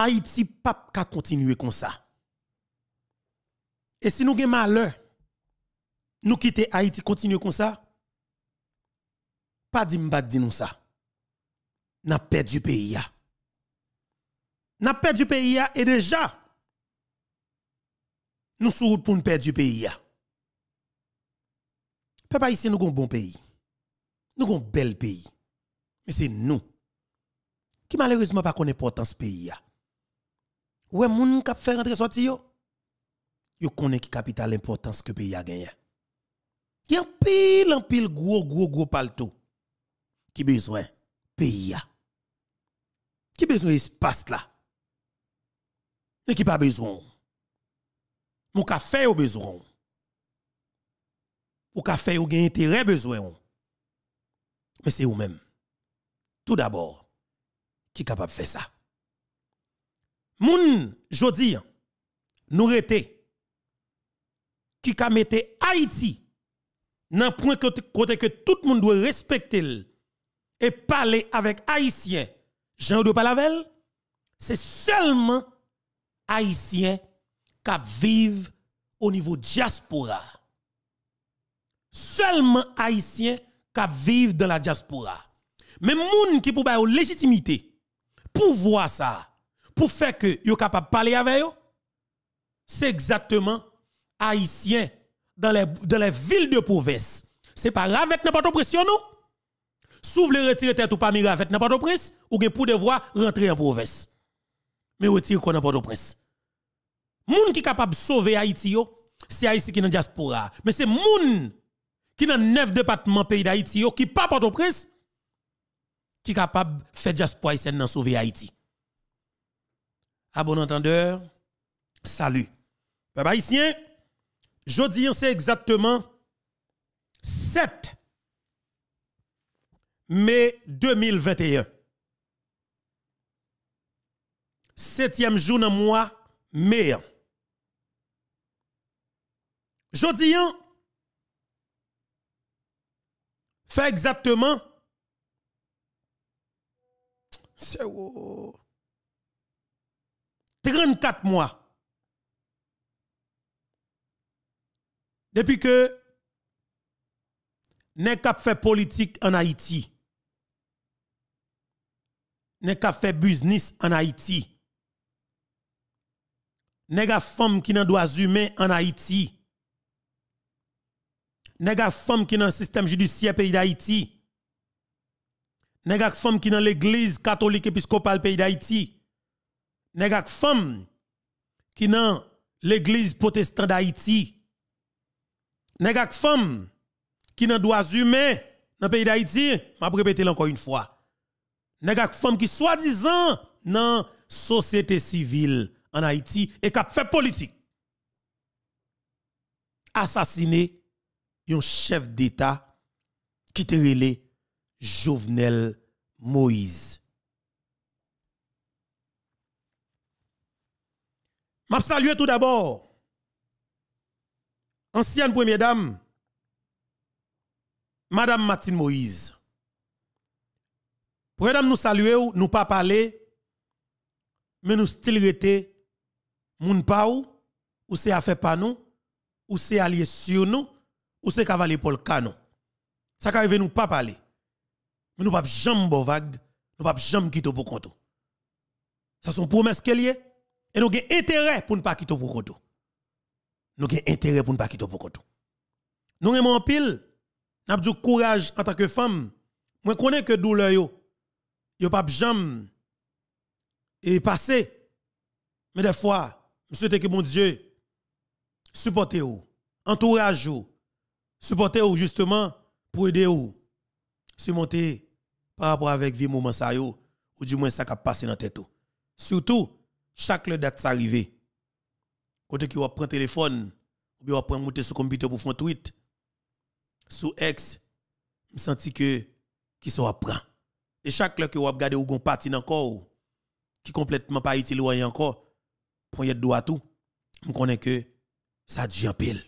Haïti pas qu'à comme ça. Et si nous avons malheur, nous quitter Haïti continuer comme ça, pas dit m'bat dit nous ça. N'a perdu pays Nous N'a perdu pays et déjà nous sommes pour nous perdre pays Peu Peuple ici nous avons un bon pays. Nous avons un bel pays. Mais c'est nous qui malheureusement pas connaît importance pays ouais moun k'ap faire rentrer sorti yo yo connaît ki capital importance que pays a gagné y a pile en pile gros gros gros palto qui besoin pays a qui besoin espace là et qui pas besoin mon café au besoin ou café ou gen intérêt besoin mais c'est vous même tout d'abord qui capable de faire ça Moun, jodi, nous rete, qui ka mette Haïti dans point côté que tout le monde doit respecter et parler avec Haïtien, jean de Palavel, c'est seulement Haïtien qui vivent au niveau diaspora. Seulement Haïtien qui vivent dans la diaspora. Mais moun qui pour la légitimité pour voir ça pour faire que yo capable de parler avec eux, c'est exactement haïtien dans les, dans les villes de province. C'est pas avec n'importe pression non. S'ouvre le retirer tête ou pas mira avec n'importe prince ou gen pour devoir rentrer en province. Mais retirer qu'on n'importe prince. Moun qui capable de sauver Haïti c'est Haïti qui dans diaspora. Mais c'est moun qui dans neuf départements pays d'Haïti qui pas Port-au-Prince qui capable de faire diaspora haïtienne dans sauver Haïti à bon entendeur, salut. Peuple Isien, je c'est exactement 7 mai 2021. Septième jour dans mois, mai. Jodian. Hein, fait exactement. C'est oh, 34 mois. Depuis que n'est qu'à fait politique en Haïti. N'est qu'à fait business en Haïti. N'est femme qui n'a droits humains en Haïti. N'est femme qui un système judiciaire pays d'Haïti. N'est femme qui dans l'église catholique épiscopale pays d'Haïti nèg ak femme qui dans l'église protestante d'Haïti nèg ak femme qui dans droits humains dans pays d'Haïti m'a répété encore une fois nèg ak femme qui soi-disant dans société civile en Haïti et qui fait politique assassiné un chef d'État qui te Jovenel Moïse. je salue tout d'abord ancienne première dame Madame Martine Moïse. Première dame nous saluer, nous pas parler mais nous still rete moun pa ou ou c'est affaire pas nous ou c'est allié sur nous ou c'est cavalier le canon. Ça arrive nous pas parler. Mais nous pas jamais bovag, vague, nous pas jamais quitter pour compte. Ça sont promesses qu'elle est et nous avons intérêt pour ne pas quitter pour nous. Nous avons intérêt pour ne pas quitter pour nous. Nous avons en pile, nous avons du courage en tant que femme. Moi, connais que douleur, yo, yo pas jam et Mais des fois, je souhaite que mon Dieu, supporte vous entourage-vous, supportez-vous justement pour aider-vous, surmonter par rapport avec vie moment ça, ou du moins ça qui a passé dans la tête. Surtout, chaque le date arrivé quand qui va prendre téléphone ou bien va prendre monter sur computer pour faire un tweet sous ex me senti que qui sont et chaque fois que vous regarder ou parti encore qui complètement pas utile encore pour y droit tout on connaît que ça dit en pile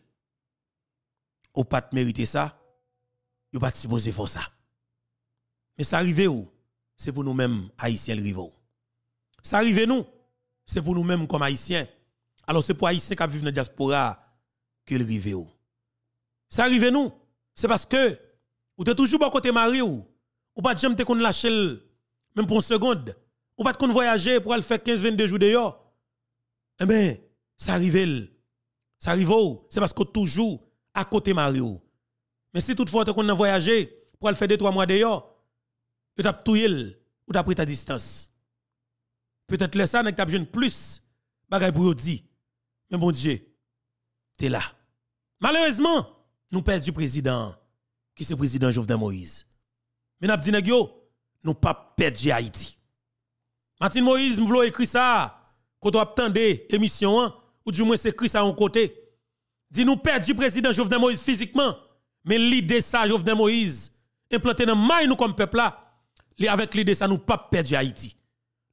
ou pas mériter ça ou pas supposé faire ça mais ça arrive où c'est pour nous mêmes haïtiens rivaux ça arrive nous c'est pour nous-mêmes comme Haïtiens. Alors c'est pour Haïtiens qui vivent dans la diaspora que le rive Ça arrive nous. C'est parce que ou t'es toujours à côté mari ou. Ou pas jamais te kon même pour une seconde. Ou pas qu'on voyager pour aller faire 15-22 jours d'ailleurs. Eh bien, ça arrive. Ça arrive ou. C'est parce que toujours à côté mari ou. Mais si toutefois tu qu'on voyager pour aller faire 2-3 mois d'ailleurs, tu as tout ou tu pris ta distance. Peut-être que ça, pas besoin plus bagay pour dire. Mais bon Dieu, es là. Malheureusement, nous perdons le président, qui est le président Jovenel Moïse. Mais nous dit nous pas perdu Haïti. Martin Moïse, m'vlo écrit ça, quand on attend émission, hein, ou du moins c'est écrit ça à un côté. Dit nous perdu président Jovenel Moïse physiquement, mais l'idée ça, Jovenel Moïse, implanté dans maille nous comme peuple là, avec l'idée ça, nous pas perdu Haïti.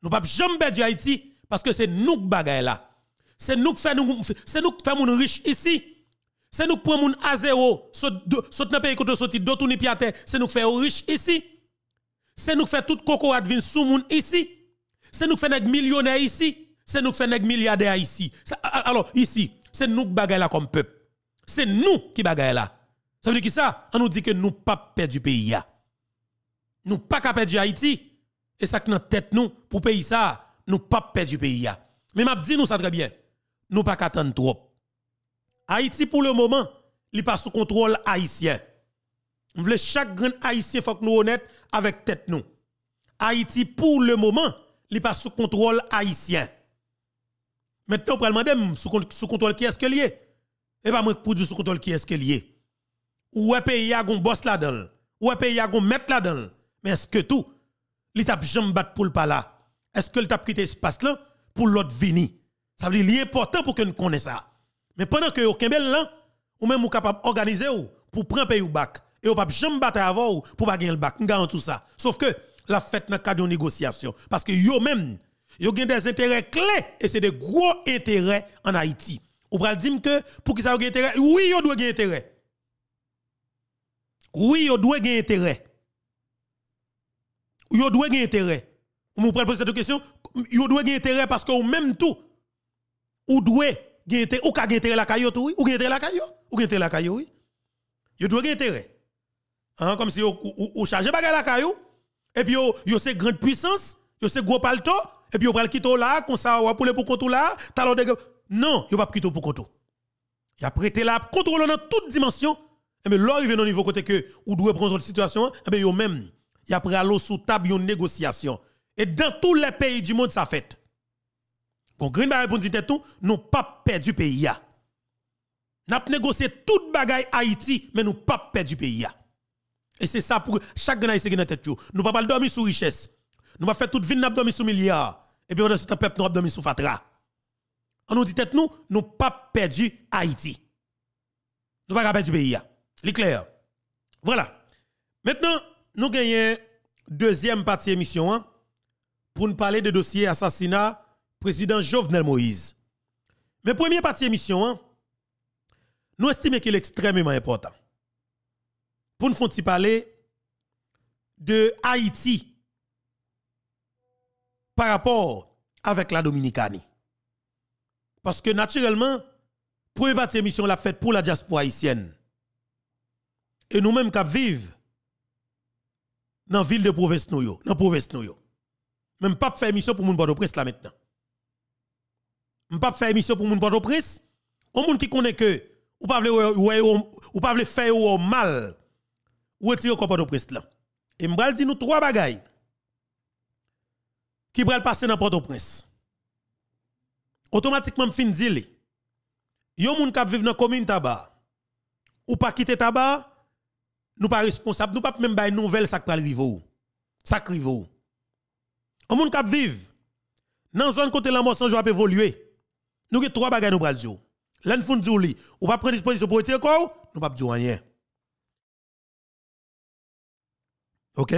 Nous pas jamais perdre Haïti parce que c'est nous qui bagaille là. C'est nous qui fait nous c'est nous qui fait moun riche ici. C'est nous qui prenons moun à zéro, saute dans pays contre sorti d'autres ni pied c'est nous qui fait riche ici. C'est nous qui fait tout coco advin sous moun ici. C'est nous qui faisons nèg millionnaire ici. C'est nous qui faisons nèg milliardaire ici. Alors ici, c'est nous qui bagaille là comme peuple. C'est nous qui bagaille là. Ça veut dire qui ça On nous dit que nous pas perdre du pays ne Nous pas perdre Haïti. Et ça qui dans tête nous, pour payer ça, nous pas perdre du pays. Mais Mais m'a dit nous ça très bien. Nous pas attendre trop. Haïti pour le moment, il pas sous contrôle haïtien. on voulons chaque grand haïtien faut que nous honnête avec tête nous. Haïti pour le moment, il pas sous contrôle haïtien. Maintenant, va demander hmm, sous contrôle qui est-ce que lié Et eh pas ben, moi pour du sous contrôle qui est-ce que lié. Ou est pays a un bosse là-dedans Ou est pays a un met là-dedans Mais est-ce que tout il tap jambe bat pour le pas Est-ce que le tap quitte espace là pour l'autre venir Ça veut dire est important pour que nous connaissions ça. Mais pendant que au Kembel là, ou même ou capable organiser ou pour prendre pays ou bac et ou pas jamais bat avant ou pour pas gagner le bac. Nous garantissons tout ça. Sauf que la fête n'a qu'à cadre de négociation parce que yo même yo gen des intérêts clés et c'est des gros intérêts en Haïti. Ou pral dire que pour que ça un intérêt, oui, yo doit gagner intérêt. Oui, yo doit gagner intérêt. Vous doit gagner intérêt. Vous pouvez poser cette question. Vous doit gagner intérêt parce que vous même tout. Vous doit gagner intérêt. Vous avez intérêt la caillou tout, oui. Vous intérêt la caillou. Ou avez intérêt la caillou, oui. Vous doit gagner intérêt. Hein, comme si vous chargez bagay la caillou. Et puis vous c'est grande puissance. Vous c'est gros palto. Et puis vous prenez quitter là, comme ça, vous pouvez pour contour là. Talon de Non, vous pas quitter pour contour. Il a prêté la contrôle dans toute dimension. Et bien, là, il vient au niveau côté que vous doit prendre la situation, et bien, vous même y a l'eau sous table une négociation. Et dans tous les pays du monde, ça fait. Quand pour nous dit tout, nous pas perdu pays. Nous avons négocié tout bagaille Haïti, mais nous pas perdu pays. Et c'est ça pour chaque Haïtien qui dans tête. Nous ne pouvons pas dormir sur richesse. Nous ne faire toute vie, nous dormir sur milliards. Et puis, on a ce peuple, nous dormir sur fatra. On nous dit tête nous, nous pas perdu Haïti. Nous pas perdu pays. C'est clair. Voilà. Maintenant, nous gagnons deuxième partie émission l'émission hein, pour nous parler de dossier assassinat président Jovenel Moïse. Mais première partie émission, l'émission, hein, nous estimons qu'il est extrêmement important. Pour nous faire parler de Haïti par rapport avec la Dominicanie. Parce que naturellement, première partie émission la fête pour la diaspora haïtienne. Et nous-mêmes qui vivons dans la ville de province nous dans la province nous Même pas faire émission pour mon Port-au-Prince là maintenant. Même pas faire émission pour mon Port-au-Prince. au monde qui connaît que ou pas ou pas faire ou mal. Ou retirer corps Port-au-Prince là. Et m'bral dit nous trois bagailles qui pral passer dans Port-au-Prince. Automatiquement fin dit yon moun kap vivre dans commune tabac ou pas quitter tabac nous pas responsables, nous pas même nouvelles nouvelle ça qui rive Ça qui rive On monde qui vivre. Dans zone côté la mort sans avons évoluer. Nous avons trois bagages nous pral dire. L'un fond ou li, ou pas prendre disposition pour être encore. nous pas dire rien. OK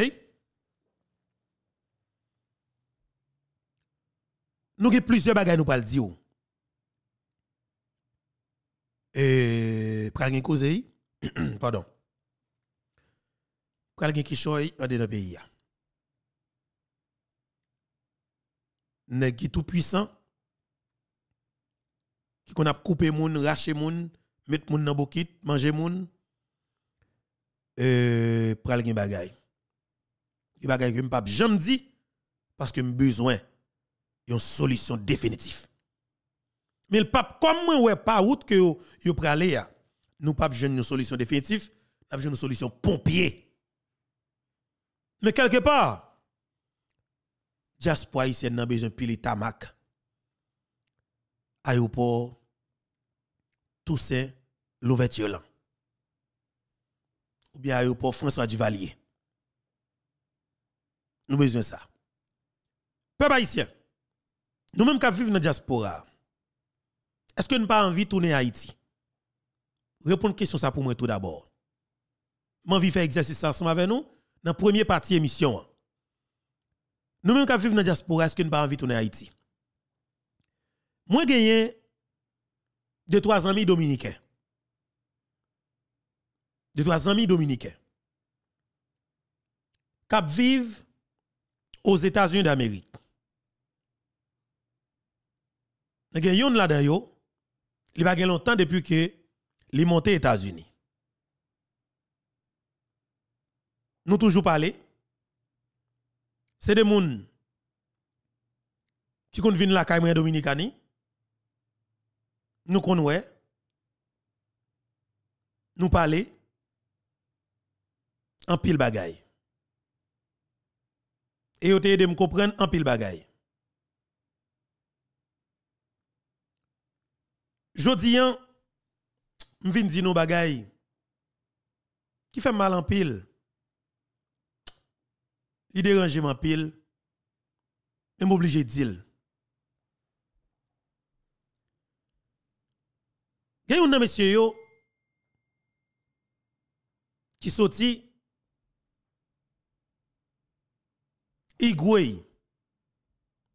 Nous avons plusieurs bagages nous pral dire. Et pral gen cause pardon. Quelqu'un qui choisit, an de pays. peyi qui tout puissant qui qu'on a coupé moun, racher moun, mettre moun dans bokit, manger moun euh pral gen bagay. Des bagay que m'pap jamais dit parce que besoin une solution définitive. Mais le pape comme moi ouais pas autre que yo, pralé ya nous pas jeune une solution définitive, n'a jeune une solution pompier. Mais quelque part, diaspora haïtienne n'a besoin de tamac. Aéroport, Toussaint, Louverture. Ou bien aéroport François Duvalier. Nous besoin ça. Peuple haïtien, nous-mêmes qui vivons dans la diaspora, est-ce que nous pas envie de tourner à Haïti? Répondre à question ça pour moi tout d'abord. de faire exercice ensemble avec nous dans la première partie de l'émission. Hein. Nous même qui vivons dans la diaspora, est-ce que nous pas envie de tourner à Haïti? Moi, j'ai de trois amis dominicains. De trois amis dominicains. Cap vivent aux États-Unis d'Amérique. Nous avons là-dedans, il n'y a longtemps depuis que les monté aux États-Unis. nous toujours parler. C'est des gens qui viennent la caille dominicani. Nous connaissons. Nous parler. En pile bagaille. Et vous de me comprendre en pile bagaille. je viens de dire nos bagay qui fait mal en pile. Il dérangeait ma pile. Et m'oblige à de dire. Il y a un monsieur qui sorti Igwe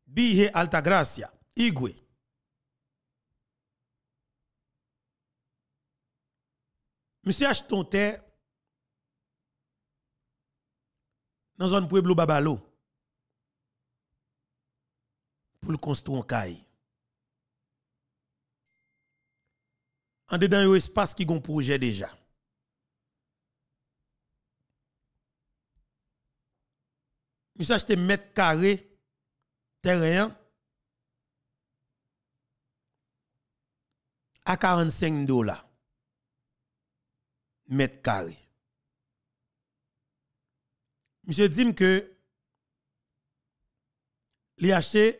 Bihe Gracia, Igwe Monsieur Acheton terre dans zone Pueblo Babalo pour le construire en caille. En dedans, il y a un espace qui a un projet déjà. Monsieur acheté mètre carré terrain à 45 dollars mètre carré monsieur dit que l'IHC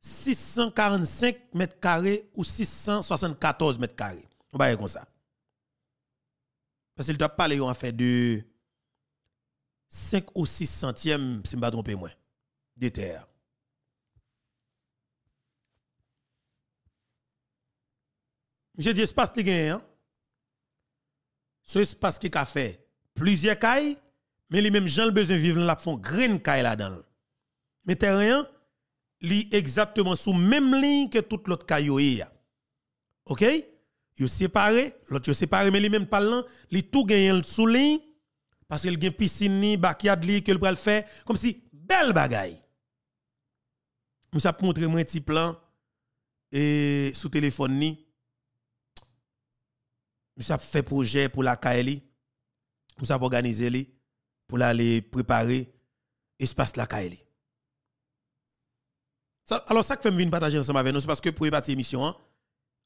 645 mètres carrés ou 674 mètres carrés. On va dire comme ça. Parce qu'il doit parler en fait de 5 ou 6 centièmes, si je ne me trompe pas, de terre. Monsieur dit espace qui gagne, hein? c'est parce qu'il a fait plusieurs cailles, mais les mêmes gens ont besoin vivre là font green cailles. là-dedans. Mais rien, est exactement sous même ligne que toute l'autre caille OK Yo séparé, l'autre yo séparé mais li même pas là, li tout gagne sous ligne parce qu'il gagne piscine ni backyard li que le pral faire comme si belle bagaille. vous montrer mon petit plan et sous téléphone ni nous avons fait projet pour la KLI. nous a organisé pour aller préparer espace la KLI. Alors ça que fait me partager ensemble avec nous c'est parce que pour partir émission hein,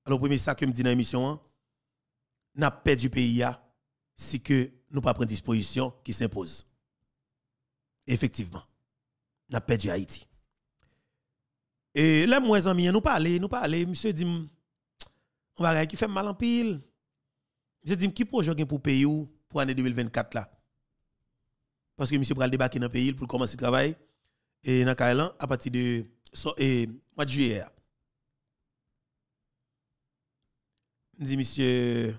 alors premier ça que me dit dans l'émission nous hein, n'a perdu pays hein, si que nous pas prendre disposition qui s'impose. Effectivement. N'a perdu Haïti. Et là, moi, amis, nous parler, nous parler, monsieur dit, on va qui fait mal en pile. Je dis, qui projet pour pays pour l'année 2024 là? Parce que monsieur pral débarquer dans le pays pour commencer le travail et dans à partir de et, mois de juillet. Je dis, monsieur,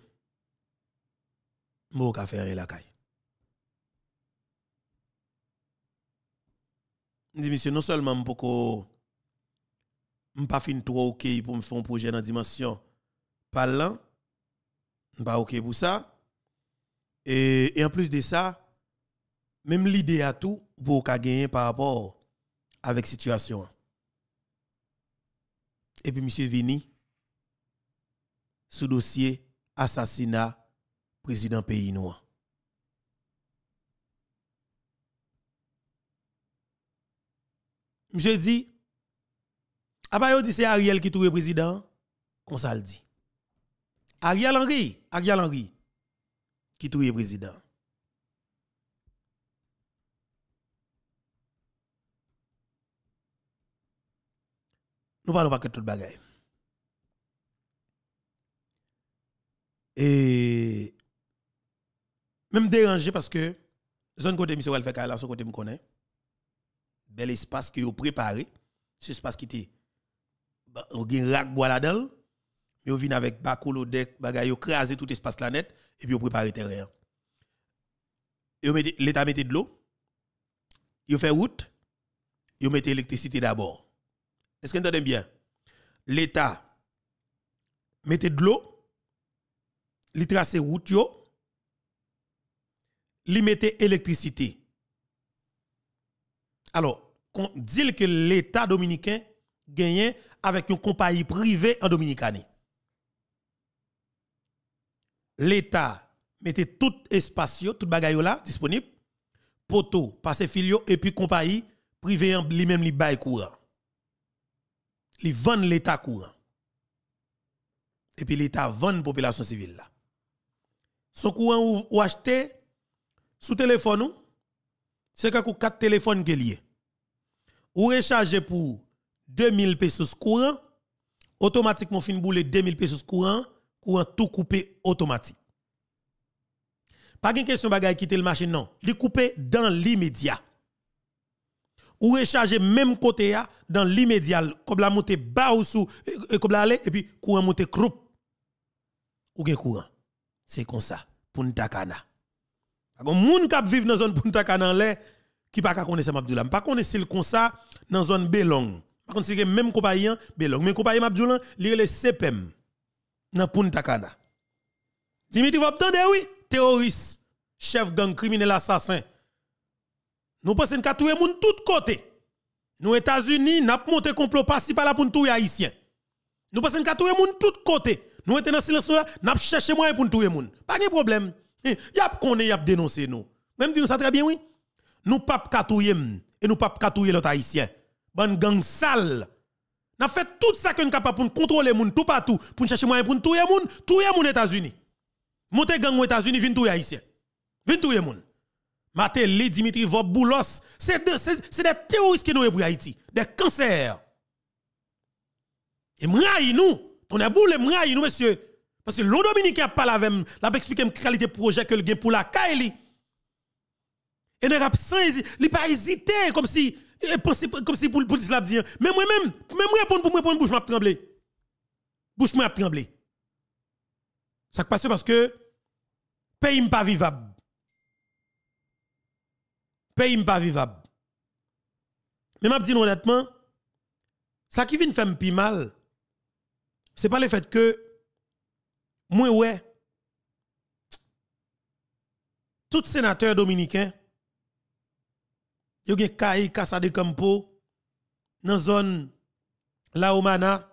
je vais faire la caille. Je dis, monsieur, non seulement pour je ne pas fin trop OK pour me faire un projet dans la dimension parlant, pas OK pour ça. Et, e en plus de ça, même l'idée à tout pour gagner par rapport avec situation. Et puis monsieur Vini sous dossier assassinat président pays noir. Monsieur dit, ah bah dit c'est Ariel qui le président, qu'on ça le dit. Ariel Henry, Ariel Henry, ki touye prezident. Nou palon pa ket tout bagay. E, mèm deranje paske, zon kote miso Ralph Fekala, son kote mou konen, bel espas ki yo prepari, se espas ki te, gen rak boal adel, Ils viennent avec Bakolo, deck, bagay, ils tout espace la net et puis ils préparent terrain. L'État met de l'eau, il fait route, ils mettent l'électricité d'abord. Est-ce que vous entendez bien? L'État met de l'eau, il trace route, il mettait l'électricité. Alors, dit que l'État dominicain gagne avec une compagnie privée en Dominicanie l'État mettait tout espace, tout bagay là disponible, poteau, passe filio, et puis compagnie privé lui-même li bail courant. Ils vendent l'État courant. Et puis l'État vend population civile là. Son courant ou, acheter sous téléphone ou, c'est quand quatre téléphones qui lié. Ou recharger pour 2000 pesos courant, automatiquement fin boule 2000 pesos courant ou en tout coupé automatique. Pas de question de quitter le machine, non. Il coupé dans l'immédiat. Ou recharger même côté dans l'immédiat, comme la montée bas ou sous, euh, euh, comme la aller, et puis courant monter coupe Ou gen courant. C'est comme ça, Punta Cana. Alors, moun kap vivent dans Puntakana zone Punta Cana qui pas connaître Mabdoulan. Pas connaître le comme ça dans une zone Belong. Par contre, c'est même compagnon Belong. Mais compagnon Mabdoulan, il le CPM. E dans Punta Cana. Dimitri, eh oui? Terroriste, chef gang criminel assassin. Nous passons qu'à tout le monde tout côté. Nous, États-Unis, nous avons complot par si par-là pour nous haïtien. Nous pensons qu'à tout Nous sommes dans silence, nous avons cherché pour nous Pas de problème. Eh, y a a dénoncé nous. Même dit nous ça très bien, oui. Nous pas katouye et nous pas katouye l'autre haïtien. gang sale N'a fait tout ça que nous capable pour contrôler les gens tout partout, pour chercher moyen pour tuer les gens, tous les gens aux États-Unis. Monter gang aux États-Unis, tous tuer haïtien. viens tous les gens. Matéli, Dimitri Vob, Boulos, c'est des terroristes qui nous e pour Haïti, des cancers. Et m'raille nous, on est boule, m'raille nous, monsieur. Parce que l'on Dominique a parlé avec l'a expliqué la qualité projet que le gen pour la Kaili. Et n'a pas hésité, comme si comme si pour le police l'a dit. Mais moi-même, même répondre pour répondre, bouche m'a tremblé. Bouche m'a tremblé. Ça passe parce que pays n'est pas vivable. Pays n'est pas vivable. Mais m'a dit honnêtement, ça qui vient faire plus mal, c'est pas le fait que moi ouais tout sénateur dominicain Yogi Kai Casa de Campo dans zone La Omana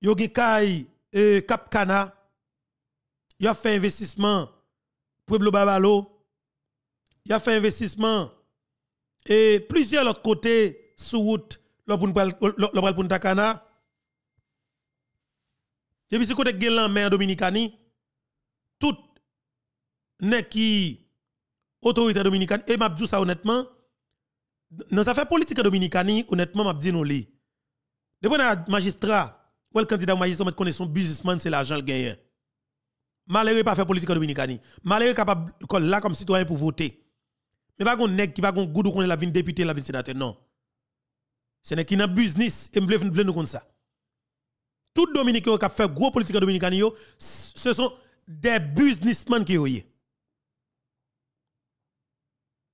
yo e, e, gen Kai kapkana Cap Cana fait investissement Pueblo Babalo a fait investissement et plusieurs autres côtés sous route l'opal Takana depuis ce côté en mer Dominicani tout n'est qui autorité dominicaine et m'a dit ça honnêtement dans les politique politiques dominicaines, honnêtement, je dis non. Depuis un magistrat, ou le candidat magistrat, est son businessman, c'est l'argent le gagnant. Malheureux pas faire politique dominicaine. Malheureux capable là comme citoyen pour voter. Mais pas qu'on nèg qui pas qu'on goudou qu'on la vie député, la vie sénateur, non. C'est n'est qui n'a business et vous nous comme ça. Tout Dominicain qui a fait gros politique dominicaine, ce sont des businessmen qui ont.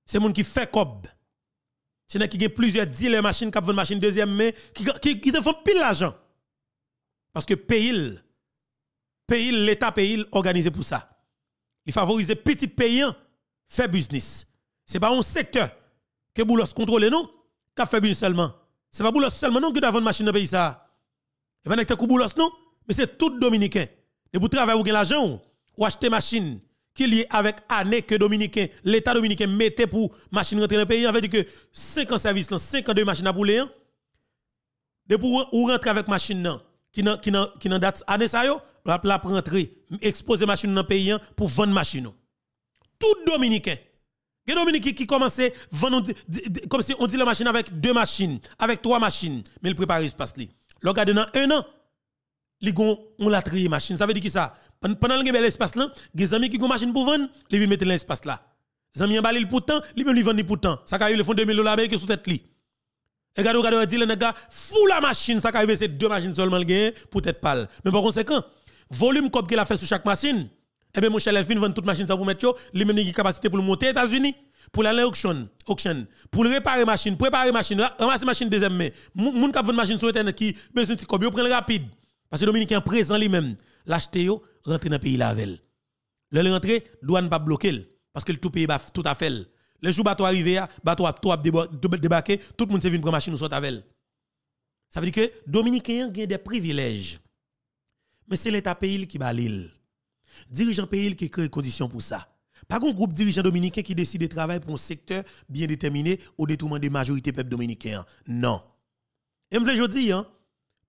C'est gens qui fait cob. C'est qu'il qui a plusieurs dealers machines qui vendent machines deuxième main qui qui font pile l'argent. Parce que pays pays l'état pays organisé pour ça. Il favorise les pays, qui fait business. Ce n'est pas un secteur que boulos contrôle non, qui fait business seulement. Ce n'est pas boulos seulement non qui doit une machine dans pays ça. Et eh ben avec boulos non, mais c'est tout dominicain. Et vous travaillez ou l'argent ou acheter machine qui est lié avec année que dominicain l'état dominicain mettait pour machine rentrer dans le pays Ça veut dire que 5 ans service 5 ans de machine à bouler hein. de pour ou rentrer avec machine nan, qui nan, qui nan, qui nan date année ça yo la la rentrer exposer machine dans le pays hein, pour vendre machine tout dominicain les Dominicain qui commençait vendre comme si on dit la machine avec deux machines, avec trois machines, mais il prépare l'espace li. L'on dans un an, on la trié machine. Ça veut dire qui ça pendant que ben l'espace là, les amis qui ont machine pour vendre, ils vont mettre l'espace là. Les amis pour le pourtant, ils vont vendre pourtant. Ça a eu le fond 2000 dollars que sous tête là. Et regardez, regardez, dit les gars, fou la machine, ça a eu c'est deux machines seulement pour être pâle. Mais par conséquent, volume comme qu'il a fait sur chaque machine, eh bien mon cher Elfin vend toute machine ça pour mettre lui même une capacité pour monter aux États-Unis pour aller auction, auction, pour réparer machine, préparer machine, ramasser machine deuxième main. Moun kap une machine sur internet qui besoin de copie, prend rapide parce que Dominicain présent lui-même, l'acheter rentrer dans le pays là Le elle ne douane pas bloquer parce que le tout pays tout à fait. Le jour bateau arrivé, bateau a débarqué, tout le monde s'est vu prendre machine ou sort avec Ça veut dire que Dominicains ont des privilèges. Mais c'est l'État pays qui va l'île. Dirigeant pays qui crée conditions pour ça. Pas qu'un groupe dirigeant dominicain qui décide de travailler pour un secteur bien déterminé au détriment des majorités peuple dominicain. Non. Et je le dire, hein,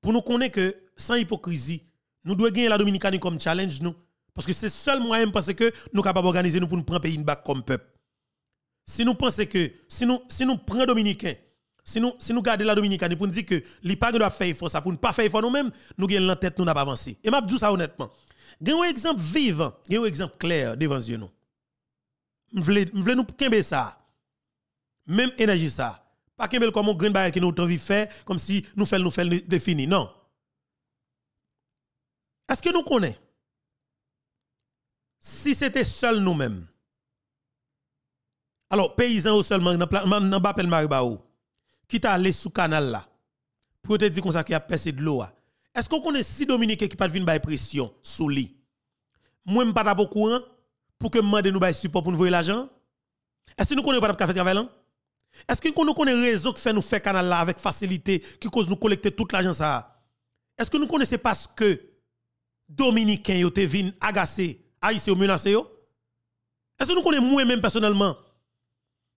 pour nous connaître que sans hypocrisie, nous devons gagner la Dominicanie comme challenge, nous. Parce que c'est le seul moyen parce que nous sommes capables d'organiser nous pour nous prendre un pays comme peuple. Si nous pensons que, si nous, si nous prenons Dominicain, si nous, si nous gardons la Dominicanie pour nous dire que pas doit faire faut ça pour ne pas faire effort nous-mêmes, nous gagnons la tête, nous n'avons pas avancé. Et je dis ça honnêtement. gagnez un exemple vivant, gagnez un exemple clair devant nous. Nous voulons nous ça. Même énergie ça. Pas qu'aimer comme un grand bail qui nous comme si nous faisons, nous faisons, définir Non. Est-ce que nous connaissons si c'était seul nous-mêmes alors paysans ou seulement dans Bapel Maribao qui t'a allé sous canal là pour te dire qu'on y a percé de l'eau ah. est-ce qu'on connaît si Dominique qui pas de bay pression sous lit, moi pas pas au courant pour que mande nous bay support pour nous voir l'argent est-ce que nous connaissons pas de travail là est-ce que nous connaît réseau qui fait nous faire canal là avec facilité qui cause nous collecter toute l'argent ça est-ce que nous connaissons parce que dominicains yo te vin agacé, haïtien menacé yo. Est-ce que nous connaissons moi même personnellement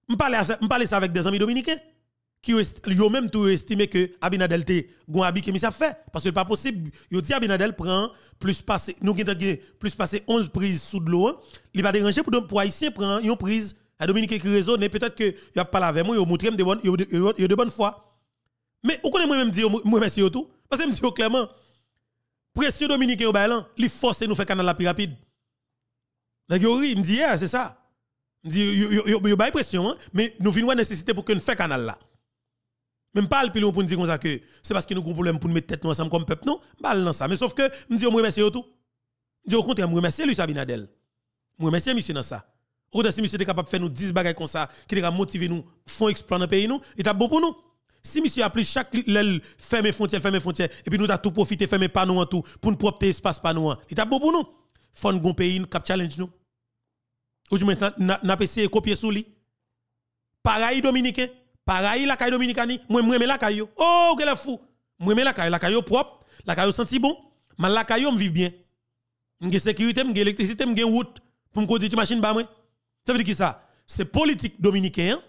Je parle ça avec des amis dominicains qui yo même tout estimé que Abinadel te gon qui ça fait parce que pas possible. Yo dit Abinadel prend plus passé nous plus passé 11 prises sous de l'eau, hein. il va déranger pour pour haïtien prend une prise à dominicain qui raisonne peut-être que y a parlé avec moi, yo montré de bonne de bonne foi. Mais ou connaissez moi même dire moi merci tout parce que me dit clairement Pression Dominique au bailan, il force nous faire canal la plus rapide. Il yo ri, me dit yeah, c'est ça. Me dit yo yo pression hein. mais nous venons nécessité pour que nous fait canal là. Même pas le pilon pour nous dire comme ça que c'est parce que nous avons un problème pour nous mettre tête ensemble comme peuple non, bal dans ça. Mais sauf que me dit on remercie tout. Me dit au contraire, me remercie lui Sabinadel. Me remercie monsieur dans ça. Ou si monsieur était capable de faire nous 10 bagages comme ça, qui capable motiver nous, font explorer dans le pays nous, il est bon pour nous. Si monsieur a pris chaque l'aile frontières, frontière, fermer frontière, et puis nous avons tout profité, fermer pas en tout, pour nous propter espace panneau Il t'a bon pour nous. Faut nous pays, cap challenge nous. Ou du moins, n'a essayé copier sous lui. Pareil dominicain, pareil la caille dominicani, moi m'aime la caille. Oh, la fou. Moi m'aime la caille, la caille propre, la caille senti bon, mais la caille me vit bien. M'gé sécurité, m'gé électricité, m'gé route pour me conduire machine ba moi. Ça veut dire qui ça C'est politique dominicain hein?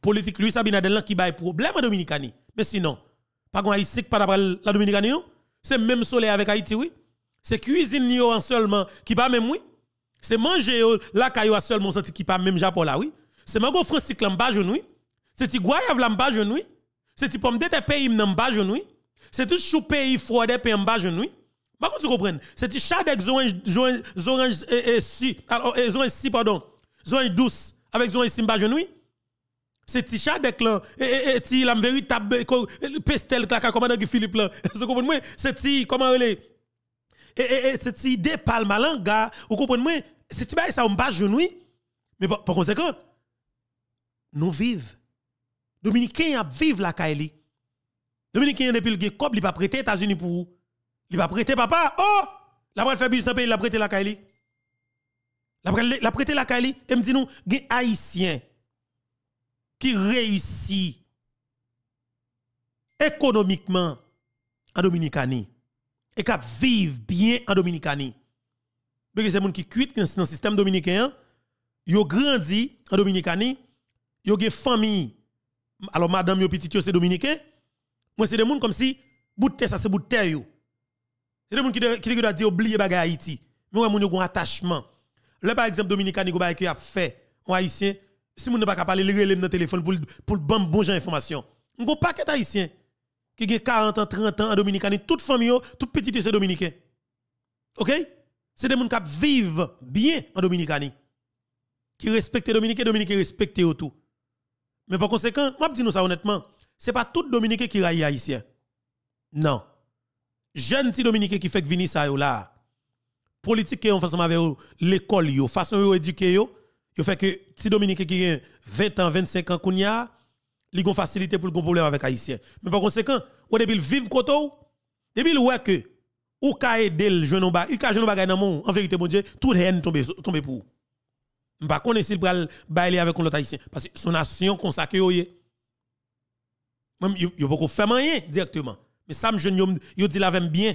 politique Luis Abinadel qui bail problème en Dominicani. Mais sinon, pas grand Haïti pas d'après la Dominicani, non. C'est même soleil avec Haïti oui. C'est cuisine yo en seulement qui pas même oui. C'est manger euh, la caillou seulement senti qui pas même Japon là oui. C'est mango francique, l'emba bas oui. C'est ti goyave en bas C'est tu pomme de terre pays là pas C'est tout chou pays froid des pays pas jeune oui. Par contre, tu comprends, c'est ti chadek orange orange et si alors euh, ont si pardon. Orange douce avec orange simba jeune c'est chadek là, et, et, ti la véritable eh, eh, pestel la commandant Philippe là. Vous comprenez C'est ti comment elle est Et, et, c'est ti des palmalanga, vous comprenez moi C'est ti bah, ça on pas genou. Mais par conséquent, nous vivons. Dominicains vivre la Kaili. Dominicain depuis le Cob, il pas prêté États-Unis pour Il pas prêté papa. Oh, la bral faire business pays, il a prêté la Kaili. La prêté la Kaili, et me dit nous, des haïtien qui réussit économiquement en Dominicanie et qui vivent bien en Dominicanie. Parce que c'est gens qui cuitent dans le système dominicain, ils ont grandi en Dominicanie, ils ont une famille. Alors, madame, yo petit, c'est dominicain. Moi, c'est des gens comme si, bout de ça, c'est bout de terre. C'est des gens qui, qui, dire oublier oubliez Haïti. Mais, ils ont un attachement. Là, par exemple, Dominicain, qui a fait, un Haïtien, si vous n'avez pas parler, les dans le téléphone pour le bon bon information. On go paquet haïtien qui a 40 ans, 30 ans en Dominicaine, toute famille, toute petite c'est dominicain. OK C'est des gens qui vivent bien en Dominicaine. Qui respectent Dominicain, Dominicain respectent tout. Mais par conséquent, moi dis nous ça honnêtement, c'est pas tout Dominicain qui est haïtien. Non. Jeune petit Dominicain qui fait venir ça là. Politique qui en façon avec l'école, façon yo éduquer yo, le fait que si Dominique qui a 20 ans, 25 ans, il a facilité pour le problème avec Haïtien. Mais par conséquent, ou depuis le vivre côté, depuis le que, ou ka aide le jeune homme, il ka jeune homme dans mon, en vérité, bon Dieu, tout haine tombe, tombe pour. Je ne connais pas si le avec l'autre Haïtien. Parce que son nation consacrée, même, il y a beaucoup fait rien directement. Mais ça, je dit la même bien.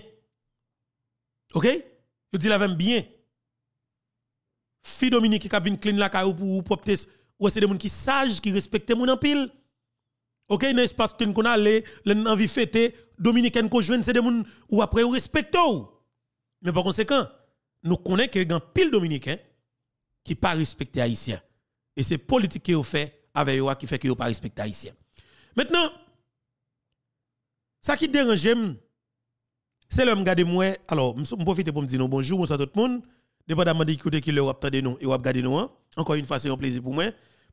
Ok? Il dit la même bien. Fille Dominique qui a vu clean la Ou pour propre Ou c'est des gens qui sages, qui respectent mon en pile. OK, dans l'espace que nous allons, nous envie fêter, qui ont joué c'est des gens ou après ou respectent Mais par conséquent, nous connaissons que y a pile Dominicain hein, qui ne pas les Haïtiens. Et c'est la politique qui fait avec eux qui fait qu'ils pas les Haïtien. Maintenant, ça qui dérange, c'est l'homme a moi. Alors, je profite pour me dire bonjour, à tout le monde. Dépendamment de côté qui l'Europe tendez nous et vous regardez nous, hein. encore une fois, c'est un plaisir pour moi,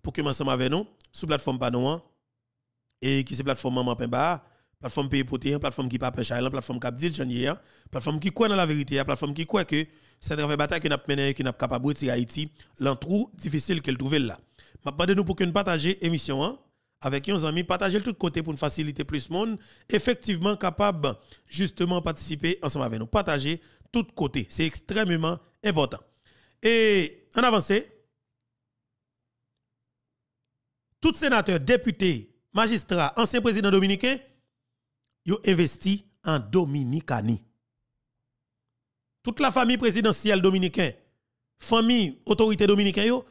pour que ensemble avec nous, sur la plateforme Panon, hein. et qui c'est plateforme Maman Pemba, plateforme Pays Poté, plateforme qui pas la plateforme qui dit Janier, plateforme qui croit dans la vérité, plateforme qui croit que c'est un bataille qui n'a pas mené, qui n'a capable de retirer Haïti, l'entrou difficile qu'elle trouvait là. Je demande nous pour que nous partagions l'émission hein, avec nos amis, partager de tous côtés pour nous faciliter plus monde, effectivement capable justement participer ensemble avec nous. Partager de tous côtés. C'est extrêmement important important. Et en avance, tout sénateur, député, magistrat, ancien président dominicain, yon investi en Dominicanie. Toute la famille présidentielle dominicaine, famille autorité dominicaine, yo,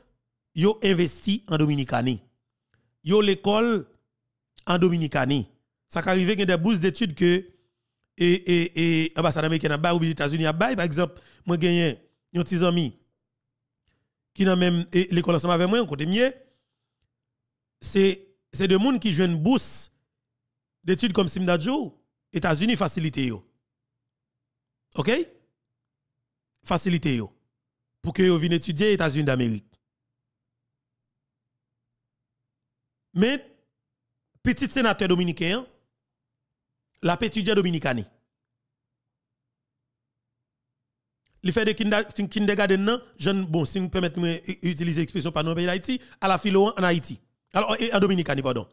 yo investi en Dominicanie. Yo l'école en Dominicanie. Ça arrive qu'il y des bourses d'études que et et ambassade américaine ou les États-Unis à par exemple, moi gagné Yon amis qui n'a même l'école ensemble avec moi, côté C'est c'est des monde qui une bourse d'études comme Simdadjo, États-Unis facilité OK Facilité pour que yo viennent étudier États-Unis d'Amérique. Mais petit sénateur dominicain, la étudier dominicaine, le fait de kindergarten, bon, si vous permettez utiliser l'expression par nous pays d'Haïti, à la philo en Haïti. Alors, et en Dominique pardon.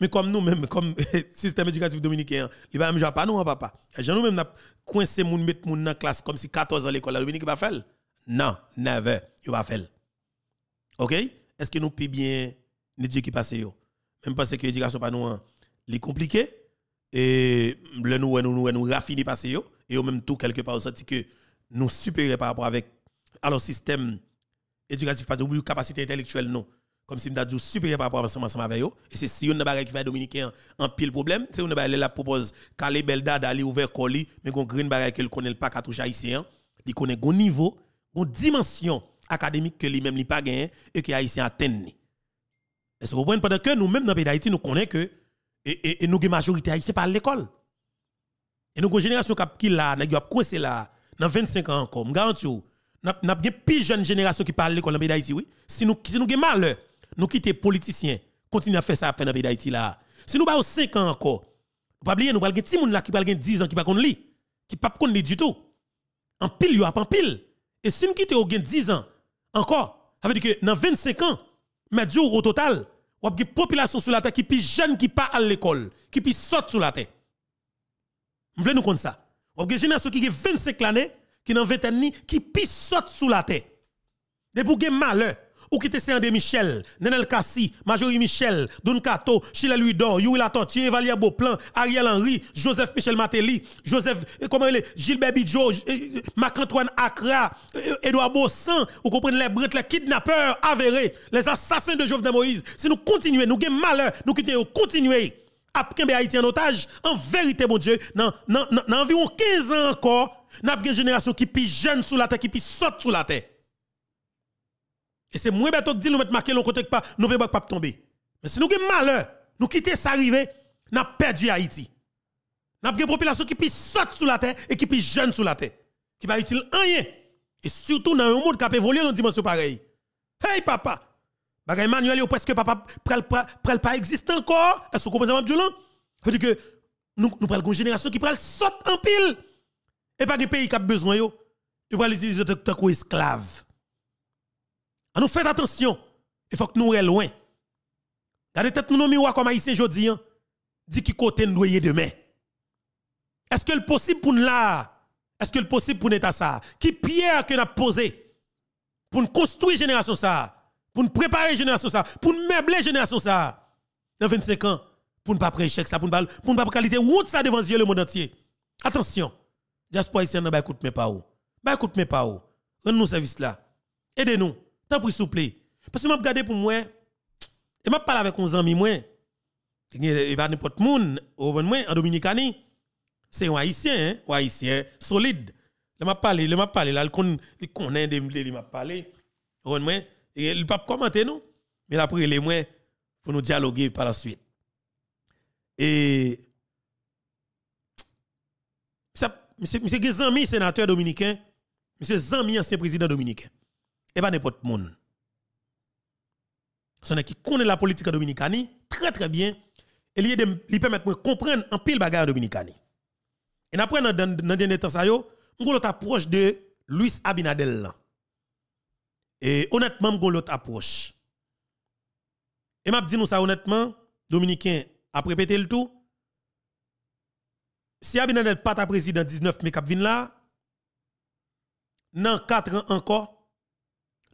Mais comme nous-mêmes, comme système éducatif dominicain, il va hein, même pas nous, papa. Je nous-mêmes, n'a coincé moun mettre moun dans classe comme si 14 ans l'école, la Dominique va faire. Non, never, il va faire. OK? Est-ce que nous pouvons bien nous qui Même parce que l'éducation pas nous, est hein, compliquée. Et le nous, nous, nous, nous, nous, nous, nous, et au même tout quelque part, on senti que nous supérieurs par rapport avec alors système éducatif, parce pas une capacité intellectuelle, non. Comme si nous avions supérieur par rapport à ensemble avec eux. Et c'est si on a qui fait dominicain en pile problème, c'est on a la propose Calais Belda d'aller ouvert colis, mais qu'on green qui qu'elle connaît pas qu'à toucher haïtien, il connaît un niveau, une dimension académique que lui-même il pas gagné et que haïtien atteint. Est-ce que vous comprenez pendant que nous-mêmes dans le pays d'Haïti, nous connaissons que et, et, et nous avons majorité haïtienne par l'école. Et nous, génération qui là, nous avons croisé là, dans 25 ans encore, je garantis oh, nous avons une plus jeune génération qui parle l'école dans le d'Haïti, oui. Si nous, si avons mal, nous quittons les politiciens, continuons à faire ça après dans le d'Haïti là. Si nous avons 5 ans encore, nous pas oublier, nous avons des 10 là qui parlent 10 ans qui ne connaissent pas, qui ne connaissent pas du tout. En pile, a en pile. Et si nous quittons 10 ans encore, ça veut dire que dans 25 ans, mais au total, nous avons une population sur la terre qui est plus jeune qui pas à l'école, qui est plus saute sur la terre. Vous voulez nous connaître ça. Vous avez génération qui est 25 l'année, qui dans 20 ans, qui saute sous la terre. pour gagner malheur. Ou qui était Michel, Nenel Kassi, Majorie Michel, Don Kato, Chile dor Yuri Latortier, Valia Beauplan, Ariel Henry, Joseph Michel Matéli, Joseph, eh, comment il est, Gilbert Bidjo, eh, eh, Marc-Antoine Accra, Edouard Bossin, vous comprenez les brutes, les kidnappeurs avérés, les assassins de Jovenel Moïse. Si nous continuons, nous avons malheur, nous quitterons, continuer ap Haïti en otage. En vérité, mon Dieu, dans environ 15 ans encore, nous avons une génération qui est jeune sous la terre, qui saute sous la terre. Et c'est moins bête dit nous mettre marqué l'on côté pas, nous ne pas tomber. Mais si nous avons malheur, nous quittons ça arriver, nous avons perdu Haïti. Nous avons une population qui est saute sous la terre et qui est jeune sous la terre. Qui va utiliser utile rien. Et surtout dans un monde qui a évolué dans une dimension pareille. Hey papa, Bagay Manuel, yo presque pas pral pas existe encore. Est-ce que vous comprenez Abdoulan? je veux dire que nous nous d'une génération qui pral saute en pile. Et pas du pays qui a besoin yo. Yo pral utiliser tant est esclave. Alors ah, nous attention. Il faut que nous soyons loin. Regardez tête nous miroir comme haïtien jodi hein. Dit qui côté nous doyer demain. Est-ce que le possible pour nous là? Est-ce que le possible pour nous ça? Qui pierre que nous a posé pour nous construire génération ça? pour nous préparer la génération ça, pour nous meubler la génération ça, dans 25 ans, pour ne pas prêcher ça, pour ne pas, pour pas qualité route ça devant Dieu le monde entier. Attention, diaspora ici, n'a pas écoute mes pas Bah écoute mes pas Rendez-nous service là. Aidez-nous. Tant pris souple. Parce que je regardé pour moi, et je parler avec mon ami, moi. Il va n'importe où au moins, en Dominicanie. C'est un haïtien, hein. un haïtien solide. Il m'a parlé, il m'a parlé, là, il connaît, il m'a parlé. Au moins, et le pape commenter nous, mais après les moins pour nous dialoguer par la suite. Et ça, monsieur, monsieur Gézami, sénateur dominicain, monsieur Zami, ancien président dominicain, et eh pas ben, n'importe monde Son qui connaît la politique dominicaine très très bien, et lui permet de comprendre un pile bagarre dominicaine. Et après, dans, dans, temps, nous avons nous approche de Luis Abinadel. Et honnêtement, je l'autre approche. Et m'a dit nous ça honnêtement, Dominicain, a répété le tout, si Abinadel pas ta président 19 mai cap là, dans 4 ans encore,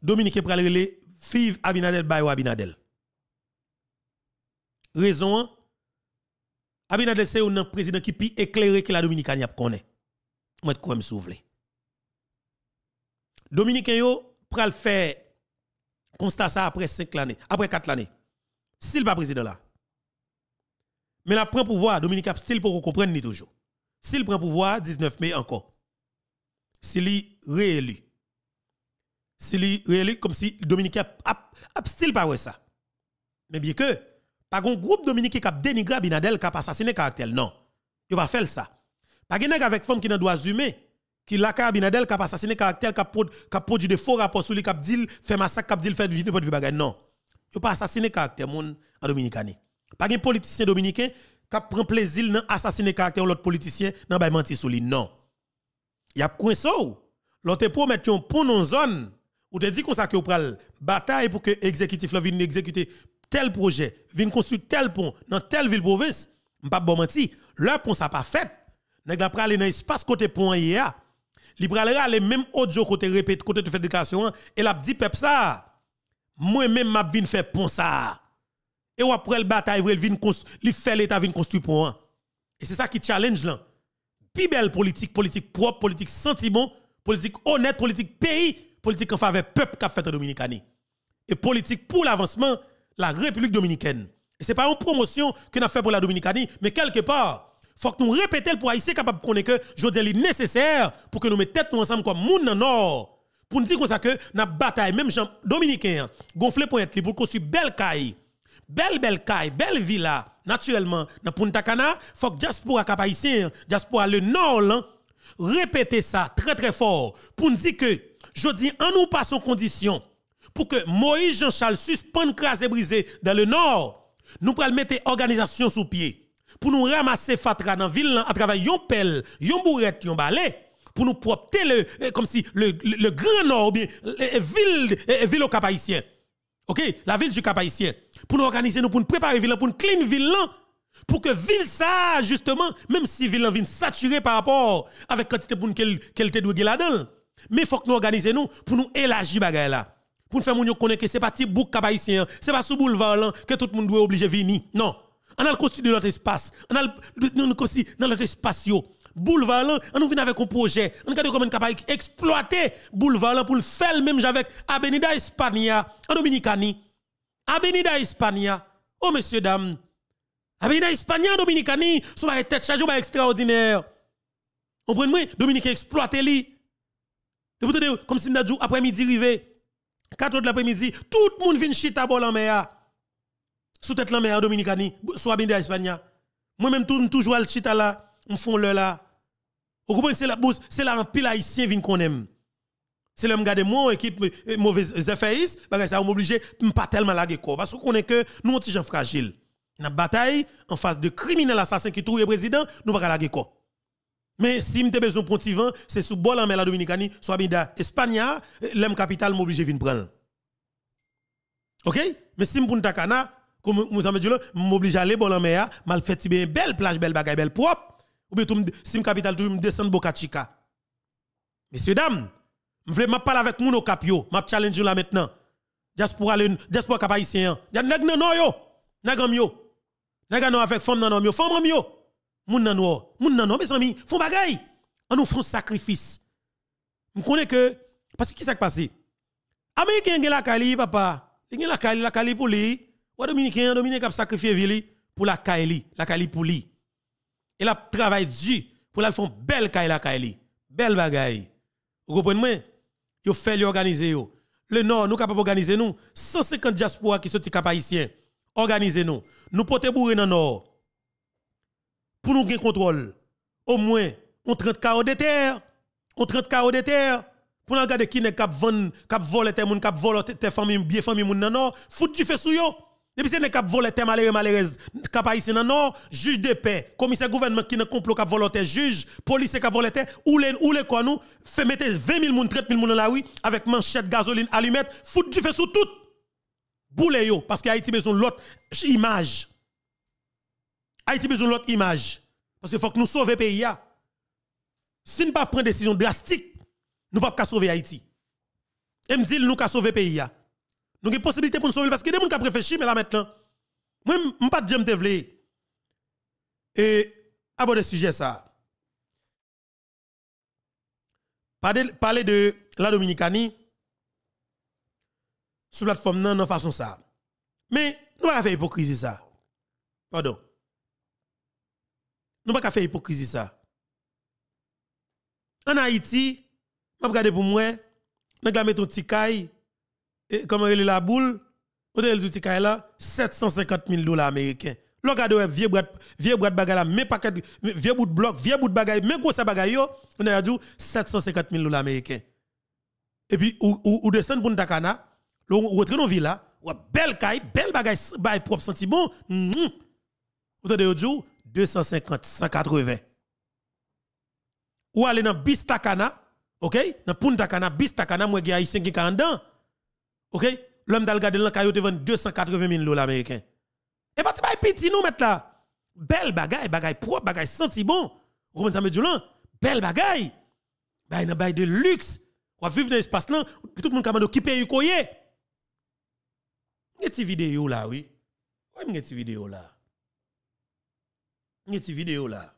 Dominicain pral relé vive Abinadel bayo Abinadel. Raison Abinadel c'est un président qui plus éclairé que la Dominicaine connaît. Moi je quoi me souvle. Dominicain yo pral faire constat ça après 5 années, après 4 années. S'il pas président là. Mais la prend pouvoir, Dominique Abstil pour comprendre ni toujours. S'il prend pouvoir, 19 mai encore. S'il est réélu. S'il est réélu comme si Dominique Abstil pas ça. Mais bien que, pas un groupe Dominique qui a dénigré Binadel, qui a assassiné caractère, non. Il va faire ça. Pas avec femme qui n'a doit humer. Il la carabine d'elle qui a assassiné caractère qui a produit de faux rapports sur lui qui a dit fait massacre qui a dit fait de n'importe bagaille non il pas assassiné caractère à en dominicani pas un politicien dominicain qui prend plaisir dans assassiner caractère l'autre politicien dans ba menti sur lui non y a coin ça l'autre promet un pont une zone ou te dit qu'on ça que vous bataille pour que exécutif vienne exécuter tel projet vienne construire tel pont dans telle ville province m'pas bon menti Leur pont ça pas fait nèg la pral dans espace côté pont hier li pral rale même audio côté répète côté de faire déclaration et l'a dit peuple ça moi même m'a vinn faire pont ça et après le bataille vrai vinn li fait l'état vinn construire pont hein. et c'est ça qui challenge là Pi belle politique politique propre politique sentiment politique honnête politique pays politique en faveur peuple qu'a fait la Dominicanie et politique pour l'avancement la République dominicaine et c'est pas une promotion que a fait pour la Dominicanie mais quelque part faut que nous répétions pour Haïtiens capable de connaître que je dis nécessaire pour que nous mettions tête ensemble comme monde dans nord. Pour nous dire comme ça que la bataille, même gens dominicain gonflé pour être pour construire belle caille, belle belle caille, belle villa, naturellement, dans Punta Cana, faut que diaspora cap haïtien, diaspora le nord, répéter ça très très fort pour nous dire que je dis en nous passons condition pour que Moïse Jean-Charles suspende, crase et dans le nord. Nous prenons mettre organisation sous pied pour nous ramasser fatra dans ville à travers yon pelle, yon bourrette, yon balai pour nous propter le eh, comme si le, grand nord ou bien eh, eh, ville ville au OK, la ville du cap pour nous organiser nous pour nous préparer ville pour nous clean ville pour que ville ça justement même si ville vient saturée par rapport avec quantité pour qu'elle qu'elle te doit là-dedans. Mais faut que nous organiser nous pour nous élargir bagay là. Pour nous faire connaître que n'est pas type bouc ce ce c'est pas sous boulevard que tout le monde doit obligé venir. Non. On a construit notre espace. On a construit dans notre espace. Boulevard, on on vient avec un projet. On regarde comment on est capable boulevard pour le faire même avec Abenida Hispania en Dominicani. Abenida Hispania. Oh, messieurs, dames. Abenida Hispania en Dominicani, son va tête chargée, va bah, extraordinaire. Comprenez-moi, Dominique exploite li. Comme si m'a dit après-midi arrivé, 4 heures de l'après-midi, tout le monde vient chita bol en sous tête la mer Dominicani, soit bien d'Espagne. Moi-même, tout, toujours le chita là, on font le là. Vous comprenez c'est la bouse, c'est la pile haïtien vient qu'on aime. C'est là euh, que mon équipe mauvaise affaires, parce ça m'oblige pas tellement la corps. Parce qu'on est que nous, on est gens fragiles. Dans la bataille, en face de criminels assassins qui trouvent le président, nous pas la corps. Mais si m'te besoin pour vent, c'est sous bol en mer la Dominicani, soit bien d'Espagne, euh, l'homme capital m'oblige venir prendre. OK? Mais si m'poun takana, comme nous avons dit là, m'oblige à aller bon en mer, mal fait bien belle plage, belle bagaille, belle propre. Ou bien tout sim capital tout descend Boca Chica. Messieurs dames, je m'a parler avec au capio, m'a challenge là maintenant. Diaspora le diaspora cap haïtien. Ya nèg nan non yo, nèg am Nèg nan avec femme nan yo, femme am yo. Moun nan moun nan no mes amis, font bagaille. On nous font sacrifice. Je connais que parce que qui s'est passé? Américain gen la Cali papa, il gen la Cali la Cali pour lui. Ouais, Dominicain, qui a sacrifié Vili pour la Kaili, la Kaili pour lui. Et a travaillé dur pour la faire belle Kaili, la Belle bagaille. Vous comprenez? Yo fait l'organiser Le Nord, nous capable d'organiser nous. 150 diaspora qui sont capables Organisez nous. Nous pote bourrer dans le Nord. Pour nous gagner contrôle. Au moins, on 30 carreaux de terre. On 30 carreaux de terre pour nous regarder qui est cap voler tes cap voler familles bien famille moun nan Nord. foutu fait sou yo depuis c'est cap volé tes malheureux malheureuse cap haïtien non juge de paix commissaire gouvernement qui n'a complot cap volonté juge police cap volé ou les ou les quoi nous fait mettre 20 000 moun 30 000 moun dans la rue avec manchette gasoline allumette fout du feu sous tout boule yo parce que Haïti besoin l'autre image Haïti besoin l'autre image parce que faut que nous sauver pays Si nous pas prendre décision drastique nous pas sauver Haïti. Et me dit nous ka sauver pays nous avons possibilité pour nous sauver parce que des gens qui réfléchi, mais là maintenant, moi, je ne pas de te vle. Et aborder ce sujet ça. Parler de la Dominicanie sur la plateforme non, non, façon ça. Mais nous pas faire hypocrisie ça. Pardon. Nous pas faire hypocrisie ça. En Haïti, je regarde pour moi, nous avons mettre un petit caille et comment elle est la boule, hôtel du là, 750 000 dollars américains. L'on vieux boîte, vieux boîte bagala, mes vieux bout de bloc, vieux bout de bagaille, mes gros bagaille, on a dit 750 000 dollars américains. Et puis, ou, descend pour Takana, on rentre dans la villa, ou belle caille, belle bagaille, bail propre sentiment, bon, ou a dit 250, 180. Ou aller dans Bistakana, ok? Dans Puntakana, Bistakana, moi, j'ai 540 ans. OK L'homme dal gade l'an kayo te vend 280 000 dollars américains. Et pas bah, petit nous mettre là. Belle bagaille, bagaille propre, bagaille senti bon. Vous comprenez ça me dit Belle bagaille. Ben, une bagaille de luxe. On vivre dans l'espace là, tout le monde commande qui paye koyé. Une vidéo là oui. a une vidéo là. Une petite vidéo là.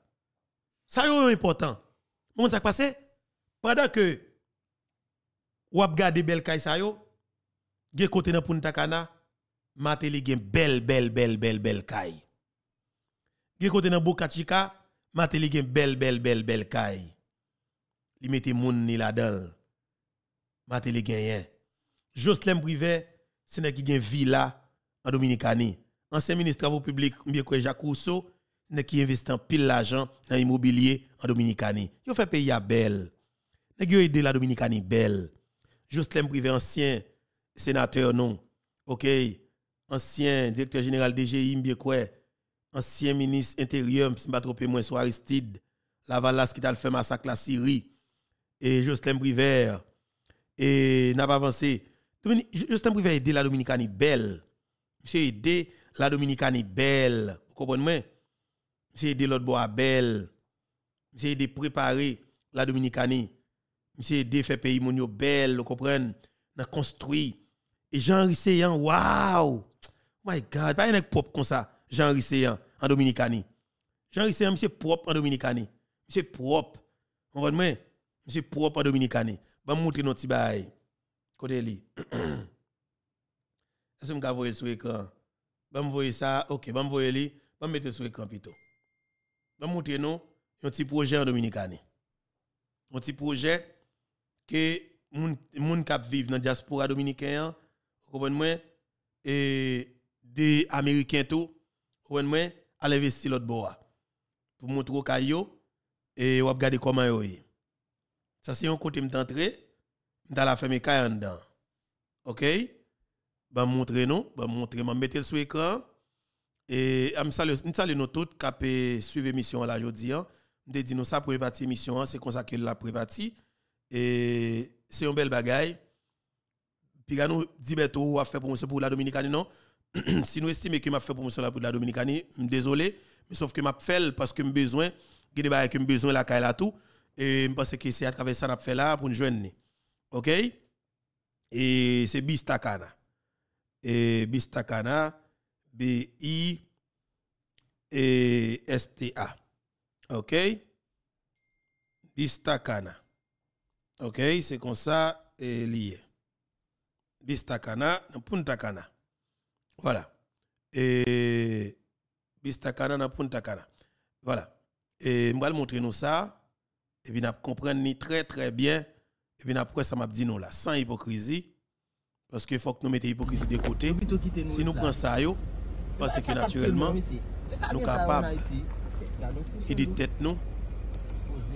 Ça est important. Mon ça passé pendant que ou a belle bel ça, sa yo, Gè kote nan Punta Cana, Mateli gen Belle, bel bel bel bel kay. Gè kote nan Boca Chica, Mateli gen bel bel bel bel kay. Li mette moun ni la Mateli gen Jocelyn Privé, c'est qui gen villa en Dominicani. Ancien ministre travaux publics, Mbiekoe Jacques Rousseau, c'est qui investit en pile l'argent dans l'immobilier en Dominicani. Yo fait pays à belle. Nèg yo aidé la Dominicani belle. Jocelyn Privé ancien sénateur non, OK, ancien directeur général DGI quoi. ancien ministre intérieur, si pas trop moins Aristide Lavalas qui t'a fait massacre la Syrie et Justin Briver et n'a pas avancé. Justin a aidé la Dominicanie belle. Monsieur aidé la Dominicanie belle. Vous comprenez? Monsieur aidé l'autre bois belle. Monsieur aidé préparer la Dominicanie. Monsieur aidé faire pays monio belle. Vous comprenez? N'a construit E Jean Risseyan, waw, my God, pa yon ek pop kon sa, Jean Risseyan, an Dominikani. Jean Risseyan, mse pop an Dominikani. Mse pop, mwen mwen, mse pop an Dominikani. Bam moutre nou ti bay, kote li. Asim ka voye sou ekran. Bam voye sa, ok, bam bon, voye li, bam bon, mette sou ekran pito. Bam bon, moutre nou, nou ti proje an Dominikani. Nou ti proje, ke moun kap viv nan diaspora Dominikani an, comprenez-moi, et des Américains tout, comprenez-moi, à l'investir l'autre bois. Pour montrer au caillou, et on regarder comment yo Ça c'est un côté m'entrer, dans la famille en dedans. OK? Ben bah, montrer nous, ben bah, montrer, m'en mettre sur écran. Et amusez-nous, salut nous tous qui suivre l'émission là aujourd'hui. Je hein. dit nous ça pour partie émission, hein, c'est comme ça que la préparée. Et c'est un bel bagaille. Pigano dit Beto a fait promotion pour la Dominicanie, non? si nous estimons que m'a fait promotion pour la Dominicanie, désolé, mais sauf que m'a fait parce que m'a besoin, que des que m'a besoin la caille tout, et je pense que c'est à travers ça n'a fait là pour nous joindre. OK? Et c'est Bistakana. Et Bistakana, B-I, et S-T-A. OK? Bistakana. OK? C'est comme ça, et lié bistakana na puntakana voilà et bistakana na puntakana voilà et je vais montrer nous ça et puis nous comprendre très très bien et puis après ça m'a dit nous là sans hypocrisie parce qu'il faut que nous mettions l'hypocrisie de côté si nous prenons ça yo parce que naturellement nous sommes capables et de tête nous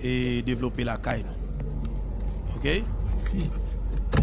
et développer la caille OK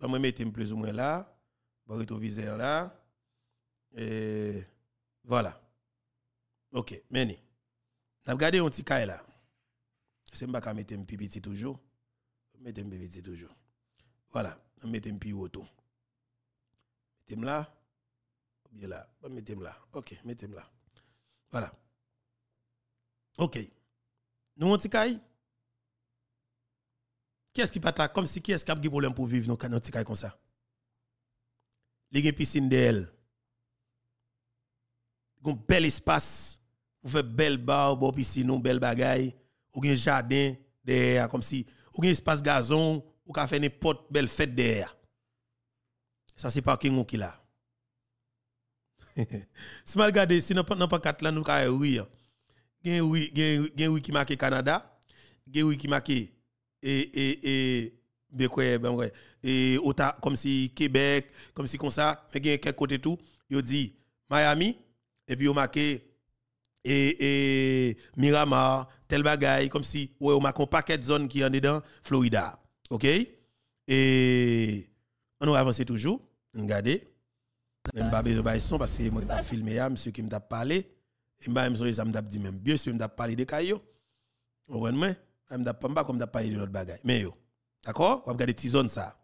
Ba mwen metem plez ou mwen la. Ba reto vizer la. E, wala. Ok, meni. N ap gade yon ti kay la. Se m baka metem pi biti toujou. Metem pi biti toujou. Wala, nan metem pi woto. Metem la. Bi la, ban metem la. Ok, metem la. Wala. Ok. Nou yon ti kay? quest ce qui pas Comme si qui est-ce qui a des problèmes pour vivre dans un petit comme ça Les gens piscine d'elle. Ils un bel espace pour faire belle bar, bon piscine, belle bagaille. Ou un jardin derrière, comme si. Ou un espace gazon, ou qu'à faire n'importe belle fête derrière. Ça, c'est pas qui là. si mal gardé si nous pas quatre là, nous avons oui Gen oui, gen oui qui marque Canada, gen oui qui marque et et et bien quoi ben ouais et autant comme si Québec comme si comme ça mais il y a tout il dit Miami et puis au marqué et et Miramar tel bagaille comme si ouais on marque un paquet de zone qui en dedans Florida OK et on avance toujours regardez même pas besoin de son parce que moi t'a filmé à monsieur qui m'a parlé et moi même ça m'a dit même bien sûr m'a parlé des cailloux vous comprenez je ne pas comme parler de l'autre bagaille. Mais yo, d'accord On va regarder zones ça.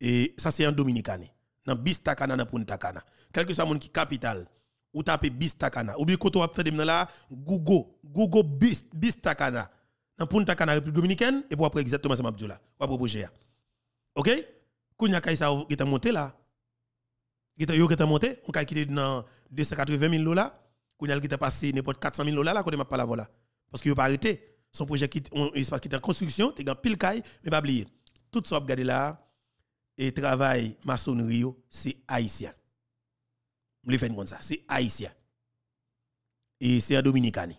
Et ça, c'est un Dominicane. Dans Bistakana, dans Puntakana. Quel que soit mon qui capital, ou taper Bistakana. Ou bien quand on va dans là, Google, Google Bist, Bistakana. Dans Puntakana, République Dominicaine, et pour après exactement ça, là. Ou après projet. Ok Quand il y a ça qui monté là, tu est monté, on a quitté dans 280 000 dollars, quand il passé n'importe 400 000 dollars là, quand on m'a pas la voilà. Parce qu'il n'y a pas arrêté son projet qui un espace qui est en construction, tu as pile caille, mais pas oublier. Tout ça regardé là et travail maçonnerie, c'est haïtien. Je fait faire comme ça, c'est haïtien. Et c'est un dominicani.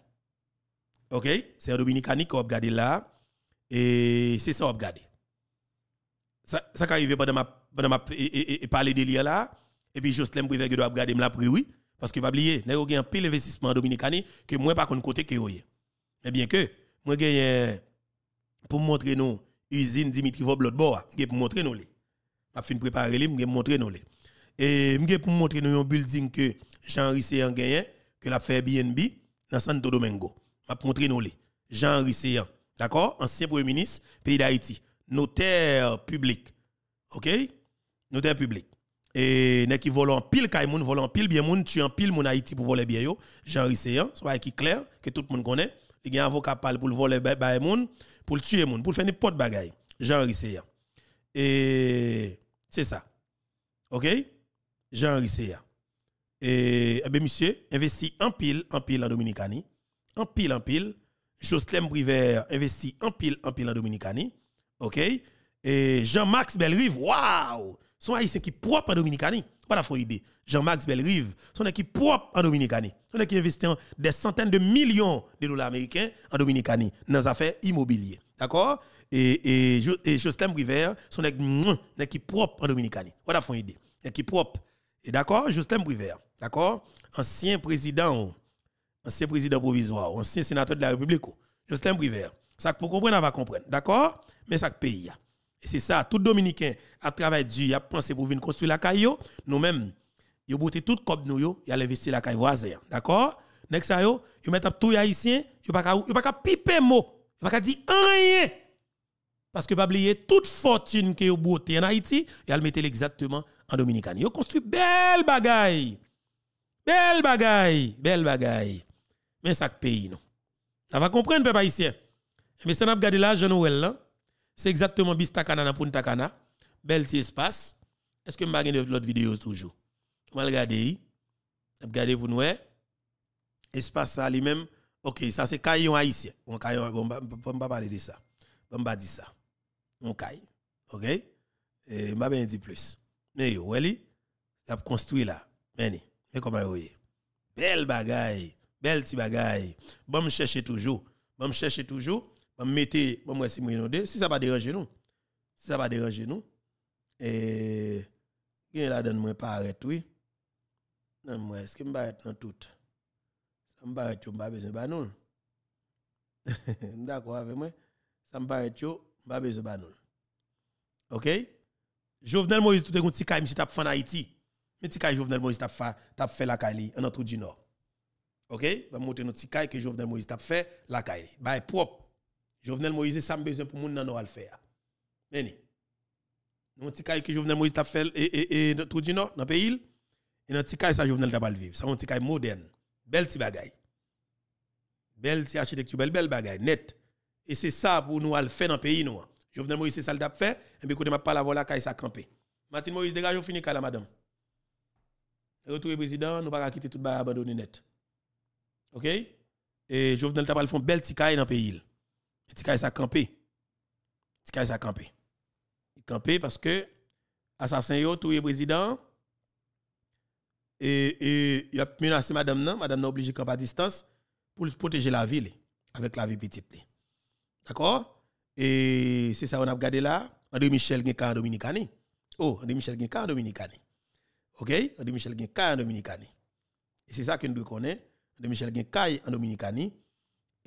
OK, c'est un dominicani qu'on regarde là et c'est ça qu'on a Ça ça qui arrive pendant ma pendant ma et, parler là et puis juste l'aime privé que doit regarder me la oui parce que pas oublier, a un pile investissement dominicani que moi pas contre côté que Mais bien que moi vais pour montrer nous usine Dimitri Voblotboa, pour montrer nous les. M'a fin préparer les, pour montrer nous les. Et m'gè pour montrer nous un building que Jean-Henri a gagne que l'affaire BNB dans Santo Domingo. M'a montrer nous les. Jean-Henri d'accord, ancien premier ministre pays d'Haïti, notaire public. OK Notaire public. Et nèg qui volant pile kay moun, pile bien moun, tu en pile mon Haïti pour voler bien yo, Jean-Henri Séan, soit qui clair que tout le monde connaît il y a un avocat parle pour le voler moun, pour le tuer moun, pour le faire n'importe bagay. Jean Risséa. Et c'est ça. OK Jean Risséa. Et eh ben monsieur, investi en pile, en pile en Dominicani, en pile en pile. Jocelyn Briver investi en pile en pile en Dominicani. OK Et Jean-Max Belrive, waouh, son haïtien qui propre en Dominicani pas la idée. Jean-Max Belrive, son équipe propre en Dominicanie. Son équipe investit des centaines de millions de dollars américains en Dominicanie dans les affaires immobilières. D'accord et, et, Justin Briver, son équipe propre en Dominicanie. Voilà, font idée. Équipe propre. Et d'accord Justin Briver, d'accord Ancien président, ancien président provisoire, ancien sénateur de la République. Justin Briver. Ça pour comprendre, on va comprendre. D'accord Mais ça paye. Hein. Et c'est ça, tout Dominicain, à travers Dieu, il a pensé pour venir construire la caille. Nous-mêmes, il a tout toute cop nous, il a investi la caille D'accord Next il yo, yo tout haïtien, yo pas yo pas piper mot, nous pas dire rien. Parce que pas oublier toute fortune que yo bote en Haïti, vous le mettre exactement en Dominicane. Yo construit belle bagaille. Belle bagaille, belle bagaille. Mais ça pays non. Ça va comprendre peuple haïtien. Mais ça n'a pas là, jean Noël là. C'est exactement Bistakana dans Punta Cana. Bel espace. Est-ce que je vais l'autre vidéo toujours? Je vais regarder. regarder pour nous. Espace ça lui-même. Ok, ça c'est caillon haïtien. Je on ne vais pas parler de ça. Je vais pas dire ça. On caille. Ok? Et m'a bien dire plus. Mais vous voyez tu as construit là. Mais comment vous voyez? Belle bagaille. Belle petite bagaille. vais me chercher toujours. Je me chercher toujours mettez, moi, si si ça va déranger nous, si ça va déranger nous, et, la donne moi pas arrêter, oui. Non, moi, est-ce que je vais dans tout? Ça me paraît que je pas besoin de banon. D'accord avec moi? Ça me paraît que je pas besoin de banon. OK? Jovenel Moïse, tout est un petit cas, tu t'as fait en Haïti. Mais si tu Jovenel Moïse, t'as fait, fait la Kali, en tout du Nord. OK? Je vais montrer notre petit cas que Jovenel Moïse, t'a fait la Kali. Bah, e propre. Jovenel Moïse sa mbezen pou moun nan nou al fè ya. Meni. Non ti kay ki jovenel Moïse tap fè e tout di nou nan peyil. E nan ti kay sa jovenel tap al viv. Sa moun ti kay modern. Bel ti bagay. Bel ti architektu. Bel bel bagay. Net. E se sa pou nou al fè nan peyil nou an. Jovenel Moïse sa l tap fè en bekou de ma pala vola kay sa kampe. Matin Moïse dega joun finika la madame. E rotou e prezident nou baka kiti tout ba abandoni net. Ok? E jovenel tap al fon bel ti kay nan peyil. Petit ça a campé. Petit ça a campé. Il campé parce que assassin yo le président et il a menacé madame non madame n'a obligé camper à distance pour protéger la ville avec la vie petite. D'accord Et c'est ça on a regardé là, André Michel gen en Dominicani. Oh, André Michel gen en Dominicani. OK André Michel gen en Dominicani. Et c'est ça que nous connaissons. André Michel gen en Dominicani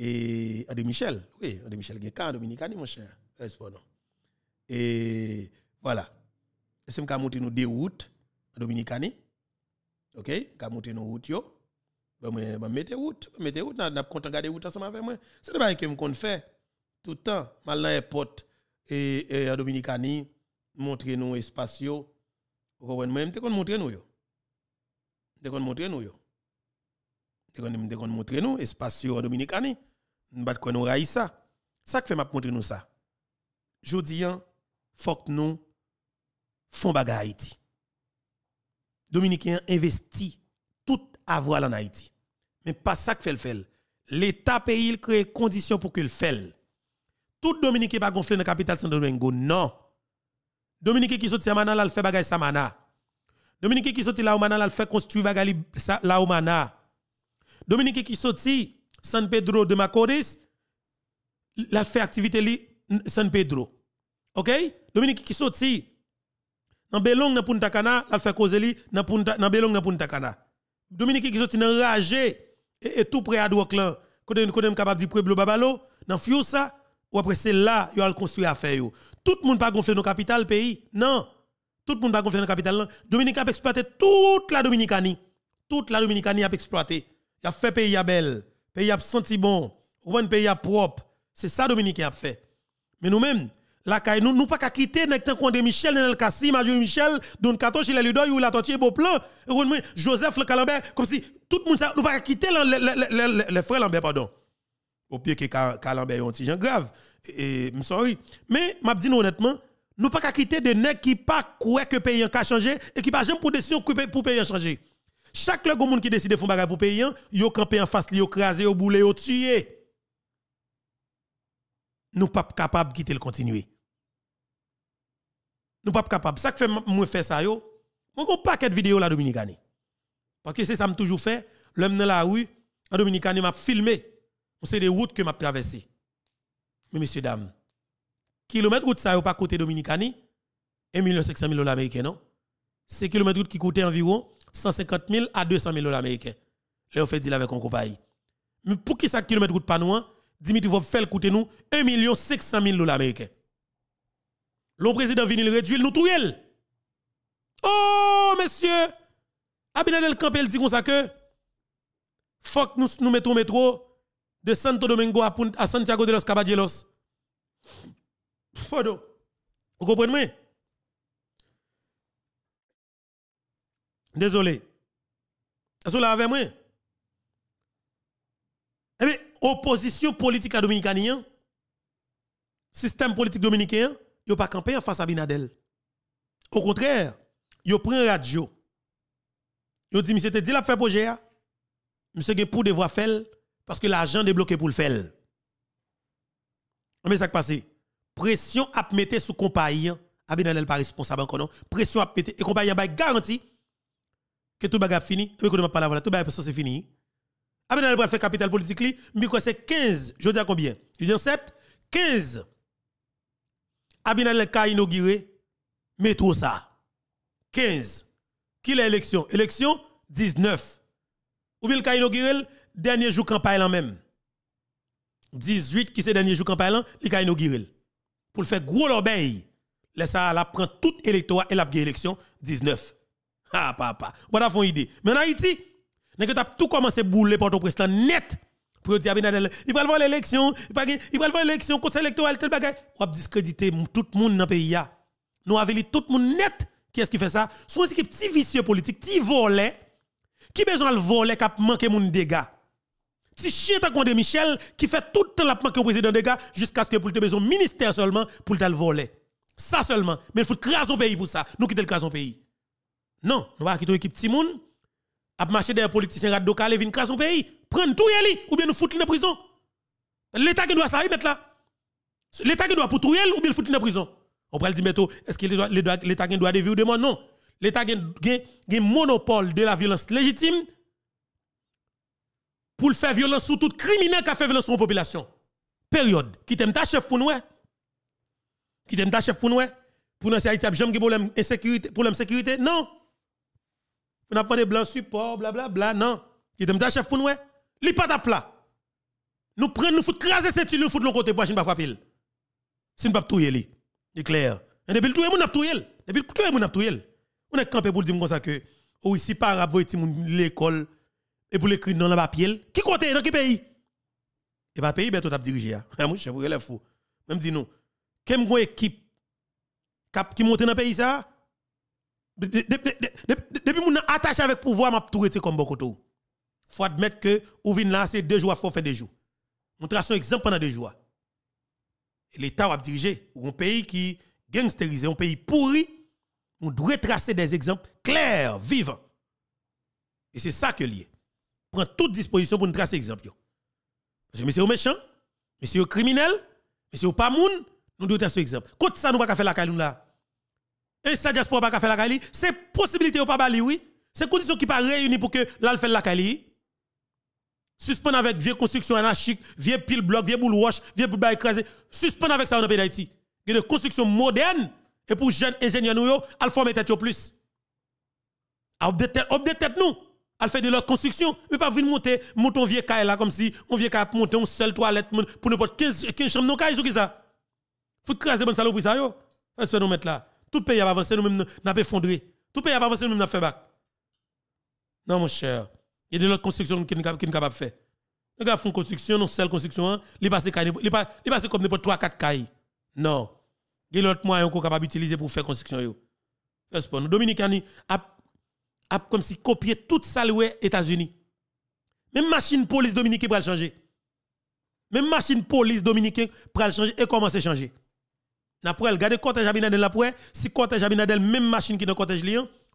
et André Michel, oui, André Michel Guécan, Dominicani, mon cher, responsable. Et voilà. C'est monté nos deux routes Dominicani. OK, m'a monté nos routes yo. Ben ben mettez route, bah, mettez route, n'a content garder route ensemble avec moi. C'est pas que me fait tout le temps, mal dans l'aéroport et, et en Dominicani, montrer nos espaces Vous comprenez même te qu'on montre nous yo. Je qu'on montre nous yo. Te qu'on montrer nous espaces yo Dominicani pas nous rayer ça. Ça que fait m'a montrer nous ça. Jodi faut que nous font baga Haïti. Dominique investit tout avoir en Haïti. Mais pas ça que fait le fait. L'État pays il crée conditions pour que le fait. Tout Dominicain pas gonfler dans la capitale saint Domingo, non. Dominique qui sorti à Mana il fait bagay Samana. Dominique qui sorti là au Manala, le fait construire choses là au Mana. Dominique qui sorti San Pedro de Macoris, la fait activité li San Pedro. OK Dominique qui sorti dans Belong dans Punta Cana, la fait cause li dans Punta dans Belong Punta Cana. Dominique qui sorti dans rager et, e tout près à quand côté côté capable de Pueblo Babalo, dans Fiusa ou après c'est là yo al construire affaire yo. Tout le monde pas gonfler nos capital pays. Non. Tout le monde pas gonfler nos Dominique a exploité toute la Dominicanie. Toute la Dominicanie a exploité. Il a fait pays à belle pays a senti bon, ou un pays a propre. C'est ça Dominique a fait. Mais nous-mêmes, la caille nous nous pas qu'à quitter qu'un coin de Michel Nenel le Major Michel Don Kato chez les ou la tortue beau plan Joseph le Calambert comme si tout le monde nous pas qu'à quitter les frères Lambert pardon au pied que Calambert un petit gens grave et mais m'a dit honnêtement nous pas qu'à quitter de nèg qui pas quoi que pays a changé et qui pas jamais pour décision pour pays a changé chaque le monde qui décide de faire bagarre pour payer, hein, yo campé en face, yo crasé, yo boulé, yo tué. Nous pas capable de quitter le continuer. Nous pas capable. Ça que fait moi faire ça yo. Moi gon paquet de vidéo la Dominicani. Parce que c'est ça me toujours fait, l'homme dans la rue en Dominicani, m'a filmé. On des routes que m'a traversé. Mais messieurs dames, kilomètre route ça yo pas côté dominicane 1 500 000 dollars américains non. C'est kilomètre route qui coûtait environ 150 000 à 200 000 dollars américains. Là, on fait deal avec un compagnie. Mais pour qui ça de coûte pas nous, hein? Dimitri va faire coûter nous 1 500 000 dollars américains. Le président vient le réduire, nous tout Oh, monsieur! Abinadel Campbell dit comme ça que, faut que nous, nous mettons métro de Santo Domingo à, Santiago de los Caballeros. Pardon. Vous comprenez? Désolé. Est-ce que avec moi? Eh opposition politique à Dominicanien, hein? système politique dominicain, ils pas campé en face à Binadel. Au contraire, ils un radio. Ils dit, monsieur, t'es dit la fait projet, monsieur, que pour devoir faire, parce que l'argent est bloqué pour le faire. Mais ça qui passe. Pression à mettre sous compagnie, hein? Abinadel pas responsable encore non. Pression à mettre, et compagnie a garantie que tout bagage fini, mais fini, pas la voilà, tout c'est fini. Après a fait faire capital politique li, mais quoi c'est 15, je dis à combien Je dis 7, 15. Abinale a inauguré métro ça. 15. Qui l'élection Élection 19. Ou bien ka inauguré dernier jour campagne même. 18 qui c'est dernier jour campagne, il a inauguré pour le faire gros l'obéi. Laisse ça la prend tout électorat et la élection 19. Ah, papa. voilà pas font idée. Mais en Haïti, tu avons tout commencé à bouler pour ton président net pour dire il va voir l'élection, il va voir l'élection, conseil électoral tel va Ou discréditer tout le monde dans le pays Nous avons tout le monde net. Qui est-ce qui fait ça Son équipe petit vicieux politique, petit volet qui besoin de voler cap manquer mon dégâts. Ti chien ta de Michel qui fait tout le temps la manquer président dégât jusqu'à ce que pour te besoin ministère seulement pour le voler. Ça seulement, mais il faut craser le pays pour ça. Nous quittons le craser pays. Non, nous pas quitter équipe Timoun, a marcher des politiciens rado et vinn son pays, prendre tout yeli ou bien nous foutre la prison. L'état qui doit s'arrêter là. L'état qui doit pour tout ou bien foutre la prison. On peut le dire bientôt, est-ce que l'état qui doit dévier ou démonter non. L'état qui un monopole de la violence légitime pour faire violence sur tout criminel qui a fait violence sur la population. Période. Qui t'aime ta chef pour nous? Hein? Qui t'aime ta chef pour nous? Hein? Pour nous, c'est Haïti, j'aime problème de sécurité. Non on a pas de blanc support, blablabla. non. Qui te dit, chef, foun, ouais. Li pas ta plat. Nous prenons, nous foutons, craser cette nous foutons de côté pour acheter pas frapper. Si nous pas tout li. C'est clair. Et depuis tout le monde a Depuis tout le monde On est campé pour dire comme ça que, ou oh, ici, par rapport l'école, et pour l'écrire dans la papier. Qui côté, dans quel pays? Et eh pas ben, pays, ben, tout a dirigé. Hein. Moi, je suis fou. Même dis nous, quelle équipe qui monte dans le pays ça? Depuis que je attaché avec pouvoir, je tout comme comme beaucoup faut admettre que ou vin là, c'est deux jours, faut faire deux jours. Nous un exemple pendant deux jours. L'État a dirigé un pays qui gangsterisé, un pays pourri. On doit tracer des exemples clairs, vivants. Et c'est ça que lié. Prend toute disposition pour nous tracer exemple. Parce que monsieur méchant, monsieur criminel, monsieur pas moun, nous devons tracer exemple. Quand ça nous pas faire la calme là, et sa diaspora pas faire la Kali, c'est possibilité ou pas bali oui, c'est condition qui pas réunie pour que l'al fait la Kali. Suspend avec vieux construction anarchique, vieux pile bloc, vieux boule roche, vieux boule écrasé, suspend avec ça dans le pays d'Haïti. Il y a moderne. construction et pour jeunes ingénieurs nous, elle forme tête plus. Op de tête nous. Elle fait de l'autre construction, mais pas venir monter, monter un vieux caille là comme si on vieux caille monter une seule toilette pour n'importe 15 15 chambres non caille ou qui ça. Faut craser bonne pour ça yo. On se mettre là tout pays a avancé, nous même n'a pas effondré. Tout pays a avancé, nous-mêmes, n'a fait bac. Non, mon cher. Il y a de l'autre construction qui est capable de faire. avons fait une construction, non, seule construction, ils hein. passent comme n'importe 3-4 cailles. Non. Il y a l'autre moyen qu'on est capable d'utiliser pour faire construction. ce Dominicani, a, a comme si copier tout ça, aux États-Unis. Même machine police dominicaine va changer. Même machine police dominicaine va changer et commencer à changer. Après, regardez le cortège Abinadel après, si cortège Abinadel, même machine qui est dans le cortège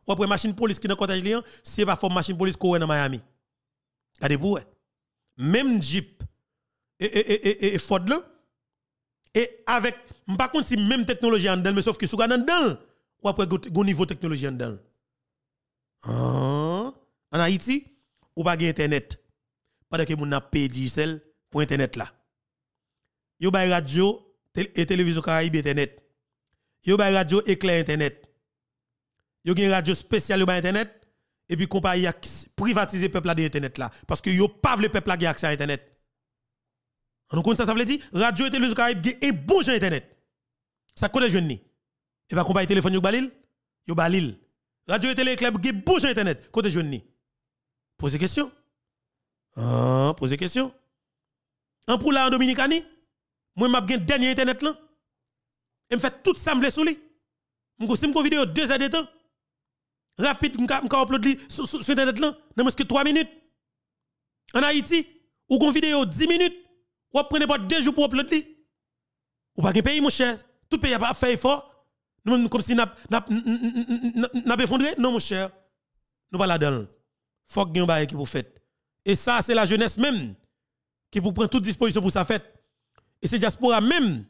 ou après machine police qui est dans le cortège c'est pas forme machine police qu'on dans Miami. Regardez vous Même Jeep et, et, et, et Ford là, et avec, je ne contre si même technologie en dedans, mais sauf que si vous en dedans, ou après, un niveau technologie en dedans. Ah. en Haïti, ou pas Internet. Pendant que vous n'avez pas sel pour Internet là. Vous avez radio, et télévision Caraïbe internet. Yo ba radio éclair internet. Yo gen radio spéciale yo ba internet et puis compagnie privatiser le peuple de internet là parce que yo pas le peuple qui a accès à internet. On compte ça ça veut dire radio et télévision Caraïbe gen est bon internet. Ça connaît jeune ni. Et ba compagnie téléphone yo balil, yo balil. Radio et télé éclair gen bouge sur internet côté jeune ni. Posez question. Ah, posez question. En pour la en Dominicanie moi, je suis dernier internet là. Et me fait tout ça, me sous lui. Je suis vidéo deux heures de temps. Rapide, je suis upload sur internet là. Dans que trois minutes. En Haïti, ou une vidéo 10 minutes. Ou prendre pas deux jours pour upload Ou pas un pays, mon cher. Tout pays a pas fait effort. Nous, comme si n'a n'a effondré. Non, mon cher. Nous pas là-dedans. Faut que nous qui pour fait. Et ça, c'est la jeunesse même qui vous prend toute disposition pour sa fête. Et c'est diaspora même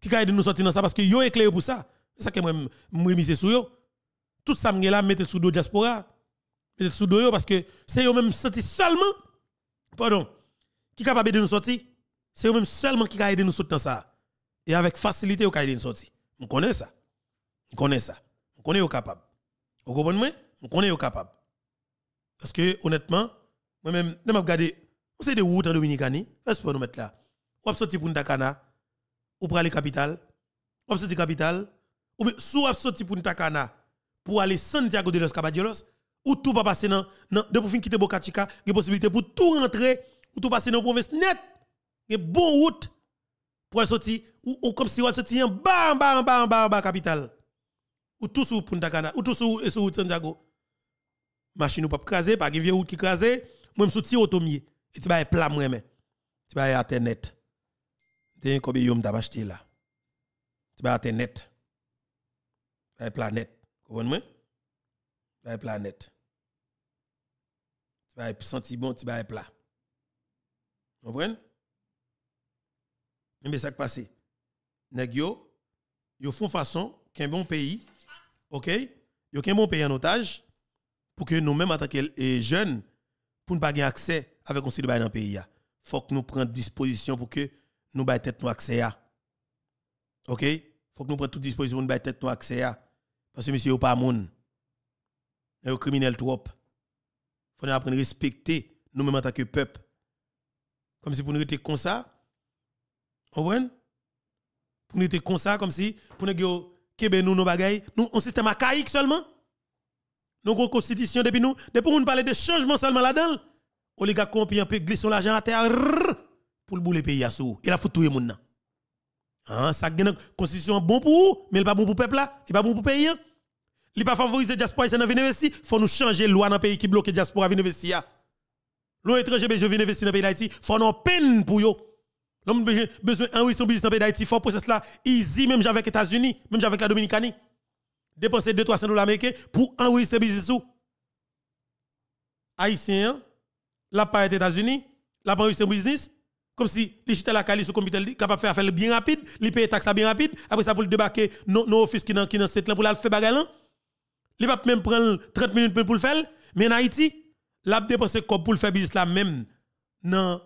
qui a aidé nous sortir dans ça parce que yo éclairé pour ça. C'est ça que moi remiser sur yo. Tout ça là mettre sous dos diaspora. Mettez sous dos parce que c'est eux même sortis seulement pardon qui capable de nous sortir. C'est eux même seulement qui a aidé nous sortir dans ça. Et avec facilité, ils aidé nous sortir. On connaît ça. On connaît ça. On connaît au capable. Vous comprenez On connaît yo capable. Parce que honnêtement, moi-même, je regarder, regarde, vous des routes en Dominicanie. Est-ce hein? pas nous mettre là ou sorti pour Cana, ou pour aller capitale, ou sorti capitale, ou sous sorti pour Cana pour aller Santiago de los Caballeros, ou tout pas passer dans, de pou finir quitter Boca Chica, il y a possibilité pour tout rentrer, ou tout passer dans province net, il y a bon route pour aller sortir, ou, comme si on sortit en bas, en bas, en bas, en bas, en bas, capitale. Ou tout sur Punta Cana, ou tout sou, sou Santiago. Machine ou pas craser, pas de vieux route qui craser, moi je suis automier, et tu vas plat moi-même, tu vas internet. T'es combien yom t'a acheté là? Tu vas être net. La planète. Vous comprenez? La planète. Tu vas sentir bon, tu vas être plat. Vous comprenez? Mais ça qui passe. Nèg yo, yo font façon qu'un bon pays, OK? Yo qu'un bon pays en otage pour que nous-mêmes en tant que jeunes pour ne pas avoir accès avec un dans le pays. Il faut que nous prenions disposition pour que nous bail tête nous accès à. OK Faut que nous prenions toute disposition nous tête nous accès à parce que monsieur pas moun. un criminel trop. Faut nous apprendre respecter nous-mêmes en tant que peuple. Comme si pour nous être comme ça. Vous Pour nous être comme ça comme si pour nous kebe nous nos bagailles, nous un système archaïque seulement. Nous une constitution depuis nous, depuis nous parler de changement seulement là-dedans. gars qui un peu glissé l'argent à terre pour le bouler pays à sous. Il a foutu tout le monde. Hein, hein ça constitution bon pour vous, mais il pas bon pour peuple là, il pas bon pour pays. Hein. Il pas favoriser diaspora ici dans Il faut nous changer loi dans le pays qui bloque diaspora venir investir. Hein. L'on étranger besoin venir investir dans pays d'Haïti, faut nous peine pour yo. L'homme besoin enrichir son business dans pays d'Haïti, faut process là easy même avec États-Unis, même avec la Dominicanie. Dépenser 2 300 dollars américains pour enrichir business Haïtien, la part États-Unis, la part business comme si les chita la calice ou comme de faire bien rapide, il paye taxes bien rapide, après ça pour le débarquer nos no qui dans qui dans cette pour le faire bagarre là. Il peuvent même prendre 30 minutes pour le faire, mais en Haïti, l'a dépensé comme pour le faire business là même dans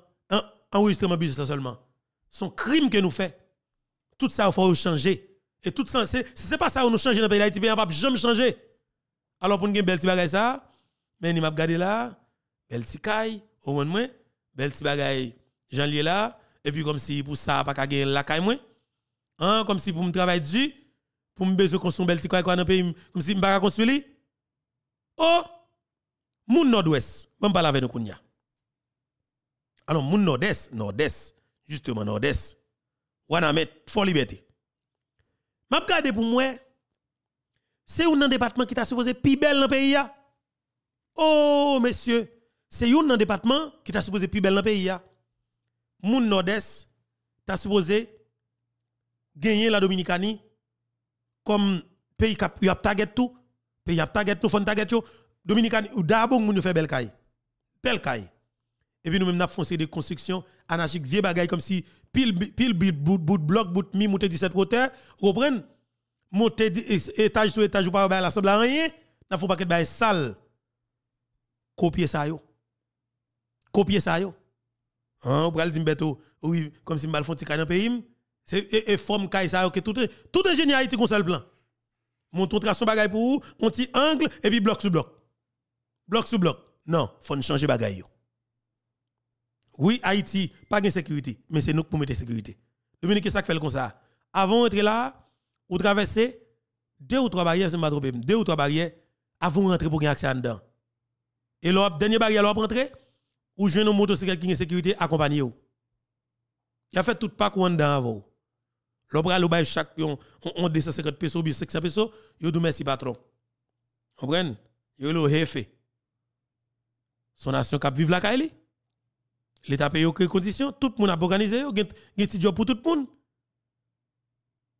enregistrement business seulement. Son crime que nous fait. Tout ça il faut changer. Et tout ça c'est c'est pas ça on nous changer dans le pays d'Haïti, pays pas jamais changer. Alors pour nous belle bagaille ça, mais il m'a gardé là, belle caille, au moins belle petit bagaille j'en lié là, et puis comme si pour ça, pas qu'à gagner la caille Hein, comme si pour me travailler du, pour me besoin construire un bel petit quoi dans pays, comme si me pas construire. Oh, mon nord-ouest, je parler avec nous. Alors, Alors, mon nord-est, nord-est, justement nord-est, mettre Fort Liberté. M'a regarder pour moi, c'est un département qui t'a supposé plus belle dans le pays. Oh, messieurs, c'est un département qui t'a supposé plus belle dans le pays moun nord-est, tu supposé gagner la Dominicanie comme pays qui a target tout, pays a target tout, font target Dominicaine, Dominicanie, ou d'abord, nous fait belle caille. Belle caille. Et puis nous même nous a foncé des constructions anarchiques, vieux bagailles, comme si pile, pile, bout, bout, bloc, bout, mi, monter 17 hauteurs, vous reprennent, Monter étage sur étage, ou pas, l'assemblée, rien. Nous faut fait que paquet de sale. Copier ça, yo. Copier ça, yo. Hein, ou pral dire, oui, comme si m'bal font dans pays, c'est et, forme kay ça e, e tout tout ingénieur Haïti qu'on seul plan. Monton trace son bagaille pour vous. on ti angle et puis bloc sous bloc. Bloc sous bloc. Non, faut changer bagay Oui, Haïti pas de sécurité, mais c'est nous pour mettre sécurité. Dominique ça fait comme ça. Avant d'entrer là, ou traverser deux ou trois barrières, c'est pas trop deux ou trois barrières avant d'entrer pour gagner accès à dedans. Et la dernière barrière l'autre rentrer ou jeune motocyclette qui est sécurité accompagné Il a fait tout pas qu'on dans avant. L'obra chaque on, on 250 pesos ou 500 pesos, yo dou merci patron. Comprenez Yo le jefe. Son nation cap vivre la kaili. L'état paye crée conditions, tout le monde a organisé, il un job pour tout le monde.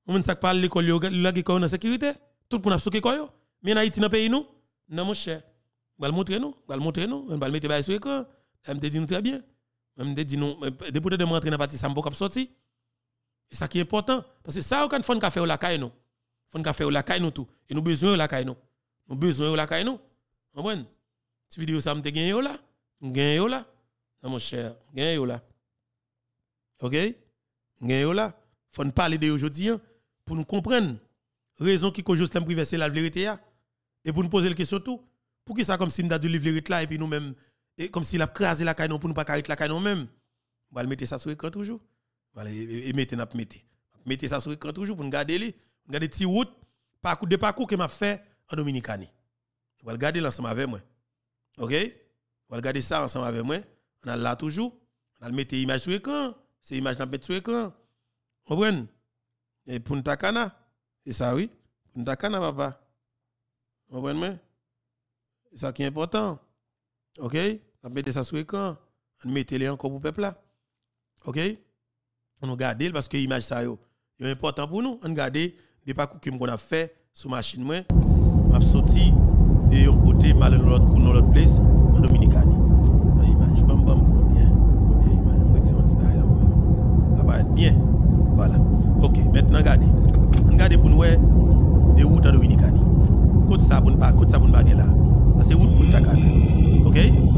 On ne sait l'école, sécurité, tout le monde a quoi. nous, cher. nous, elle me dit nous très bien. Elle me dit non nous, depuis de rentrer dans la partie, ça me sortir Et ça qui est important. Parce que ça, on fait café fait la caille, nous. Fon café la caille, nous tout. Et nous besoin de la caille, nous. Nous besoin de la caille, nous. Vous comprenez? vidéo ça, me gagné là. Gagné là. Non, mon cher. Gagné là. OK? Gagné ou là. Fon parler de aujourd'hui, hein, pour nous comprendre. Raison qui cause l'homme privé, c'est la vérité. Hein. Et pour nous poser la question tout. Pour qui ça comme si nous avons vérité là et puis nous-mêmes, et comme s'il a crasé la caille pour nous pas carrer la caille même. On va mettre ça sur l'écran toujours. Et mettre, n'a mettre. ça sur l'écran toujours pour nous garder les, garder petite route, parcours de parcours que m'a fait en Dominicani. On va le garder ensemble avec moi. OK On va garder ça ensemble avec moi. On a là toujours. On a mettre image sur l'écran. C'est image n'a mettre sur l'écran. Comprenez Et pour Takana, c'est ça oui. Pour Takana papa. Comprenez Ça qui est important. OK on mettre ça sous l'écran. On mettez-les encore pour le peuple là. OK? On garde parce que l'image ça yo. est important pour nous. On garde des parcours qu'on a fait sur machine moi. m'a sorti de l'autre côté mal l'autre dans l'autre place en Dominicani. L'image bam bam bon bien. Bien on retire là Ça va être bien. Voilà. OK, maintenant regardez. On garde pour nous des routes en Dominicani. Côte ça pour ne pas, côte ça pour ne pas là. Ça c'est route pour Takana. OK?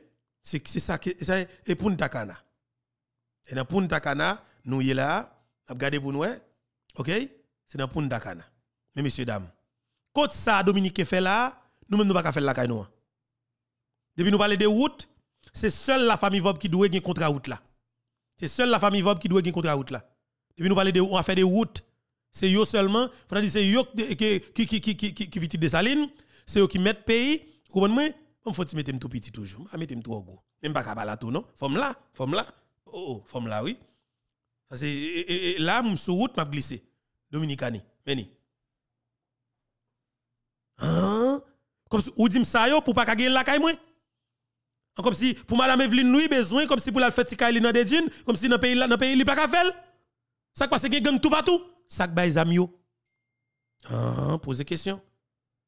C'est ça que ça et Punta Et dans Punta nous sommes là, regardé pour nous, hein. OK C'est dans Punta Mais messieurs dames, quand ça Dominique fait là, nous même nous pas faire la hein. Depuis nous parler de route, c'est seule la famille Vob qui doit gagner contrat route là. C'est seule la famille Vob qui doit gagner contrat route là. Depuis nous parler de on a des routes, c'est eux seulement, c'est eux qui qui qui qui qui qui qui qui qui qui qui qui on faut mettre tout petit toujours. Je mettre trop gros. Même pas capable tout, non? Forme là, forme là. Oh, oh forme là, oui. Ça c'est là sur route m'a glissé. Dominicani, venez. Hein? Comme si ou dit ça yo pour pas gagner la caille moi. Hein, comme si pour madame Evelyne nous besoin comme si pour la fête caille dans des dunes, comme si dans pays là dans pays li pas ka faire. Ça parce que gang tout partout. Ça que baï yo. Hein, poser question.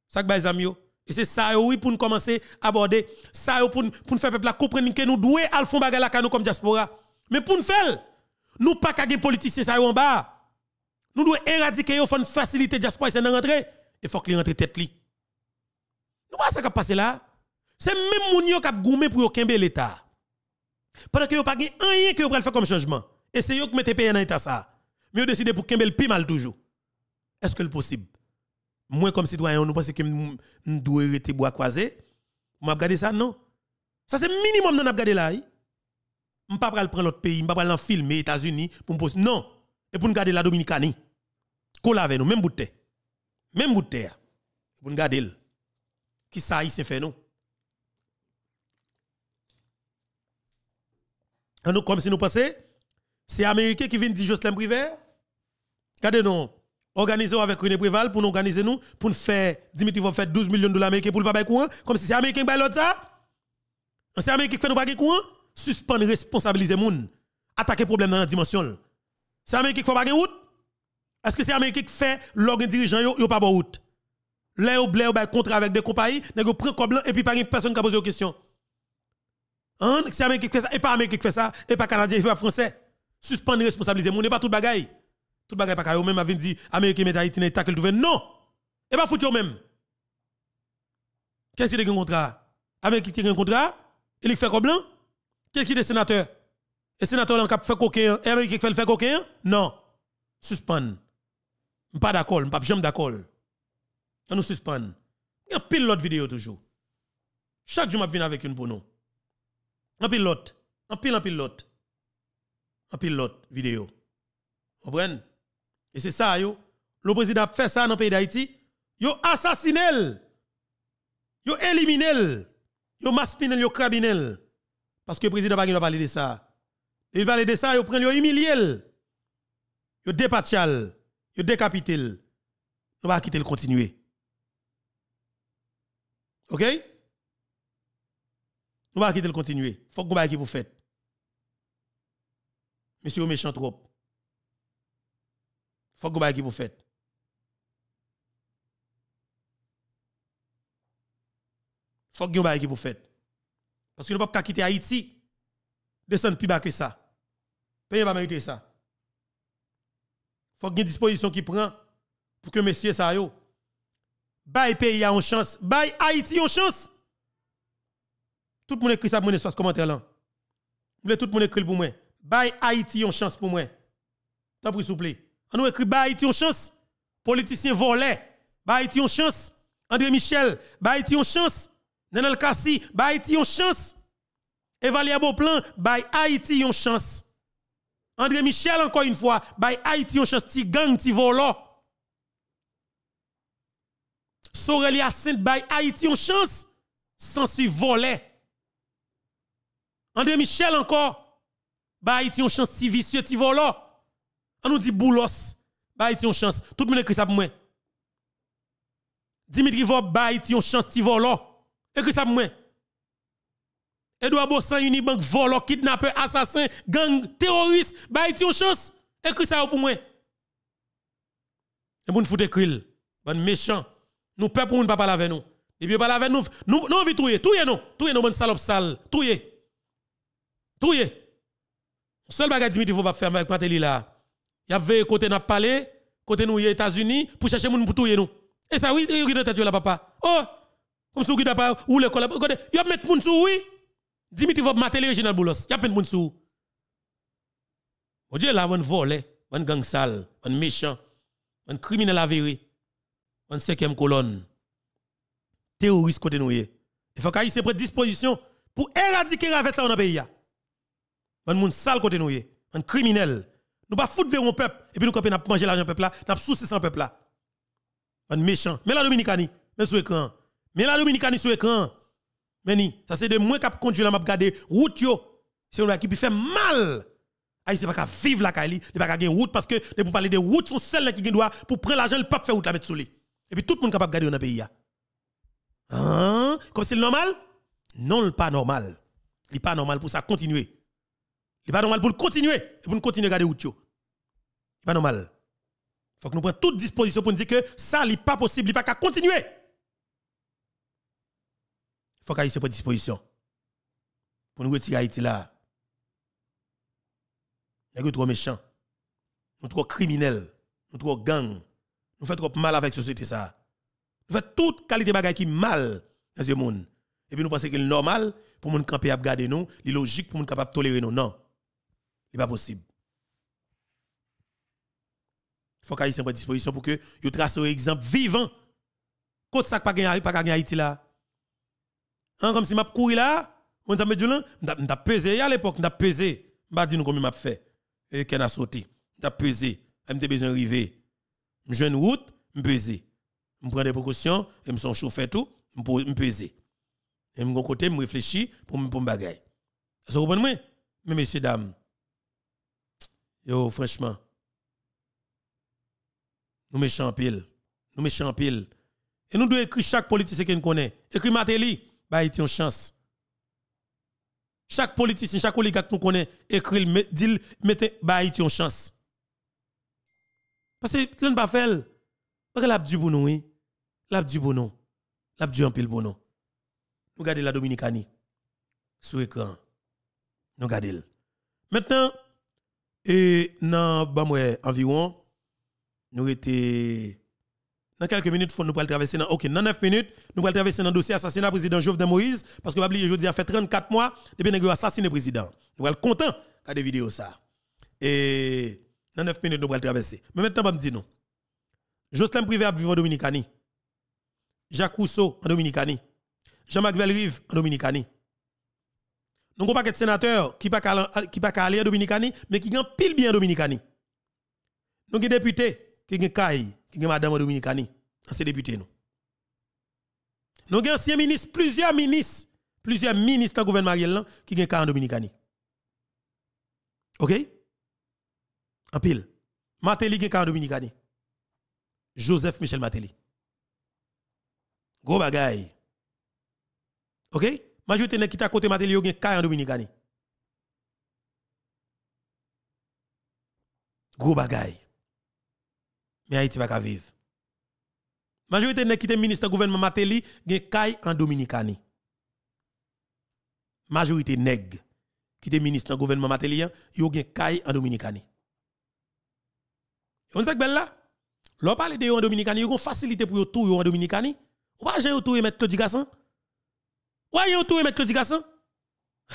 Ça que baï yo. Et c'est ça, oui, pour nous commencer à aborder, ça, pour, pour nous faire peuple comprendre que nous devons aller faire bagarre la nous comme diaspora. Mais pour nous faire, nous pas qu'à des politiciens ça en bas. Nous devons éradiquer, nous fond faciliter diaspora et rentrer. Il faut qu'il rentre rentrent tête li. Nous pas ce qui passé là. C'est même moun qui qui gourmé pour ait l'état. Pendant que yo pas rien que faire comme changement. Et c'est mettre qui pays dans l'état ça. Mais vous décidé pour ait le pire mal toujours. Est-ce que c'est possible moi comme citoyen, nous pensons que nous devons rester bois croisé. Je regarder ça, non. Ça, c'est minimum dans regarder là. Je ne pas prendre l'autre eh? pays, je ne pas filmer eh, les États-Unis pour me poser. Non. Et pour nous garder la Dominicanie. Qu'on avec nous, même bout de Même bout de terre. Pour nous garder. Qui ça, il s'est fait, non? Nous, comme si nous pensions, c'est Américain qui vient dire Jocelyn Privé. Regardez, non organisons avec René Préval pour nous organiser nous, pour nous faire, Dimitri va faire 12 millions de dollars américains pour le pas courant, comme si c'est Américain qui l'autre ça. C'est Américain qui fait nous pas courant, suspendre, responsabiliser moun, attaquer problème dans la dimension. C'est Américain qui fait pas route. Est-ce que c'est Américain qui fait l'organe dirigeant, yo pas de route? Là, yo blé, yo contrat avec des compagnies, nèg prend le blanc et puis pas une personne qui pose une question. Hein? C'est Américain qui fait ça, et pas Américain qui fait ça, et pas Canadien, et pas Français. Suspendre, responsabiliser moun, et pas tout bagaille. Tout le pa ka yo même dit Américain met Haïti dans tacle non. Et pas foutre yo même. Qu'est-ce qui a un contrat Américain qui a un contrat, il fait comme blanc. Qu'est-ce qui est sénateur Et sénateur fait coquin, et Américain qui fait coquin Non. Suspend. Pas d'accord, Je pas jamais d'accord. On nous suspend. Il y a pile l'autre vidéo toujours. Chaque jour, je viens avec une pour nous. Un pilote. Un pile, en pilote. Un pilote vidéo. Vous comprenez? Et c'est ça, yo. Le président fait ça dans le pays d'Haïti. Yo assassiné. Yo éliminé. Yo maspiné, yo crabinel, Parce que le président pas parler de ça. Il parlez de ça, il prend, il humilie. Il dépatchal. Il décapité. Nous va quitter le continuer. OK Nous va quitter le continuer. Faut que vous qui pour pas. Monsieur méchant trop faut que vous qui vous faites. Faut que vous qui vous faites. Parce que nous ne pouvons pas quitter Haïti, descendre plus bas que ça. Payez pas mériter ça. Faut que une disposition qui prend pour que monsieur ça yo bail pays a une chance, bail Haïti a une chance. Tout le monde écrit ça pour moi dans commentaire là. Vous tout le monde écrit pour moi. Bail Haïti a une chance pour moi. T'as pris s'il vous plaît. On nous écrit, bah, Haïti, on chance. Politicien volé. Bah, Haïti, on chance. André Michel, bah, Haïti, on chance. Nenel Kassi, bah, Haïti, on chance. Evalia Beauplan, bah, Haïti, on chance. André Michel, encore une fois, bah, Haïti, on chance. Ti gang, ti volo. Sorelia Saint, bah, Haïti, on chance. Sans si volé. André Michel, encore. Bah, Haïti, on chance. Ti vicieux, ti volo. On nous dit boulos, bah Haïti chance. Tout le monde écrit ça pour moi. Dimitri Vob, bah chance, ti volo. Écrit ça pour moi. Edouard Bossan, Unibank, volo, kidnappeur, assassin, gang, terroriste, bah Haïti chance. Écrit ça pour moi. Et pour nous foutre bon méchant. Nous peur pour nous pas parler avec nous. Et puis parler avec nous, nous nous envie touyer, non, nous, touyer nous bonne salope sale, touyer. Touyer. Seul bagage Dimitri Vob va faire avec Patelli là y a veillé côté n'a parlé, côté nous États-Unis pour chercher moun pour touyer nous. Et ça oui, il dans tête là papa. Oh comme sou qui n'a pas ou le côté, y a mettre moun sou oui. Dimitri va mater le Boulos, y a plein moun sou. Mon Dieu là on vole on gang sale, on méchant, on criminel avéré, on cinquième colonne. Terroriste côté nous Il faut qu'il se prenne disposition pour éradiquer avec ça dans le pays. On moun sale côté nous, on criminel. Nous pas foutre vers un peuple et puis nous camper n'a manger l'argent peuple là, n'a souci sans peuple là. Un méchant. Mais la Dominicani, mais sur écran. Mais la Dominicani sur écran. Mais ni, ça c'est de moi qui conduit la m'a regarder route yo. C'est là qui fait mal. Aïe, ah, c'est pas qu'à vivre la Kali, c'est pas qu'à gagner route parce que de pour parler de route, sont celles qui gagne pour prendre l'argent, le peuple faire route la mettre sous lui. Et puis tout le monde capable de garder dans le pays là. Hein? Comme c'est normal? Non, le pas normal. Il pas normal pour ça continuer. Il pas normal pour continuer et pour continuer à garder route pas normal. Faut que nous prenions toute disposition pour nous dire que ça n'est pas possible, il pas qu'à continuer. Faut qu'Haïti prenne disposition pour nous retirer Haïti là. Nous sommes trop méchants, nous sommes trop criminels, nous sommes trop gangs, nous faisons trop mal avec la société ça. Nous faisons toute qualité de bagaille qui est mal dans ce monde. Et puis nous pensons que c'est normal pour nous camper à garder nous, est logique pour nous capable tolérer nous. Non, ce n'est pas possible faut y ait à disposition pour que vous tracez un exemple vivant. Quand ça pas gagné pas gagné Haïti là. Hein, comme si m'a couru là, on t'a dit là, m'a pesé à l'époque, m'a pesé. M'a dit nous comment m'a fait. Et qu'elle a sauté. M'a pesé, m'a besoin suis M'joue une route, m'a pesé. Je prends des précautions, me suis chauffé tout, m'a pesé. Et m'a côté je réfléchis pour me pour bagaille. Ça vous comprenez Mais messieurs dames, yo franchement nous méchants pile. Nous méchants pile. Et nous devons écrire chaque politicien que nous connaît. Écrire Matéli, bah, une chance. Chaque politicien, chaque oligarque nous connaît, écrit, dit, mettez, bah, une chance. Parce que ne pas faire. parce que l'a du pour nous, oui. L'a du pour nous. L'a du en pile pour nous. Nous gardons la Dominicanie. Sur l'écran. Nous gardons. Maintenant, et dans, bah, environ, nous étions dans quelques minutes, nous pouvons traverser dans, ok, dans 9 minutes, nous allons traverser dans le dossier assassinat président Jovenel Moïse, parce que pas oublier, a fait 34 mois, depuis que assassiné président. Nous allons content à des vidéos ça. Et dans 9 minutes, nous allons traverser. Mais maintenant, on me dit non. Jocelyn Privé a vivre en Dominicanie. Jacques Rousseau en Dominicanie. Jean-Marc Belrive en Dominicanie. Nous avons pas de sénateurs qui ne pas aller en Dominicani, mais qui ont pile bien en Dominicanie. Nous avons des députés qui est Kay, qui gen madame Dominicani, ancien député nous. avons avons anciens ministres, plusieurs ministres, plusieurs ministres dans gouvernement Ariel qui gen en Dominicani. OK En pile. Matéli gen en Dominicani. Joseph Michel Matéli. Gros bagay. OK Majorité na qui t'a côté Matéli gen en Dominicani. Gros bagay mais Haïti va vivre. Majorité nèg qui est ministre gouvernement Matéli, gen kay en Dominicani. Majorité nèg qui était ministre gouvernement Matéli, hein, yo gen kay en Dominicani. On sait belle là. L'on parle de yo en Dominicani, yo facilité pour yo tout en Dominicani. Ou pas j'ai tout et mettre Claude Gasson. Ou yon tout et mettre Claude Gasson.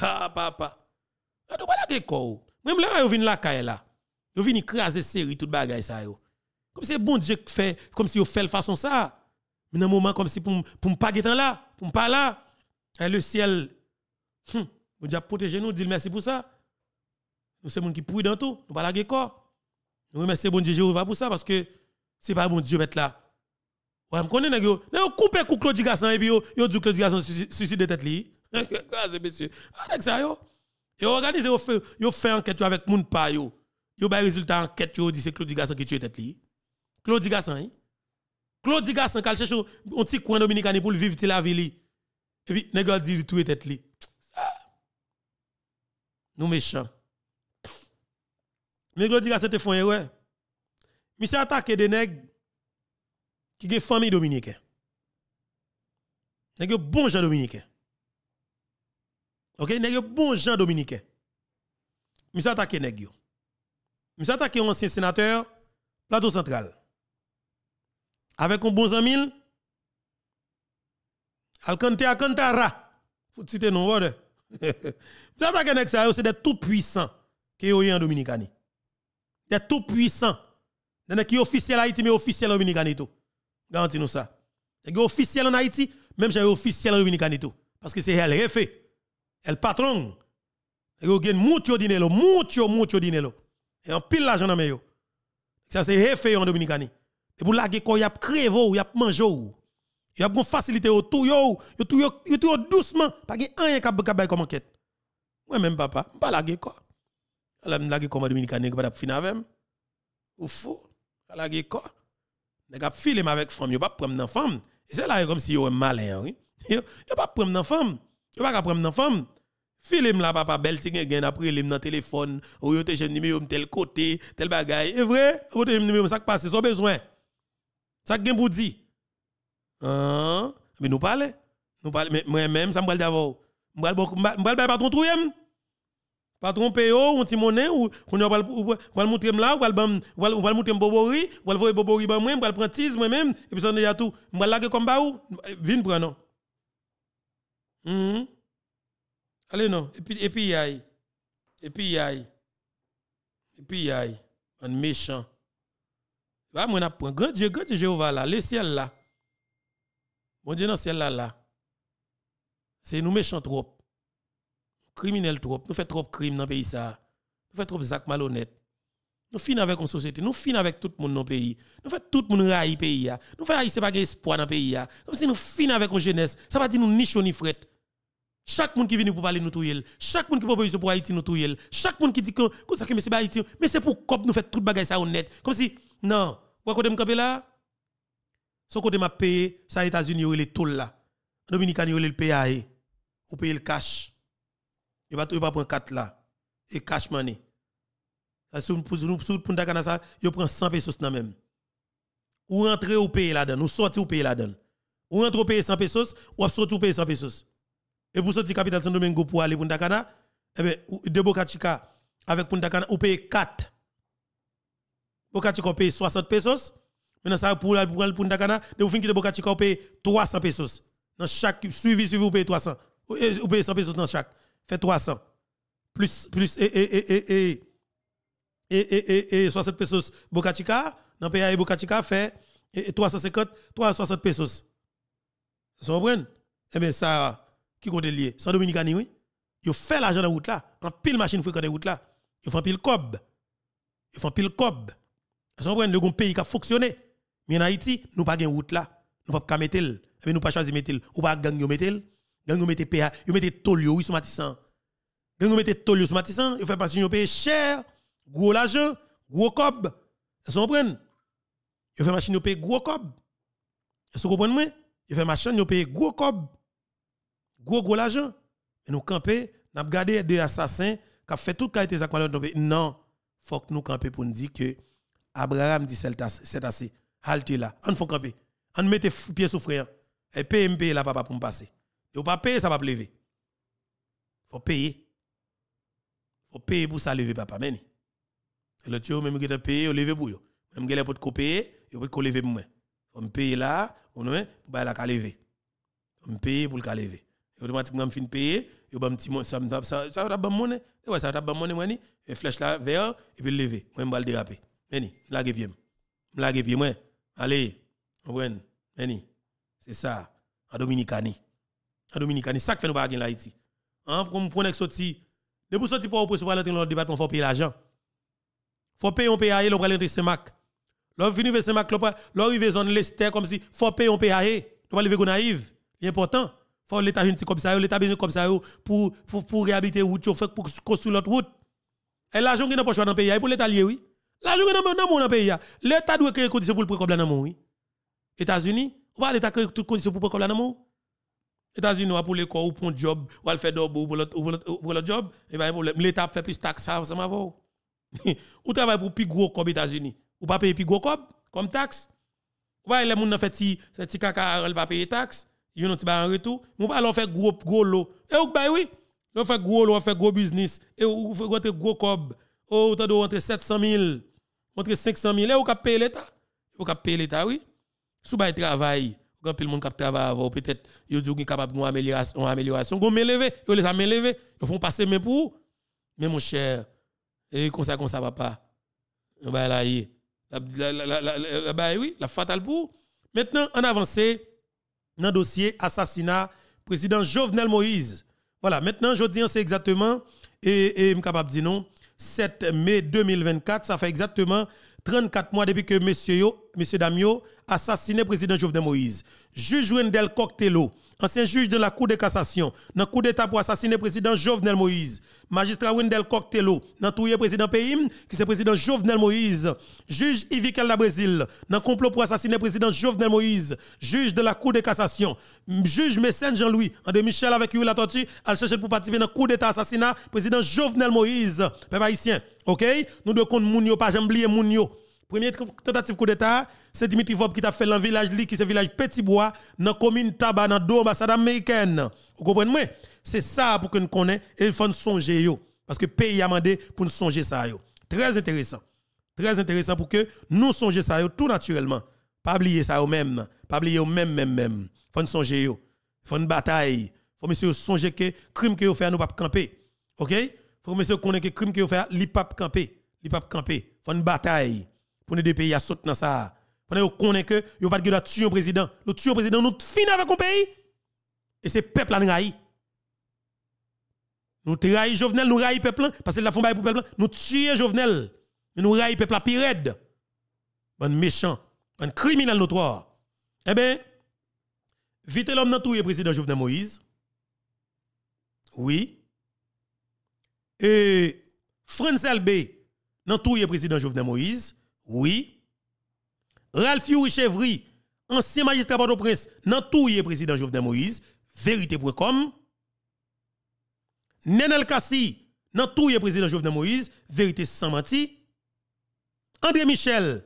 Ha papa. Ato pas la geko. Même là yo vinn la kaye là. Yo vinn écraser série tout bagay ça yo. Comme bon Dieu qui fait, comme si on fait la façon ça. Mais dans un moment comme si pour ne pas être là, pour ne pas là, et le ciel, hum, bon Dieu protégé nous, dit merci pour ça. Nous sommes qui pourrit dans tout, nous pas la corps. Nous remercions bon Dieu Jéhovah pour ça parce que c'est pas bon Dieu mettre là. Ouais, me connais on couper cou Claude Gasson et puis yo dit Claude Gasson suicide tête li. Grâce ah, monsieur. Avec ah, ça yo. Yo organisé yo fait yo fait enquête avec moun pa yo. a ba résultat enquête yo dit c'est Claude Gasson qui tue tête li. Claudie Gassan. Hein? Claudie Gassan, quand cherche un petit coin dominicain pour vivre la ville. Et puis, a dit tout est tête li. Nous méchants. Mais Claudie Gassan te font Je Monsieur attaqué des nègres qui ont famille dominicaine. Nègre bon gens dominicain. OK, nègre bon gens dominicain. Monsieur attaqué nègre. Monsieur attaqué ancien sénateur plateau central avec un bon ami, Alcante Alcantara, faut citer non word. Ça pas que ça, c'est des tout puissants qui ont en Dominicani. Des tout puissants. Des qui officiel Haïti mais officiels en Dominicani tout. Garantis nous ça. Des officiels en Haïti, même j'ai officiels en Dominicani tout parce que c'est elle refait. Elle patron. il gen beaucoup, dinero, beaucoup de dinero. Et en pile l'argent dans yo. Ça c'est refait en Dominicani. Et pour laguer quoi, y a créé ou y a mangé ou. Y a bon facilité au tout yo, yo tout yo, tout yo doucement, pas gen rien qui a fait comme enquête. Moi même papa, pas laguer quoi. Alors la laguer comme dominicain pas finir avec Ou fou, la quoi. Nèg a filé avec femme, yo pas prendre dans femme. Et c'est là comme si un malin, oui. Yo, a pas prendre dans femme. Yo pas prendre dans femme. Filim la papa bel ti gen après lim dans téléphone ou oh, yo te jen numéro tel côté tel bagay. Et vrai, ou te numéro ça passe, sans besoin. Ça gen vous dit? Hein? Mais nous parlons. Nous parlons. Mais moi-même, ça me parle d'abord. Je ne parle pas patron hein? Patron PO, ou petit monnaie, ou qu'on va le montrer là, ou va le montrer bobori, ou va le voir bobori ben moi, va le prendre moi-même, et puis ça déjà tout. On va le comme baou, viens prendre. Hmm. Allez non, et puis et puis Et puis Et puis Un méchant. Va, ah, moi, n'a Grand Dieu, grand Dieu, Jéhovah là, le ciel là. mon Dieu, dans le ciel là, là. C'est nous méchants trop. Criminels trop. Nous faisons trop de crimes dans le pays ça. Nous faisons trop de zac malhonnête. Nous finissons avec une société, nous finissons avec tout le monde dans le pays. Nous faisons tout le monde railler le pays. Nous faisons haïr, ce pas espoir dans le pays. Comme si nous finissons avec une jeunesse, ça va dire nous ni chaud ni fret. Chaque monde qui vient pour parler, nous touille. Chaque monde qui propose pour Haïti, nous touille. Chaque monde qui dit que, c'est Haïti, mais c'est pour quoi nous faisons tout le bagage ça honnête. Comme si, non, ou côté m'campé là Son côté m'a payé, ça États-Unis yo est tout là. En Dominicaine yo le paye ou paye le cash. Il va pas prendre 4 là et cash money. Si vous nous sous pour ça, prend 100 pesos nan même. Ou rentrer ou pays là-dedans, ou sortir ou paye là-dedans. Ou rentrer au pays 100 pesos, ou sortir ou payer 100 pesos. Et pour sortir capital San Domingo pour aller pour Dakar, eh ben Debo Chica, avec Punta Cana, ou paye 4 Bocatica paye 60 pesos. Maintenant, ça pour pour le Punta Cana, de vous finissez Bocatico paye 300 pesos. Dans chaque suivi, suivi, vous payez 300. Eh, vous payez 100 pesos dans chaque. Fait 300. Plus, plus, et, et, et, et, et, Et, et, 60 pesos Bocatica. Dans le pays fait 350, 360 pesos. Vous comprenez? Eh bien, ça, qui compte lié? Sans Dominicani, oui. Ils fait l'argent dans la route là. En pile machine la route là. Ils faites pile cob. Ils faites pile cob. Nous comprenez, le pays qui a fonctionné. Mais en Haïti, nous pas de route là. Nous pas mettre mais eh nous pas choisir mettre ou pas gang de mettre gang nous mettre PA, yo mettre tolio oui somatissant. Gang de mettre tolio yo fait passer Nous cher, gros l'argent, gros Vous comprenez fait machine yo gros Vous comprenez moi fait machine yo payez gros Gros gros l'argent. Et nous camper, n'a regardons des assassins qui fait tout nous Non, faut nous campions pour nous dire que Abraham dit c'est assez. Halte là. On faut camper. On mettez pieds sous frère. Et PMP là, papa, pour me passer. Et pas payer, ça va lever. Faut payer. Faut payer pour ça lever, papa. Meni. Et le tuyau, même qui payé, on lever pour Même payer, il lever Faut payer là, pour la lever. Faut me payer pour le lever. automatiquement, fin payer, et un petit ça ça ça ça bon ça vous ça ça ça ça bon monnaie, et lever Béni, blague pied. Blague pied moi. Allez, comprenez. Meni, C'est ça. En Dominicani. En Dominicani, ça que fait nous pas gagner l'Haïti. Hein, pour me prendre sorti. De pour sortir pour opposition pour aller dans le département faut payer l'argent. Faut payer on paye, le aller dans Saint-Marc. L'on venu vers Saint-Marc, l'on arrive zone l'Esther comme si faut payer on payer. Nous pas lever naïve. L'important, Faut l'état gentil comme ça, l'état besoin comme ça pour pour pour réhabiliter route, pour construire l'autre route. Et l'argent qui n'a pas choisi dans le pays e pour l'état lié oui. La journée dans mon pays, l'État doit créer des conditions pour le prendre comme dans États-Unis, ou pas l'État créer toutes conditions pour le prendre comme États-Unis, pour les corps, ou pour un job, ou faire d'ob, ou pour le job, et bien l'État fait plus taxes, ça m'a Ou travaille pour plus gros comme États-Unis, ou pas payer plus gros comme taxe. Ou pas les gens qui fait petit petit caca, ils pas payer taxe, ils n'ont pas en retour. Ou pas leur faire gros gros lot. Et ou bah oui, leur faire gros lot, faire gros business, et ou faire gros cob, ou t'as de rentrer 700 000. Entre 500 000, vous payé l'État. Vous payé l'État, oui. Sous le travail, vous avez le monde qui travaille peut-être, vous êtes capable d'améliorer, amélioration. amélioration. Vous m'élevez, vous les avez élevés, vous font passer mes pour Mais mon cher, et eh, comme ça, comme ça, papa. Eh. la, la, la, bah, oui, la fatale pour. Maintenant, on avance dans le dossier assassinat président Jovenel Moïse. Voilà, maintenant, je dis, sait exactement, et, et, je suis capable de dire non, 7 mai 2024. Ça fait exactement 34 mois depuis que M. Damio monsieur Damio assassiné président Jovenel Moïse. Juge Wendel Coctello ancien juge de la Cour de cassation, dans coup d'État pour assassiner le président Jovenel Moïse, magistrat Wendel Coctello, dans tout président Payim, qui c'est président Jovenel Moïse, juge Ivikel la Brésil, dans complot pour assassiner le président Jovenel Moïse, juge de la Cour de cassation, juge Messène Jean-Louis, André Michel avec Yuri Latortu, a cherche pour participer dans coup d'État assassinat, président Jovenel Moïse, peuple haïtien, ok? Nous devons compte Mounio, pas et Mounio. premier tentative coup d'État, c'est Dimitri Vop qui t'a fait dans village li, qui c'est village Petit Bois, dans la commune Tabana dans deux ambassades américaines. Vous comprenez? moi C'est ça pour que nous connaissions et il faut nous songer. Parce que le pays a demandé pour nous songer ça. Yo. Très intéressant. Très intéressant pour que nous songer ça yo, tout naturellement. Pas oublier ça même. Pas oublier même, même, même. faut nous songer. Il faut bataille. faut monsieur songer que crime que vous fait nous pas camper. OK? faut monsieur connaître que crime que vous fait, li pas camper. Li pas camper. faut bataille pour nous deux pays à sauter dans ça. Pendant que vous connaissez que vous pas de tuer le président. Le tuer le président, nous finissons avec le pays. Et c'est peuple qui nous Nous trahissons Jovenel, nous trahissons peuple, parce que la font pour peuple. Nous tuer Jovenel. Nous trahissons peuple à pire. Un méchant, un criminel notoire. Eh bien, vite l'homme dans tout le président Jovenel Moïse. Oui. Et France B dans tout le président Jovenel Moïse. Oui. Ralph Yuri Chevry, ancien magistrat la presse, prince tout touye président Jovenel Moïse, vérité.com. Nenel Kassi, tout touye président Jovenel Moïse, vérité sans menti. André Michel,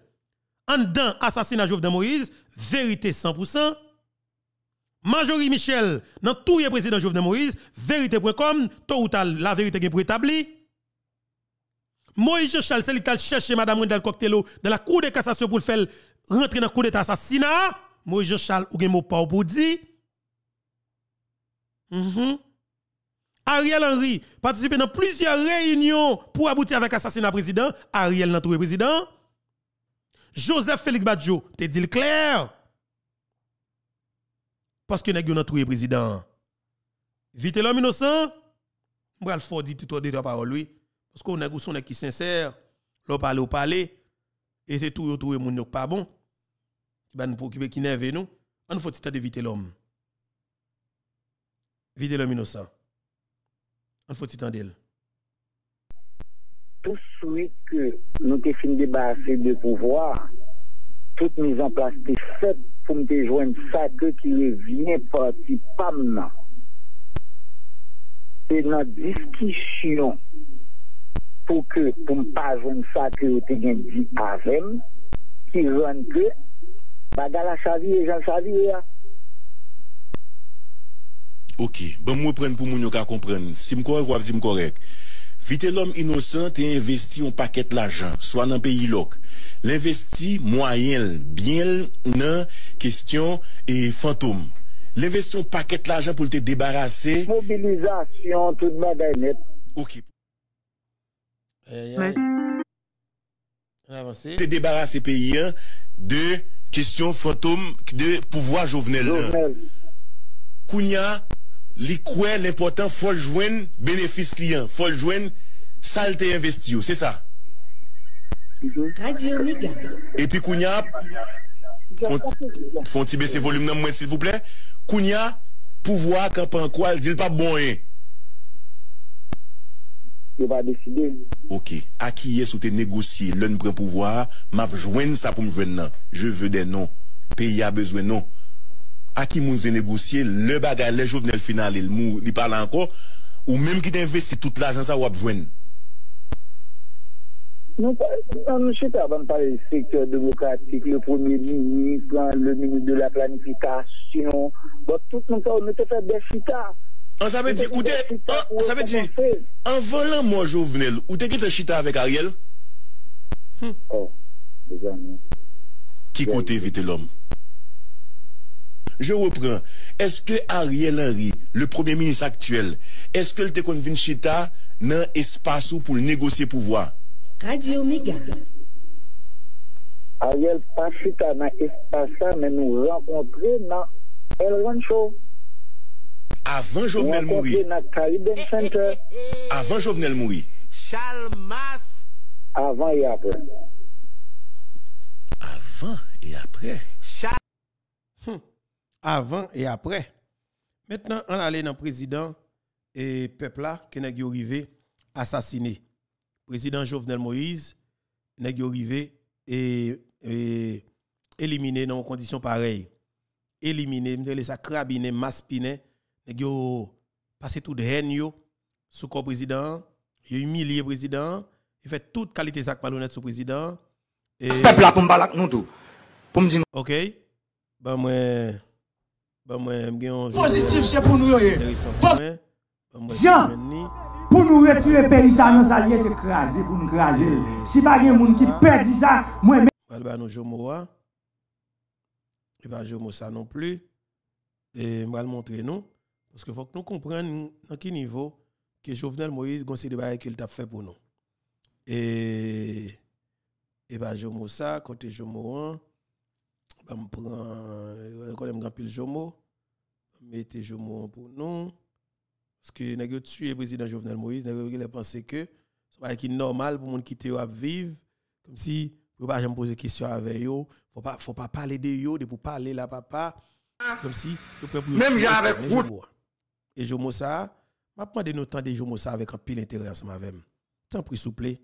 en dedans assassinat Jovenel Moïse, vérité 100%. Majorie Michel, dans tout le président Jovenel Moïse, vérité.com, Tout ou la vérité qui est préétablie. Moïse Charles, c'est cherché Madame Wendel Coctello dans la Cour de cassation pour le faire rentrer dans le coup d'état assassinat, moi je charles ou mot pas pour dire. Mhm. Ariel Henry participe dans plusieurs réunions pour aboutir avec assassinat président. Ariel n'a trouvé président. Joseph Félix Badjo, te dit le clair. Parce que n'a pas trouvé président. Vite l'homme innocent. Je dit tout de parole, lui. Parce qu'on son un qui sincère. L'on parle, ou parle et c'est tout tout mon yo pas bon qui va nous préoccuper qui avec nous on faut pas éviter l'homme vider l'homme innocent on faut tenter d'elle tout ce que nous te fin débarrasser de pouvoir toute mise en place est faite pour me joindre ça que qui revient parti ici, C'est dans discussion pou ke pou m pa zon sa ke ou te gen di pa zem, ki zon ke, ba gala chavye jan chavye ya. Ok, bè m wè pren pou moun yo ka kompren. Si m korek wav di m korek. Vi te lom inosan, te investi yon paket l'ajan, swan nan peyi lok. L'investi, mwa yel, biel, nan, kestyon, e fantom. L'investi yon paket l'ajan pou te debarase. Ok. Ouais. es débarrassé pays hein, de questions fantôme de pouvoir jovenel. Hein. Kounia, l'important, l'important, faut joindre bénéfice client, faut joindre saleté investi, c'est ça. Et puis Kounia, font baisser volume dans moins s'il vous plaît. Kounia, pouvoir cap en quoi, dit pas bon. Hein. va deside. Ok. Aki yes ou te negosye, lè nou prèm pouvoar, map jwen sa pou mwen nan. Je vè den non. Pè y a bezwen non. Aki moun se negosye, lè bagay, lè jou vnen l'final, lè moun li pala anko, ou mèm ki te investi tout l'agen sa wap jwen. Nou pa, nan nou chete avan pa lè sektèr devokatik, lè premier-ministre, lè premier-ministre de la planifikasyon, bon, tout nou pa ou nou te fè defika. An sa pe di, an sa pe di, an volan mwen jovenel, ou te kete chita avèk Ariel? Hmm. Oh, deja mwen. Non. Ki kote evite l'om? Je repren, eske Ariel Henry, le premier ministre actuel, eske l te konvin chita nan espasou pou l negosye pouvoi? Radio Omega. Ariel, pa chita nan espasou, men nou renkontre nan El Rancho. Eh, eh, eh, avant Jovenel Mouri. Avant Jovenel Mouri. Avant et après. Avant et après. Hum. Avant et après. Maintenant, on allait dans le président et peuple là qui est arrivé assassiné. Président Jovenel Moïse est arrivé et, et éliminé dans conditions pareilles. Éliminé, les ça crabiné, maspiné a passé tout de haine yo sous corps président, humilié président, il fait toute qualité zac malhonnête sous président et peuple pour nous tout. Pour me dire OK. Ben moi ben moi positif pour nous ben, ben, Pour nous retirer ça nous craser Si pas moun ça, ça non plus. je montrer parce qu'il faut que nous comprenions à quel niveau que Jovenel Moïse considère qu'il a fait pour nous. Et, et je bah, Jomo ça, côté Jomo 1, je prends, quand je pile Jomo, je mets Jomo 1 pour nous. Parce que nous avons tué le président Jovenel Moïse, nous avons pensé que c'est normal pour les quitter à vivre, comme si ne pas poser poser question avec eux, il ne faut pas parler de eux, de pour parler là papa, comme si même j'avais avec et Jomo ça, m'a demandé nous de Jomo ça avec un pile intérêt ensemble avec moi. Tant pis s'il plaît,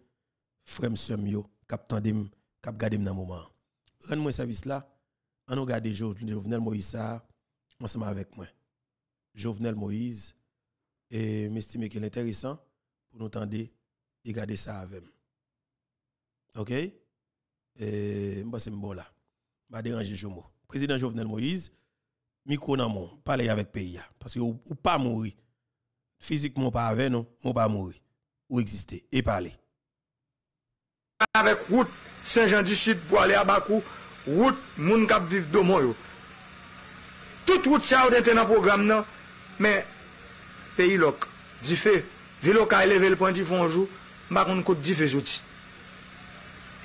frème monsieur yo, cap tendez cap garder dans moment. Rends-moi service là, en on Jo, Jovenel Moïse ça ensemble avec moi. Jovenel Moïse et m'estime qu'il est intéressant pour nous tendre et garder ça avec moi. OK Et je pense que là. Je vais déranger Jomo. Président Jovenel Moïse, mi konan moun, pale yavek peyi ya, pasi ou pa mouri, fizik moun pa ave nou, moun pa mouri, ou eksiste, e pale. Awek wout, Saint Jean du Sud pou ale abakou, wout, moun kap viv do moun yo. Tout wout sa ou dente nan program nan, men, peyi lok, di fe, vi lo ka eleve l pointi fonjou, bakoun kote di fe jouti.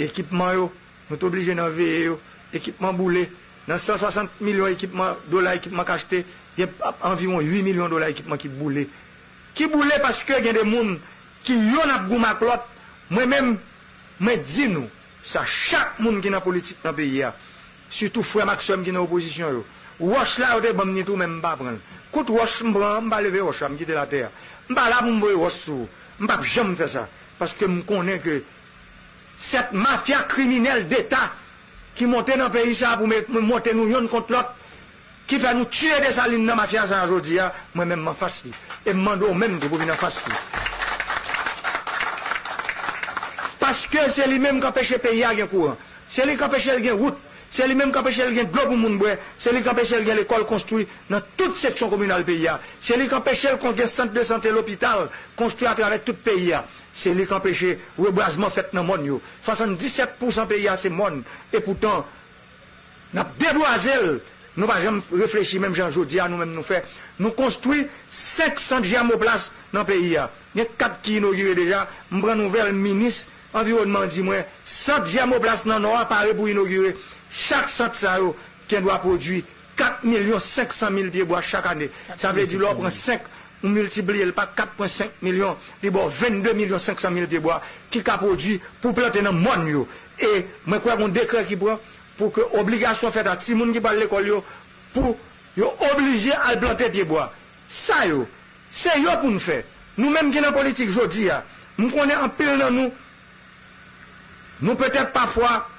Ekipman yo, mout oblije nan veye yo, ekipman boule yo, Nan 160 milyon ekipman dola ekipman kajte, gen ap anviron 8 milyon dola ekipman ki boule. Ki boule paske gen de moun ki yon ap gouma klot, mwen men, mwen di nou, sa chak moun ki nan politik nan peyi ya, sutou fwè maksèm ki nan oposisyon yo. Wosh la yo te bom nitou men mba prel. Kout wosh mbran, mba leve wosh am gite la ter. Mba lab mbre wosh sou, mba jem fe sa. Paske m konen ke set mafya kriminel deta, qui monte dans le pays ça pour monter nous l'un contre l'autre, qui fait nous tuer des salines dans la mafia aujourd'hui, hein. moi-même m'en face. Et je demande même que vous venez en face. Parce que c'est lui-même qui empêche le pays à courant. C'est lui qui empêche le route. C'est lui-même qui empêche le globe pour monde, C'est lui qui empêche le l'école construite dans toute section communale pays. Hein. C'est lui qui empêche le centre de santé, l'hôpital construit à travers tout le pays. Hein c'est lui qui empêche le fait dans le monde. 77% pays, c'est le monde. Et pourtant, nous avons déboisé, nous n'avons jamais réfléchir, même Jean-Jodi, nous même nous fait. Nous construisons 500 géamoplaces dans le pays. Il y a 4 qui inaugurés déjà. Je prends nouvelle ministre environnement, dis-moi, 100 géamoplaces dans le nord pour inaugurer. Chaque centre, ça, qui doit produire 4 500 000 pieds bois chaque année. Ça veut dire qu'on prend 5 on multiplie par 4,5 millions, de bois, 22 millions 500 000 de bois qui a produit pour planter dans le monde. Et je crois qu'on décret qui prend pour que l'obligation faite à tout le monde qui parle à l'école pour obliger à planter des bois. Ça, c'est ce pour nous faire. Nous-mêmes qui sommes en politique aujourd'hui, nous connaissons en pile dans nous. Nous peut-être parfois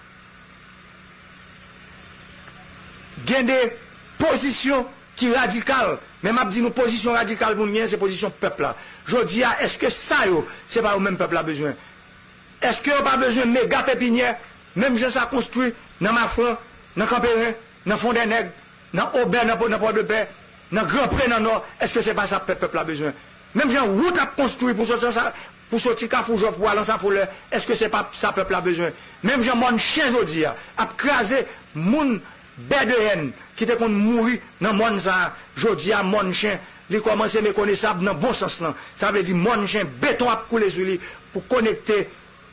gagner des positions qui radicales même m'a que nous position radicale pour mien, c'est position peuple Je dis, ah, est-ce que ça, ce n'est pas au même peuple a besoin Est-ce que a pas besoin de méga pépinière, même si ça construit dans ma dans Campérin, dans fond des nègres, dans Aubert, dans le port de paix, dans Grand Pré, dans Nord, est-ce que c'est pas ça que peuple a besoin Même gens route a construit pour sortir ça. Pour sortir pour aller en sa est-ce que c'est pas ça peuple a besoin? Même gens mon chien aujourd'hui, à craser moun B2N, qui était qu'on mourir dans Monza, monde jodi à mon chien, il commence méconnaissable dans le bon sens là. Ça veut dire mon chien, béton à couler sur lui pour connecter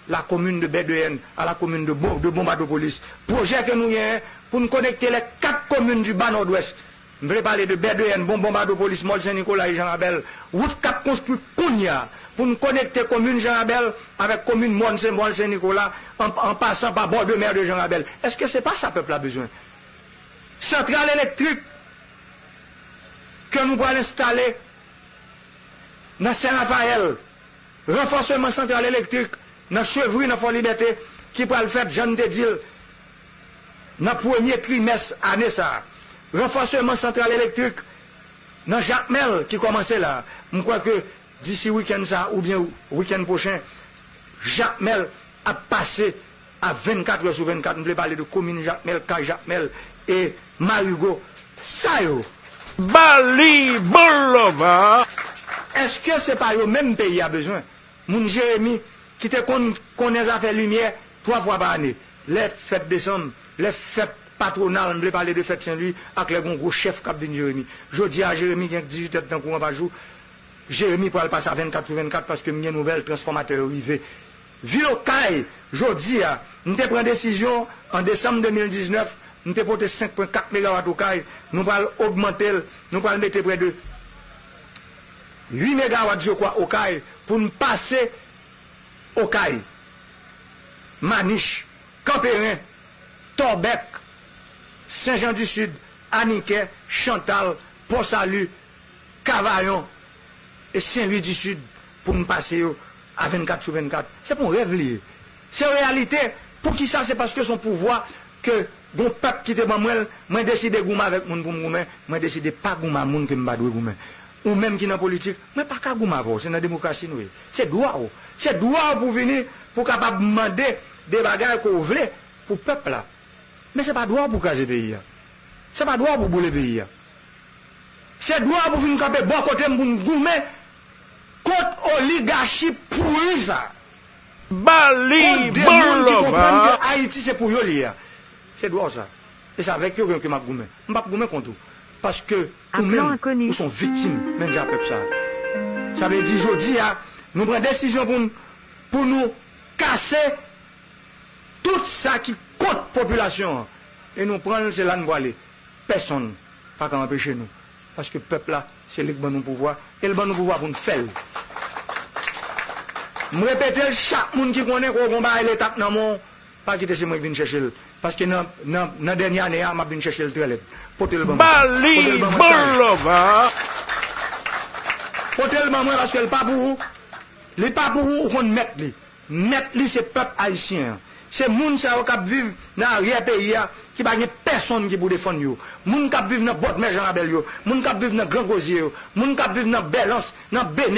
la commune de B2N à la commune de, Bombadopolis. de Projet que nous avons pour nous connecter les quatre communes du bas nord-ouest. Je vais parler de 2 bon Bombardopolis, Mol Saint-Nicolas et Jean-Abel. Route 4 construite Kounia pour nous connecter commune Jean-Abel avec commune Mol Saint-Nicolas en, passant par bord de mer de Jean-Abel. Est-ce que ce n'est pas ça peuple a besoin Centrale électrique que nous allons installer dans Saint-Raphaël. Renforcement centrale électrique dans chevri dans qui Liberté le faire le jan de dans le premier trimestre l'année. ça. renforcement centrale électrique, dans Jacmel qui commençait là. Je crois que d'ici le week-end ou bien week-end prochain, Jacmel a passé à 24 heures sur 24. Je voulais parler de commune Jacmel, car Jacmel Marugo, ça est, Bali Bolova. Est-ce que c'est pas le même pays qui a besoin Mon Jérémy, qui te connaît à faire lumière trois fois par année. Les fêtes décembre, les fêtes patronales, je parler de fêtes Saint-Louis, avec les gros chefs cap de Jérémy. Je dis à Jérémy qui a 18 heures dans courant par jour, Jérémy pour le passer à 24 ou 24 parce que mes nouvelle transformateur arrivent. Ville au je dis, nous avons pris décision en décembre 2019 nous avons porté 5,4 MW au CAI, nous allons augmenter, nous allons mettre près de 8 MW je crois, au CAI pour nous passer au CAI. Maniche, Campérin, Torbec, Saint-Jean-du-Sud, Aniquet, Chantal, port salut Cavaillon et Saint-Louis du Sud pour nous passer à 24 sur 24. C'est pour rêve C'est C'est réalité. Pour qui ça C'est parce que son pouvoir que Gon pep kite ban mwen, mwen deside gouman vek moun koum goumen, mwen deside pa gouman moun ke mbadwe goumen. Ou menm ki nan politik, mwen pa ka gouman vo, se nan demokrasi nou e. Se dwa ou, se dwa ou pou vini pou kapab mwande de bagayl kou vle pou pepla. Men se pa dwa ou pou kaze peyi ya. Se pa dwa ou pou bole peyi ya. Se dwa ou pou vini kape bwa kote mboun goumen, kote oligashi pou iza. Kote demoun ki kouman ki Haiti se pou yoli ya. C'est droit ça. Et c'est avec eux que je m'a goumé. Je m'a goumé contre tout. Parce que nous-mêmes, nous sommes victimes, même j'ai peuple ça. Ça veut dire, je dis, hein, nous prenons une décision pour, pour nous casser tout ça qui compte population. Et nous prenons, cela là nous aller. Personne ne pas nous empêcher nous. Parce que le peuple là, c'est lui qui nous pouvoir. Et le bon nous pouvoir pour nous faire. Je répète, chaque monde qui connaît qu'on va combat l'étape dans mon, pas quitter ce moi qui vient chercher. Parce que dans la dernière année, je ah, suis chercher le trailer. Pour le moment. Pour moment, parce que le pas pour vous. pas pour vous, vous mettre. Mettre, c'est le peuple haïtien. C'est le monde ah, qui a vivre dans les pays qui n'a personne qui peut défendre. Le monde qui a vivre dans le bord de Jean Abel. Le monde qui a vivre dans le Grand Gosier. Le monde qui a vivre dans le Bélance, dans le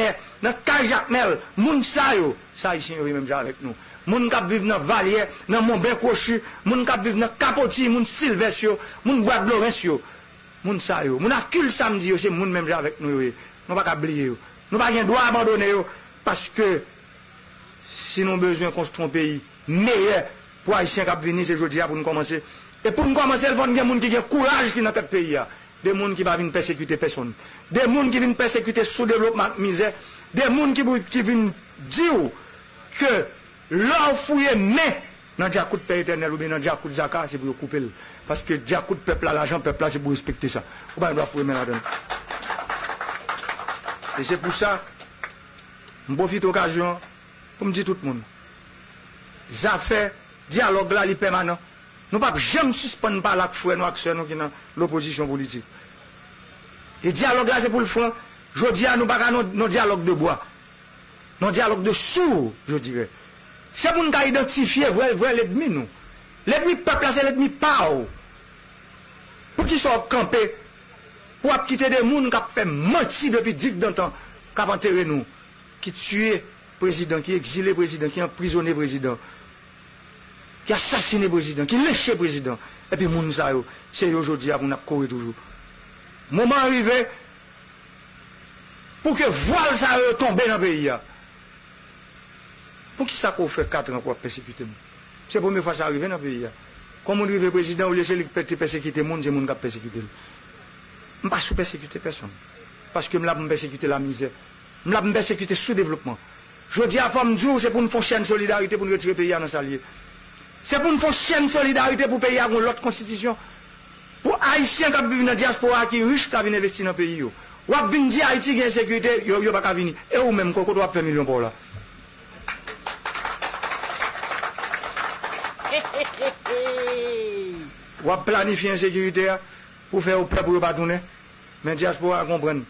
dans le Cajacmel. Le monde qui a vivre le haïtien, même avec nous les gens qui vivent gens Valier, vivent dans les moun les vive nan Capoti, les Silvestre, moun Bois les yo. les gens yo, moun akul samedi les c'est qui vivent avec nous Nous ne pouvons pas oublier Nous ne pouvons pas abandonner parce que si nous avons besoin de construire un pays meilleur pour les haïtien qui venir c'est aujourd'hui pour nous commencer. Et pour nous commencer, il faut des gens qui ont courage dans notre pays. Des gens qui ne viennent persécuter personne. Des gens qui viennent persécuter sous développement misère. Des gens qui, qui viennent dire que lor fwoye men nan diakout pey tenel oube nan diakout zaka se pou yo koupel paske diakout pepla la jan pepla se pou respekte sa ou ba yon do a fwoye men la den e se pou sa mbofit okasyon koum di tout moun zafè, diyalog la li pèman nou pap jèm suspèn pa la ak fwoye nou ak sè nou ki nan l'oposisyon politik e diyalog la se pou l'fwan jò diyan nou baka nou diyalog de boa nou diyalog de sou jò direk C'est pour nous identifier vrai, vrai l'ennemi nous. L'ennemi peuple, c'est l'ennemi pao. Pour qu'il soit campé, pour quitter des gens qui ont fait mentir depuis 10 ans, qui ont enterré nous, qui ont tué le président, qui ont exilé le président, qui ont emprisonné le président, qui ont assassiné le président, qui ont léché le président. Et puis, les gens, c'est aujourd'hui, qu'on ah, a couru toujours. Le moment arrivé pour que voile ça tombe dans le pays. Ah qui ça qu'on fait 4 ans pour persécuter C'est la première fois que ça arrive dans le pays. Quand hein. on le président, au lieu de persécuter le monde, c'est le monde qui persécuter. Je ne pas persécuter personne. Parce que je ne persécuter la misère. Je ne persécuter sous développement. Je dis à femme jour c'est pour nous faire une chaîne solidarité pour nous retirer le pays dans salier. C'est pour nous faire une chaîne solidarité pour payer avec l'autre constitution. Pour Haïtiens qui vivent dans la diaspora, qui sont riches, qui viennent investir dans le pays. Ou à venir dire Haïti qui sécurité, sécurité, ils ne pas venir. Et vous-même, quand vous avez faire un million pour là. Ou a planifi an sekirite ya pou fe ou plebou yo badoune men diaspora a kompren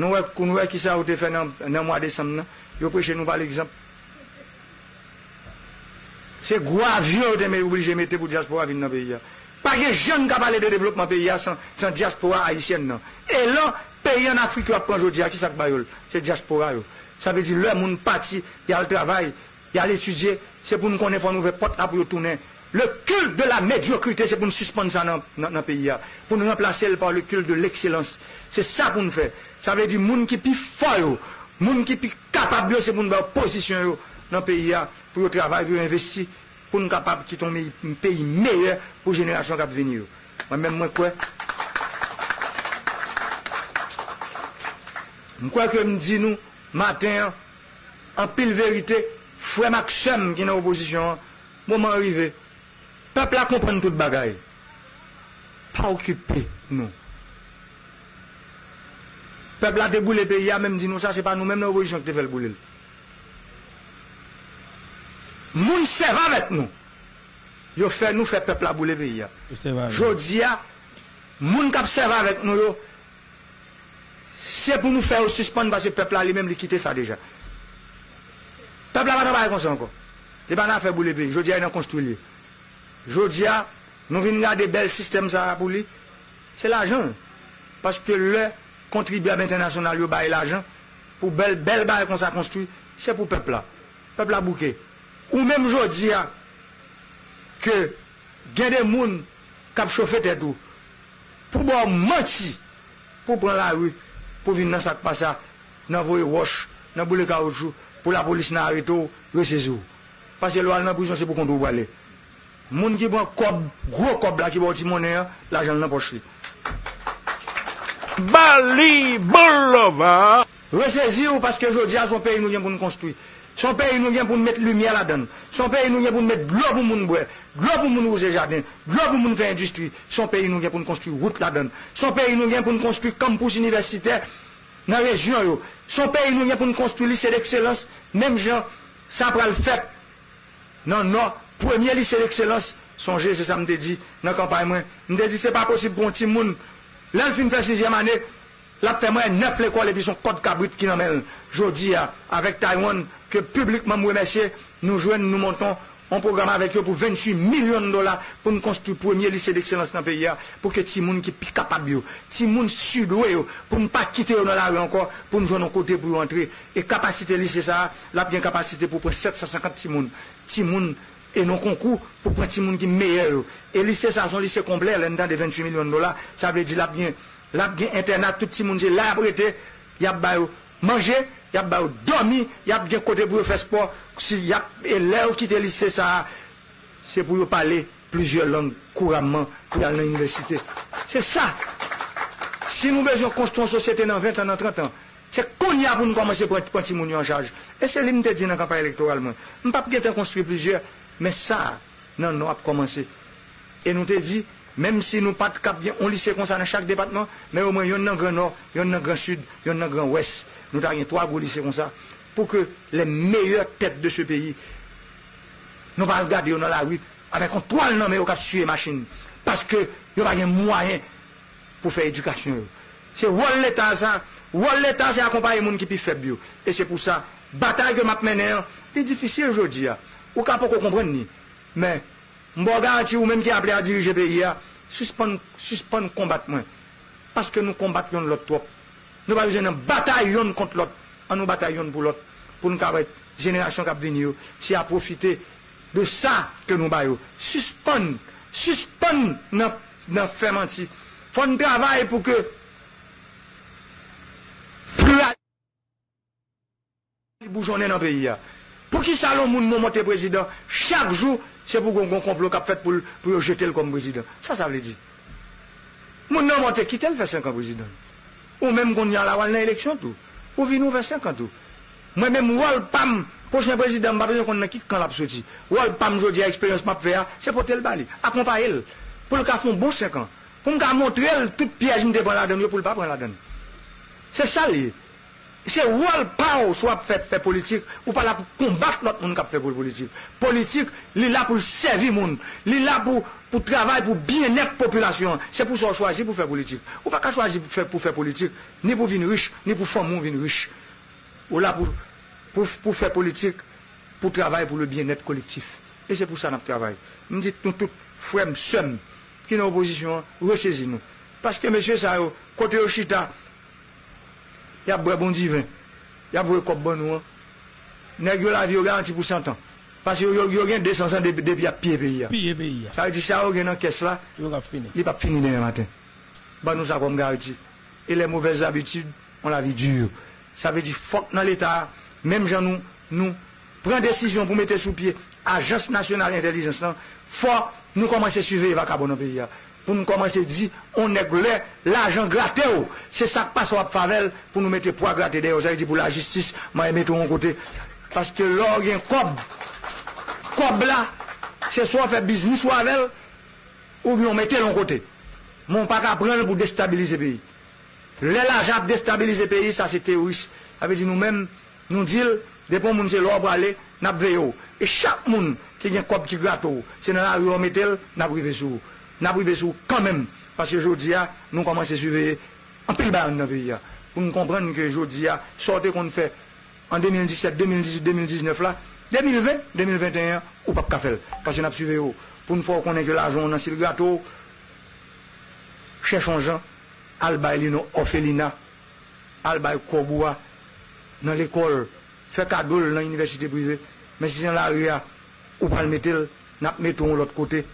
nou wè koun wè ki sa ou te fè nan mwa desan yo preche nou wè l'exemple se gwa vyo ou te mè oublije mè te pou diaspora vin nan peyi ya pa ge jen gwa pale de devlopman peyi ya san diaspora haisyen nan e lan peyi an Afrika wè panjou diya ki sak bayol se diaspora yo sa vezi lè moun pati yal travay, yal etudye c'est pour nous connaître, une nouvelle porte pour tourner. Le culte de la médiocrité, c'est pour nous suspendre ça dans le pays. Hein. Pour nous remplacer par le culte de l'excellence. C'est ça pour nous faire. Ça veut dire que les gens qui sont plus forts, les gens qui sont plus capables, c'est pour nous positionner dans le pays, hein. pour travailler, pour investir, pour nous capables de quitter un pays meilleur pour les générations qui venir. Moi-même, moi, quoi Je crois que me dis, nous, matin, en pile vérité, frère Maxime qui est dans l'opposition, moment arrivé. Peuple a compris tout le Pas occupé, nous. Le Peuple a déboulé le pays, a même dit nous, ça, c'est pas nous même l'opposition qui fait le bouler. gens servent avec nous. ont fait nous le peuple à bouler le pays. les gens qui servent avec nous, c'est pour nous faire suspendre parce que le peuple a lui-même quitté ça déjà. Pepla va nan baye konsen kon. Le ba nan fe boule pi. Jodiya yon konstou li. Jodiya, nou vin nga de bel sistem sa pou li. Se la jan. Paske le kontribuyab international yo baye la jan. Pou bel baye konsen konstou. Se pou pepla. Pepla bouke. Ou menm jodiya, ke gen de moun kap chofete tou. Pou bo mati. Pou pran la wik. Pou vin nan sak pasa. Nan voye wosh. Nan boule kaoutchou. pour la police n'a arrêté, ressaisir. Parce que le la prison, c'est pour qu'on doit aller. gens qui ont un gros cob là qui va au monnaie, l'argent dans pas Bali Bolova, vous parce que je son pays, nous vient pour nous construire. Son pays nous vient pour nous mettre lumière là-dedans. Son pays nous vient pour nous mettre de l'eau pour nous boire, de l'eau pour nous user jardin, de l'eau pour nous faire industrie. Son pays nous vient pour nous construire route là-dedans. Son pays nous vient pour nous construire campus universitaire dans la région. Son pays nous y a pour nous construire lycée d'excellence, même gens, ça prend le fait. Non, non, premier lycée d'excellence, songez, c'est ça que je dit dans la campagne. Je me dit, ce n'est pas possible pour un petit monde. L'elfe fait sixième année, l'a fait moins neuf l'école et puis son code cabri qui nous mène. Je dis avec Taïwan que publiquement, je remercie, nous jouons, nous montons. On programme avec eux pour 28 millions de dollars pour nous construire le premier lycée d'excellence dans le pays, pour que les gens qui sont capables, les gens sud pour ne pas quitter dans la rue encore, pour nous joindre côté pour entrer. Et capacité lycée, ça, la bien capacité pour prendre 750 personnes. gens et nos concours pour prendre Timoun gens qui meilleur Et lycée, ça, son lycée complet, là-dedans de 28 millions de dollars, ça veut dire la bien, la bien internat, tout le monde, là, il y a manger, y a dormi, y a bien côté pour faire sport. Si y a élève qui te lycée ça, c'est pour parler plusieurs langues couramment pour l'université. C'est ça. Si nous besoin construire une société dans 20 ans, dans 30 ans, c'est qu'on y a pour nous commencer à prendre gens en charge. Et c'est ce que l'imité dit dans la campagne électorale. Je ne pas peut construire plusieurs, mais ça, non, non, a commencé. Et nous te dit, même si nous pas de on lycée comme ça dans chaque département, mais au moins, il y a un grand nord, un grand sud, un grand ouest. Nous avons trois gros lycées comme ça, pour que les meilleures têtes de ce pays, nous pas regarder dans la rue, avec un toile nommé au cap suer machine. Parce que, il n'y a pas moyen pour faire éducation. C'est de l'État, ça, Wall l'État, c'est accompagner les gens qui sont faibles. Et c'est pour ça, bataille que je mener hein. c'est difficile aujourd'hui. Ou hein. vous comprendre, mais Mboga an ti ou men ki aple a dirije peyi ya, suspon konbat mwen. Paske nou konbat yon lot to. Nou bayou genen batay yon kont lot, an nou batay yon pou lot, pou nou kabay genenasyon kab vini yo, si a profite de sa ke nou bayou. Suspon, suspon nan fèman ti. Fon travay pou ke... ...boujone nan peyi ya. Pou ki salon moun moun mante prezident, chak jou... Se pou gongon konplo kap fet pou yo jete l kom prezident. Sa sa vle di. Moun nan mante kitel ve sen kan prezident. Ou menm kon nyan la wal nan eleksyon tou. Ou vin nou ve sen kan tou. Mwen menm wou al pam. Pochen prezident mba prezident kon nan kit kan la pso ti. Wou al pam jodi a eksperyans map ve a. Se pou tel bale. Akompaye l. Pou l ka fon bou sen kan. Pou l ka montre l tout piyej mde ban la den. Yo pou l pa ban la den. Se sali. c'est rôle pas soit fait fait politique ou pas là pour combattre notre monde qui fait politique. Politique, il est là pour servir monde, il est là pour pour travailler pour bien-être population. C'est pour ça qu'on choisit pour faire politique. Ou pas qu'à choisir pour faire pour faire politique, ni pour venir riche, ni pour faire monde riche. riche. est là pour pour, pour faire politique, pour travailler pour le bien-être collectif. Et c'est pour ça qu'on travaille. Je dis nous tous frères, sommes, qui sont en opposition, recherchez nous Parce que monsieur ça côté Oshita, y a bon divin. Y a voué de bon nous. Hein. Nèg yo la vie garanti pour 100 ans. Parce que yo yo 200 ans depuis depuis pied pays. Hein. Pied pays. Hein. Ça veut dire ça yo gagne en caisse là. Yo va fini. Il pas fini demain matin. Bah nous ça comme garanti. Et les mauvaises habitudes, on la vie dure. Ça veut dire que dans l'état, même gens nous nous prend décision pour mettre sous pied agence nationale d'intelligence là, faut nous commencer à suivre les vacabons dans le pays pour nous commencer à dire, on est l'argent gratté. Oh. C'est ça qui passe à favelle pour nous mettre poids gratté d'ailleurs. Ça pour la justice, va je tout mon côté. Parce que l'or un cob. Cob là, c'est soit faire business soit avec, ou bien on mette l'autre côté. Mon pas prendre pour déstabiliser le pays. L'argent pour déstabiliser le pays, ça c'est terroriste. Ça veut dire nous-mêmes, nous disons, dépend monde c'est l'or pour aller, oh. Et chaque monde qui a un cob qui gratte, oh, c'est dans la rue, on mettait, n'a avons n'a privé quand même. Parce que aujourd'hui, nous commençons à suivre en pile dans le pays. Hein. Pour nous comprendre que aujourd'hui, sortez qu'on fait en 2017, 2018, 2019 là, 2020, 2021, ou pas café. Parce que nous avons suivi pour une fois qu'on est que l'argent dans le gâteau, cherchons Jean, Alba Elino, Orphelina, Alba dans l'école, fait cadeau dans l'université privée. Mais si c'est la rue, ou pas le mettre, nous mettons l'autre côté.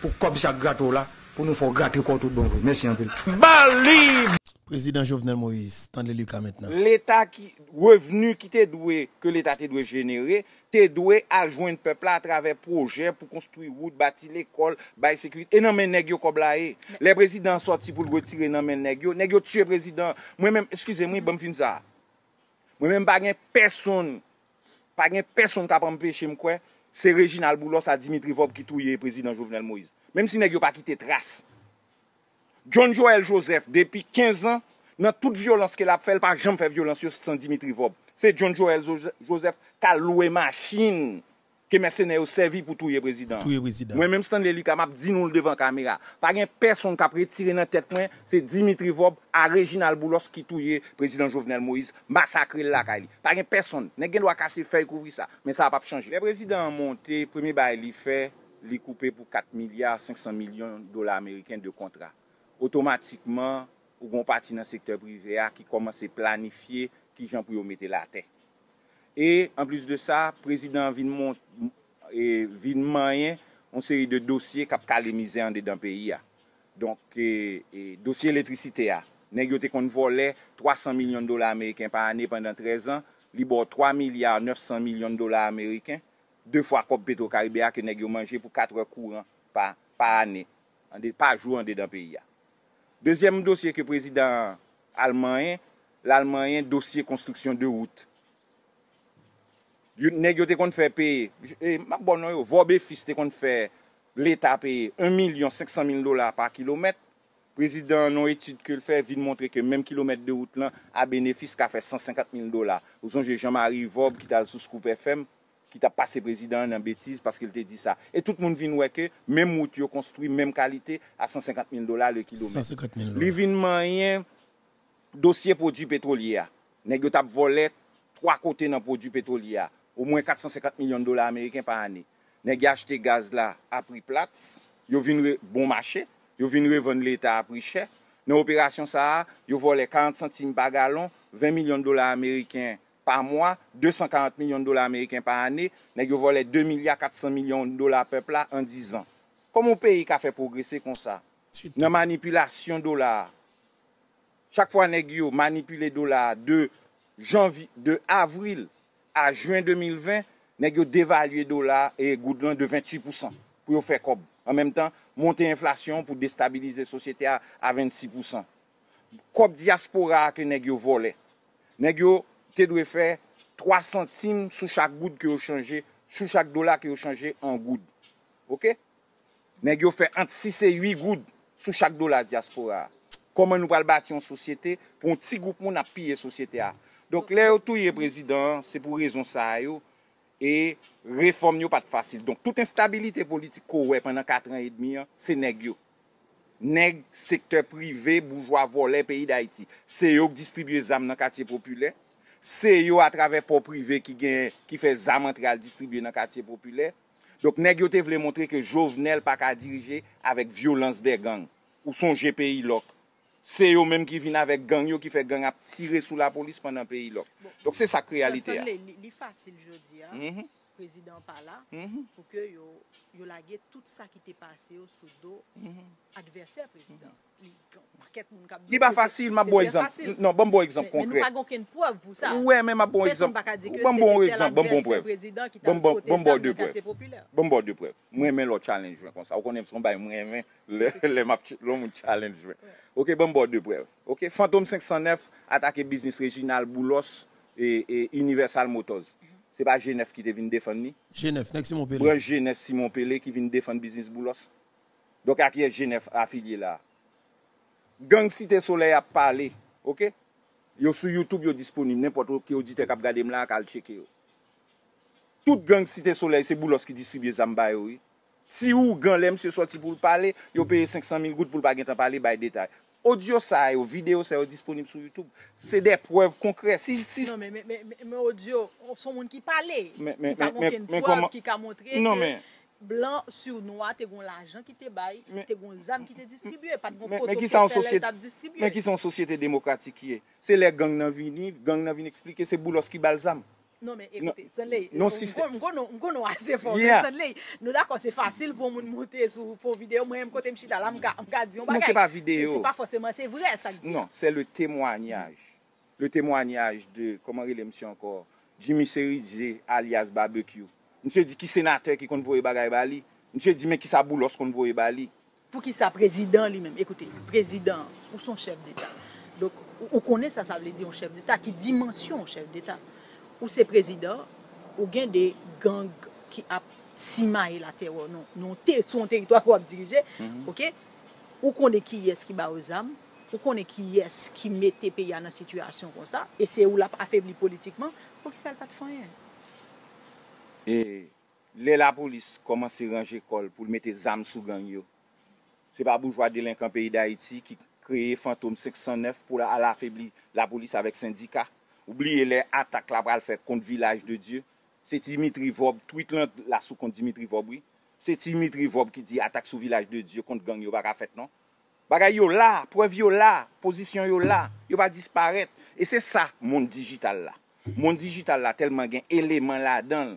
pou kobi sa gato la, pou nou fò gati kontou donve. Mèsi anpil. Ba li! Prezident Jovenel Moïse, Tandele Luka mètnan. L'Etat ki, revenu ki te dwe, ke l'Etat te dwe genere, te dwe ajoin non, eh. non, bon, pepla a travè projè pou konstoui wout, bati l'ekol, bay sekwit, enanmen negyo kobla e. Le prezident soti pou l'gotir, enanmen negyo. Negyo tche prezident, mwen mèm, eskize mwen, bèm finza. Mwen mèm bagnen person, bagnen person tapan mpeche mkwe, Se Regine Albulos a Dimitri Vobe ki touye prezident Jovenel Moise. Mem si neg yo pa kite trase. John Joel Joseph, depi 15 an, nan tout violans ke lap fel pa jom fe violans yo san Dimitri Vobe. Se John Joel Joseph ka loue ma chine. Ke mersenè ou servi pou touye prezident. Touye prezident. Mwen mèm stand lè li kamap, di nou l devan kamera. Par gen, person k apre tire nan tetpwen, se Dimitri Vob, a Regine Albulos ki touye prezident Jovenel Moïse, masakre lè la ka li. Par gen, person, ne gen lwa kase fey kouvri sa, men sa ap ap chanji. Le prezident an monte, premè ba li fey, li koupe pou 4 milyard, 500 milyon dola Ameriken de kontra. Otomatikman, ou goun pati nan sektèr privè a ki komanse planifiye ki jan pou yo mette la tey. E, an plus de sa, prezident Vindmanyen, e, an seri de dosye kap kalemize an de dan peyi ya. Donk, e, e, dosye elektrisite ya. Negyo te kon volè 300 milyon dola Ameriken pa anè pendant 13 an, li bo 3 milyar 900 milyon dola Ameriken, 2 fwa kop Petro-Karibé a ke negyo manje pou 4 kou an, pa anè. An de pa jou an de dan peyi ya. Dezyem dosye ke prezident Almanyen, l'Almanyen dosye konstruksyon de wout. Nèk yo te kon te fè peye. E, mak bon nan yo, Vob e fis te kon te fè l'Etat peye 1,500,000 dolar par kilometre. Prezident non etude ke l'fè, vin montre ke mèm kilometre de route lan a benefis ka fè 150,000 dolar. Ou son, jè jèmari Vob ki ta sou scoop FM ki ta pase prezident nan betiz paske l te di sa. E, tout moun vin weke mèm mout yo konstruy mèm kalite a 150,000 dolar le kilometre. 150,000 dolar. Li vin man yè dosye prodjou petrolye a. Nèk yo tap volè 3 kote nan prodjou petro ou mwen 450 milyon dolar Ameriken pa ane. Negi achete gaz bon la apri plat, yo vinre bon machè, yo vinre ven l'Etat apri chè, nan operasyon sa a, yo vole 40 centime bagalon, 20 milyon dolar Ameriken pa mwa, 240 milyon dolar Ameriken pa ane, negi yo vole 2 milyon 400 milyon dolar pepla an 10 an. Komo peyi ka fè progresè kon sa? Nan manipilasyon dolar. Chak fwa negi yo manipile dolar de janvi, de avril, A juen 2020, negyo devalye dola e goudlan de 28% pou yo fè kob. An menm tan, monte inflasyon pou destabilize sosyete a 26%. Kob diaspora ke negyo vole. Negyo te dwe fè 3 centime sou chak goud ki yo chanje, sou chak dola ki yo chanje an goud. Negyo fè ant 6 et 8 goud sou chak dola diaspora. Koman nou pal bati an sosyete pou an ti goup moun ap piye sosyete a. Donk le yo touye prezidant, se pou rezon sa yo, e reform yo pat fasil. Donk tout instabilite politik kowe penan 4 an et demi an, se neg yo. Neg sektor prive boujwa vole peyi da iti. Se yo k distribye zam nan katiye popule. Se yo atrave po prive ki gen, ki fe zam antre al distribye nan katiye popule. Donk neg yo te vle montre ke jovenel pa ka dirije avek violans de gang. Ou son GPI lok. Se yo menm ki vin avèk gang yo ki fè gang ap tirè sou la polis pwè nan peyi lòk. Bon, Dok se sa krealite ya. Li fasil jodi ya, mhm. prezident pa la, mhm. pou ke yo lagè tout sa ki te passe yo sou do mhm. adversè prezident. Li pas facile ma bon exemple. Non, bon bon exemple exemple. Men nou ma bon exemple. Bon bon exemple, bon bon Bon bon de Bon bon de challenge Ok, bon bon Ok, Fantôme 509 atake business regional Boulos et Universal Motors. c'est pas G9 ki te vin G9, nek Simon Pele. G9 Simon business G9 affilié là Gang Sitesolei ap pale, yo sou YouTube yo disponim, nempoto ki yo jite kap gade mla ak al cheke yo. Tout gang Sitesolei se bou los ki distribye zambaye yoy. Ti ou gang lem se yon sou ati pou pale, yo pere 500 mil gout pou lpa gen tan pale, bay detay. Audio sa e, video sa e, yo disponim sou YouTube. Se de pruev konkret. Non men, men audio, sou moun ki pale? Ki pa konkejne pruev ki ka montre? Non men. Blan, sur, noa, te kon lajan ki te bay, te kon zam ki te distribye, pat kon koto ki te distribye. Men ki son sosyete demokratik ye, se le gang nan vini, gang nan vini eksplike, se boulos ki balzam. Non, men, ekote, se le, mkon noa se fon, se le, nou dako se fasil pou moun monte sou fon video, mwen mkote mchi dala mka diyon bagay. Mwen se pa video, se le temwanyaj, le temwanyaj de, koman rele msi ankor, di miseryze alias barbekyou. Mse di ki senater ki konvo e bagay bali? Mse di men ki sa boulos konvo e bali? Pou ki sa prezident li men, ekoute, prezident ou son chev d'etat. Donc, ou konen sa, sa vle di yon chev d'etat, ki dimensyon chev d'etat. Ou se prezident, ou gen de gang ki ap simaye la terro, non, non te son teritwa kwa ap dirije, mhm. ok? Ou konen ki yes ki ba ozam, ou konen ki yes ki met te peya nan situasyon kon sa, e se ou la pa fevli politikman, pou ki sa l pa te fanyen? E le la polis koman se range ekol pou l mette zam sou gang yo. Se ba boujwa delink an peyi da iti ki kreye fantom 609 pou la ala febli la polis avek syndika. Oubliye le atak la bral fèk kont vilaj de Diyo. Se timitri vob, twit lan la sou kont timitri vob oui. Se timitri vob ki di atak sou vilaj de Diyo kont gang yo baka fèt non. Baga yo la, previ yo la, posisyon yo la, yo ba disparet. E se sa, moun digital la. Moun digital la, telman gen eleman la dan l.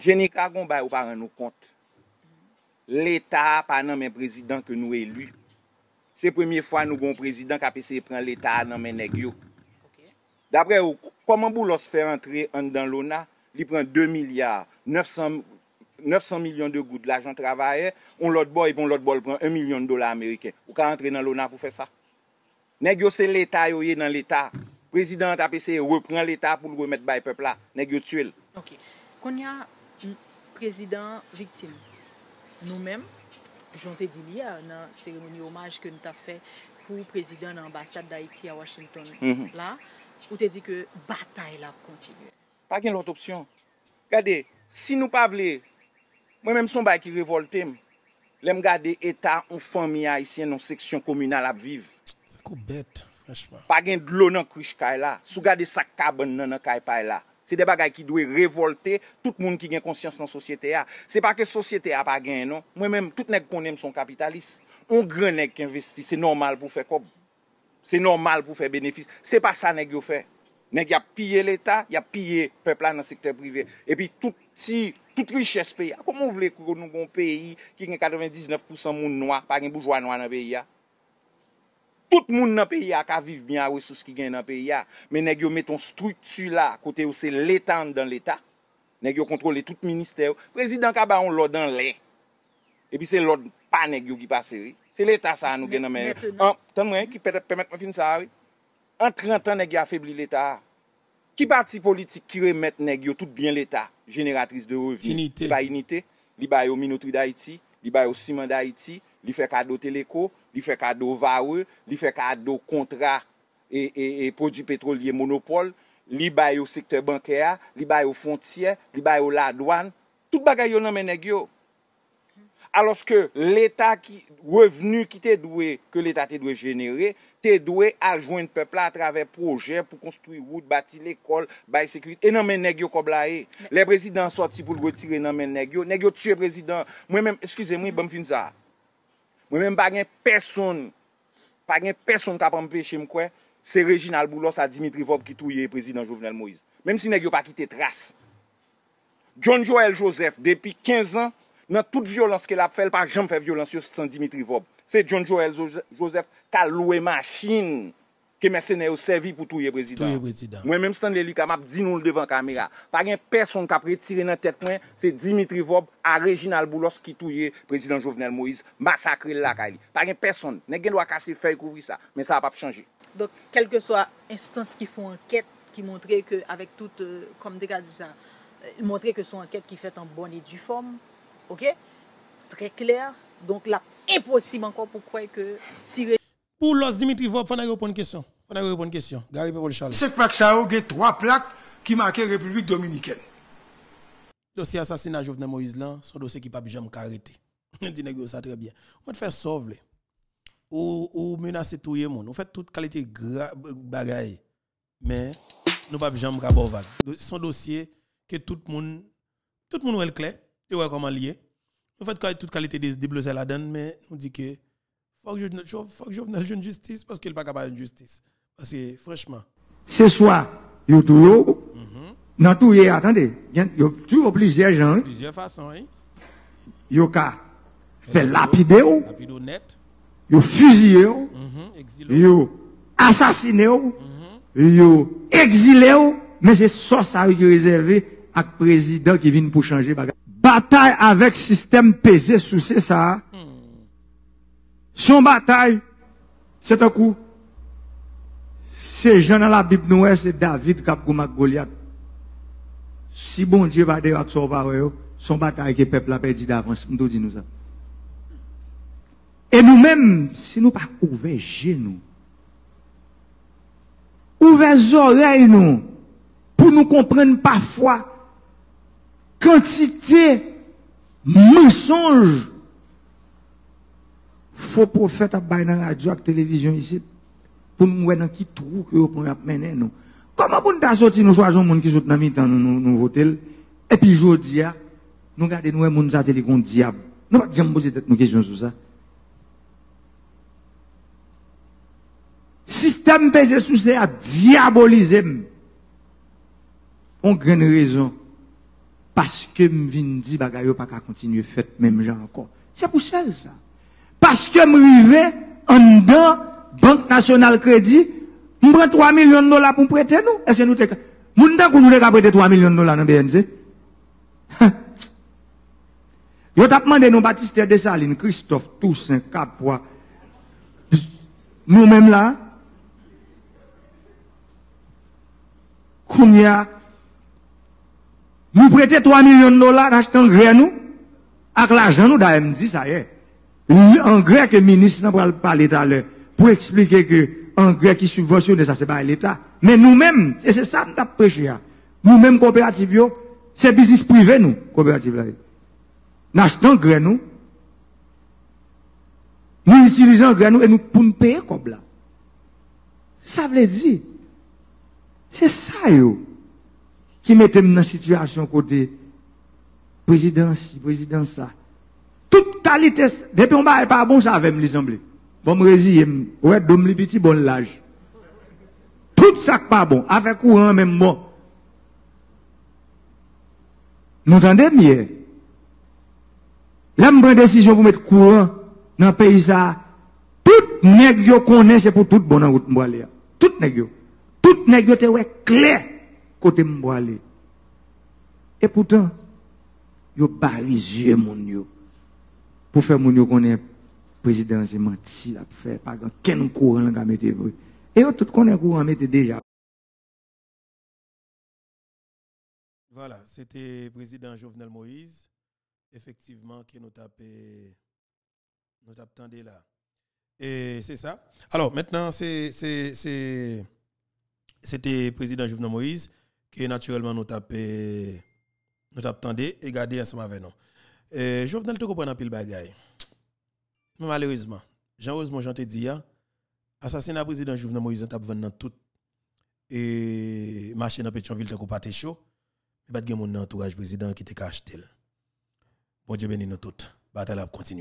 Je ne ka gon bay ou pa ran nou kont. L'Etat pa nan men prezident ke nou elu. Se premier fwa nou gon prezident ka pe se pren l'Etat nan men negyo. Dapre ou, koman bou los fe rentre an dan lona, li pren 2 milyar, 900 milyon de gout l'ajan travaye, on lot bo, ipon lot bol pren 1 milyon de dola Amerike. Ou ka rentre nan lona pou fe sa. Negyo se l'Etat yo ye nan l'Etat. Prezident a pe se repren l'Etat pou l'wemet bay pepla. Negyo tse el. Ok. Konya, Prezident Victim, nou men, jante di li a nan seremoni omaj ke nou ta fe pou prezident ambasad Daitye a Washington la, ou te di ke batay la pou kontinue. Pa gen lout opsyon. Gade, si nou pa vle, mwen men mson bay ki revoltem, lem gade etat ou fami a isye nan seksyon komina la pou vive. Se ko bet, freshman. Pa gen dlou nan kouj ka e la, sou gade sakab nan nan ka e pa e la. Ah. Non. Se ah, de bagay ki dwe revolte, tout moun ki gen konsyans nan sosyete ya. Se pa ke sosyete ya pa gen, non? Mwen menm, tout neg konem son kapitalist. On gren neg ki investi, se normal pou fe kob. Se normal pou fe benefis. Se pa sa neg yo fe. Neg ya pye l'Etat, ya pye pepla nan sektè privé. E pi tout richesse peyi. A komon vle kou konon kon peyi ki gen 99% moun noua, pa gen boujwa noua nan peyi ya? Tout moun nan peyi a ka vive byan wè sous ki gen nan peyi a. Men negyo meton stuitu la kote ou se letan dan l'Etat. Negyo kontrole tout minister. Prezident ka ba yon lòd an lè. E pi se lòd pa negyo ki pa seri. Se l'Etat sa an nou gen nan men. Ah, Tan mwen ki pèmèt mwen fin sa ari. An 30 an negyo a febli l'Etat. Ki parti politik ki remet negyo tout byan l'Etat? Generatris de revi. D'inite. D'inite. Li bayo Minotri d'Aiti. Li bayo Simon d'Aiti. Li fè kado teleko, li fè kado vawe, li fè kado kontra e, e, e prodjou petrolye monopole, li bay ou sektè bankèa, li bay ou fontyè, li bay ou la douan, tout bagay yo nanmen negyo. Aloske l'Etat ki, revenu ki te dwe, ke l'Etat te dwe genere, te dwe ajoin pepla a travè projè pou konstruy wout, bati l'ekol, bay sekwit, e nanmen negyo kobla e. Le prezident soti pou l'wotire nanmen negyo, negyo tche prezident, mwen mèm, eskuse mwen, bèm finza a. Mwen men bagen peson, bagen peson ta pampeche mkwe, se Regine Albulos a Dimitri Vobe ki touye prezident Jovenel Moise. Mem si ne gyo pa ki te trase. John Joel Joseph, depi 15 an, nan tout violans ke la pfele, pa jom fe violans yo san Dimitri Vobe. Se John Joel Joseph ta loue ma chine. ke mersenè ou servi pou touye prezident. Mwen mèm stend lè li kamap, di nou l devan kamera. Par gen, person k apre tire nan tetpwen, se Dimitri Vob, a Reginald Boulos, ki touye prezident Jovenel Moïse, masakre lè la kali. Par gen, person, ne gen wakase fèy kouvri sa, men sa ap ap chanje. Don, kelke so a instance ki fò anket, ki montre ke, avèk tout, kom euh, deka di san, euh, montre ke son anket ki fèt an boni di fòm, ok, tre kler, don, la imposib ankon pou kwey ke, si Reginald Pour Los Dimitri Vop, il faut répondre à une question. Il faut répondre à une question. Gary Paul Charles. C'est plaque ça, a eu trois plaques qui marquent République Dominicaine. Le Dossier assassinat Jovenel Moïse, là, c'est un dossier qui n'a pas jamais arrêté. Je ça très bien. On va faire sauver. Ou, ou menacer tout le monde. On fait toute qualité de bagaille. Mais nous pas jamais C'est Son dossier que tout le monde tout le monde est clair, et voit comment lié. On fait toute qualité de déblousés la donne, mais on dit que faut que je joue une justice parce qu'il n'est pas capable de justice. Parce que, franchement. Ce soir, il y dans tout, y attendez, il y a plusieurs gens. Plusieurs façons, hein. Il y a fait lapider, il net. Il a fusillés... il a assassiner il a exilé, mais c'est ça ça qui réservé à président qui vient pour changer Bataille avec système pesé sous ça. Mm. Son bataille, c'est un coup. Ces gens dans la Bible, nous, c'est David qui a Goliath. Si bon Dieu va dérouler son bataille que le peuple a perdu d'avance, nous dit nous ça. Et nous-mêmes, si nous pas ouvert genoux, ouvert oreilles nous, pour nous comprendre parfois quantité mensonges faux prophète à dans la radio et la télévision ici, pour nous voir dans qui trou que vous mener nous. Comment pour nous sortir, nous choisissons les gens qui sont dans le temps, nous, nous, et puis je dis, ah, nous regardons, nous, nous, ça, c'est les diable. Nous, pas nous poser une question sur ça. Système pesé sous c'est à diaboliser. On grande raison. Parce que m'vin dit bagaille pas à faire les mêmes gens encore. C'est pour ça. Parce que m'rivé en dedans Banque Nationale Crédit, prend 3 millions de dollars pour prêter nous. Est-ce que nous t'es Moun nous kou nou trois millions de dollars dans le BNZ BNZ. Yo t'a demandé Saline, Baptiste Desalines, Christophe, Toussaint, Capois nous même là, Kounia. nous prêter 3 millions de dollars achetant gren rien, avec l'argent nous nous, ça ça y est en grec, le ministre n'a pas parlé tout pour expliquer que en grec qui subventionne, ça, c'est pas l'État. Mais nous-mêmes, et c'est ça que nous prêché, hein. nous-mêmes, coopératives, c'est business privé, nous, coopératives. Là. Nous achetons gré, nous. Nous utilisons grec, nous, et nous, pour nous payer comme là. Ça veut dire, c'est ça, yo, qui mettait dans la situation côté présidence, présidence, ça toute qualité, depuis on va pas bon, ça avec me semble. Bon, me résilier, ouais, dom li petit bon l'âge. Tout ça pas bon, avec courant même bon. Nous entendez bien. Là, prend décision pour mettre courant dans le pays ça. Tout nèg qu'on connaît c'est pour tout bon en route m'bo Tout nèg yo. Tout nèg yo ouais clair côté m'bo Et pourtant, yo les yeux mon yo pour faire mon connaît président c'est menti la faire pas grand ken courant là et tout connaît courant mettre déjà voilà c'était président Jovenel Moïse effectivement qui nous tapé euh, nous tapé là et c'est ça alors maintenant c'est c'est c'était président Jovenel Moïse qui naturellement nous tapé euh, nous tapé et gardé ensemble avec nous euh, Jovenel te le en pile bagaille. Mais malheureusement, Jean-Rosemont, j'en te dit, ah, assassinat président Jovenel Moïse, t'a vendu dans tout et marché dans Pétionville, t'as ko été chaud. Mais pas de mon entourage président qui t'a tel. Bon Dieu béni nous tout. Bataille continue.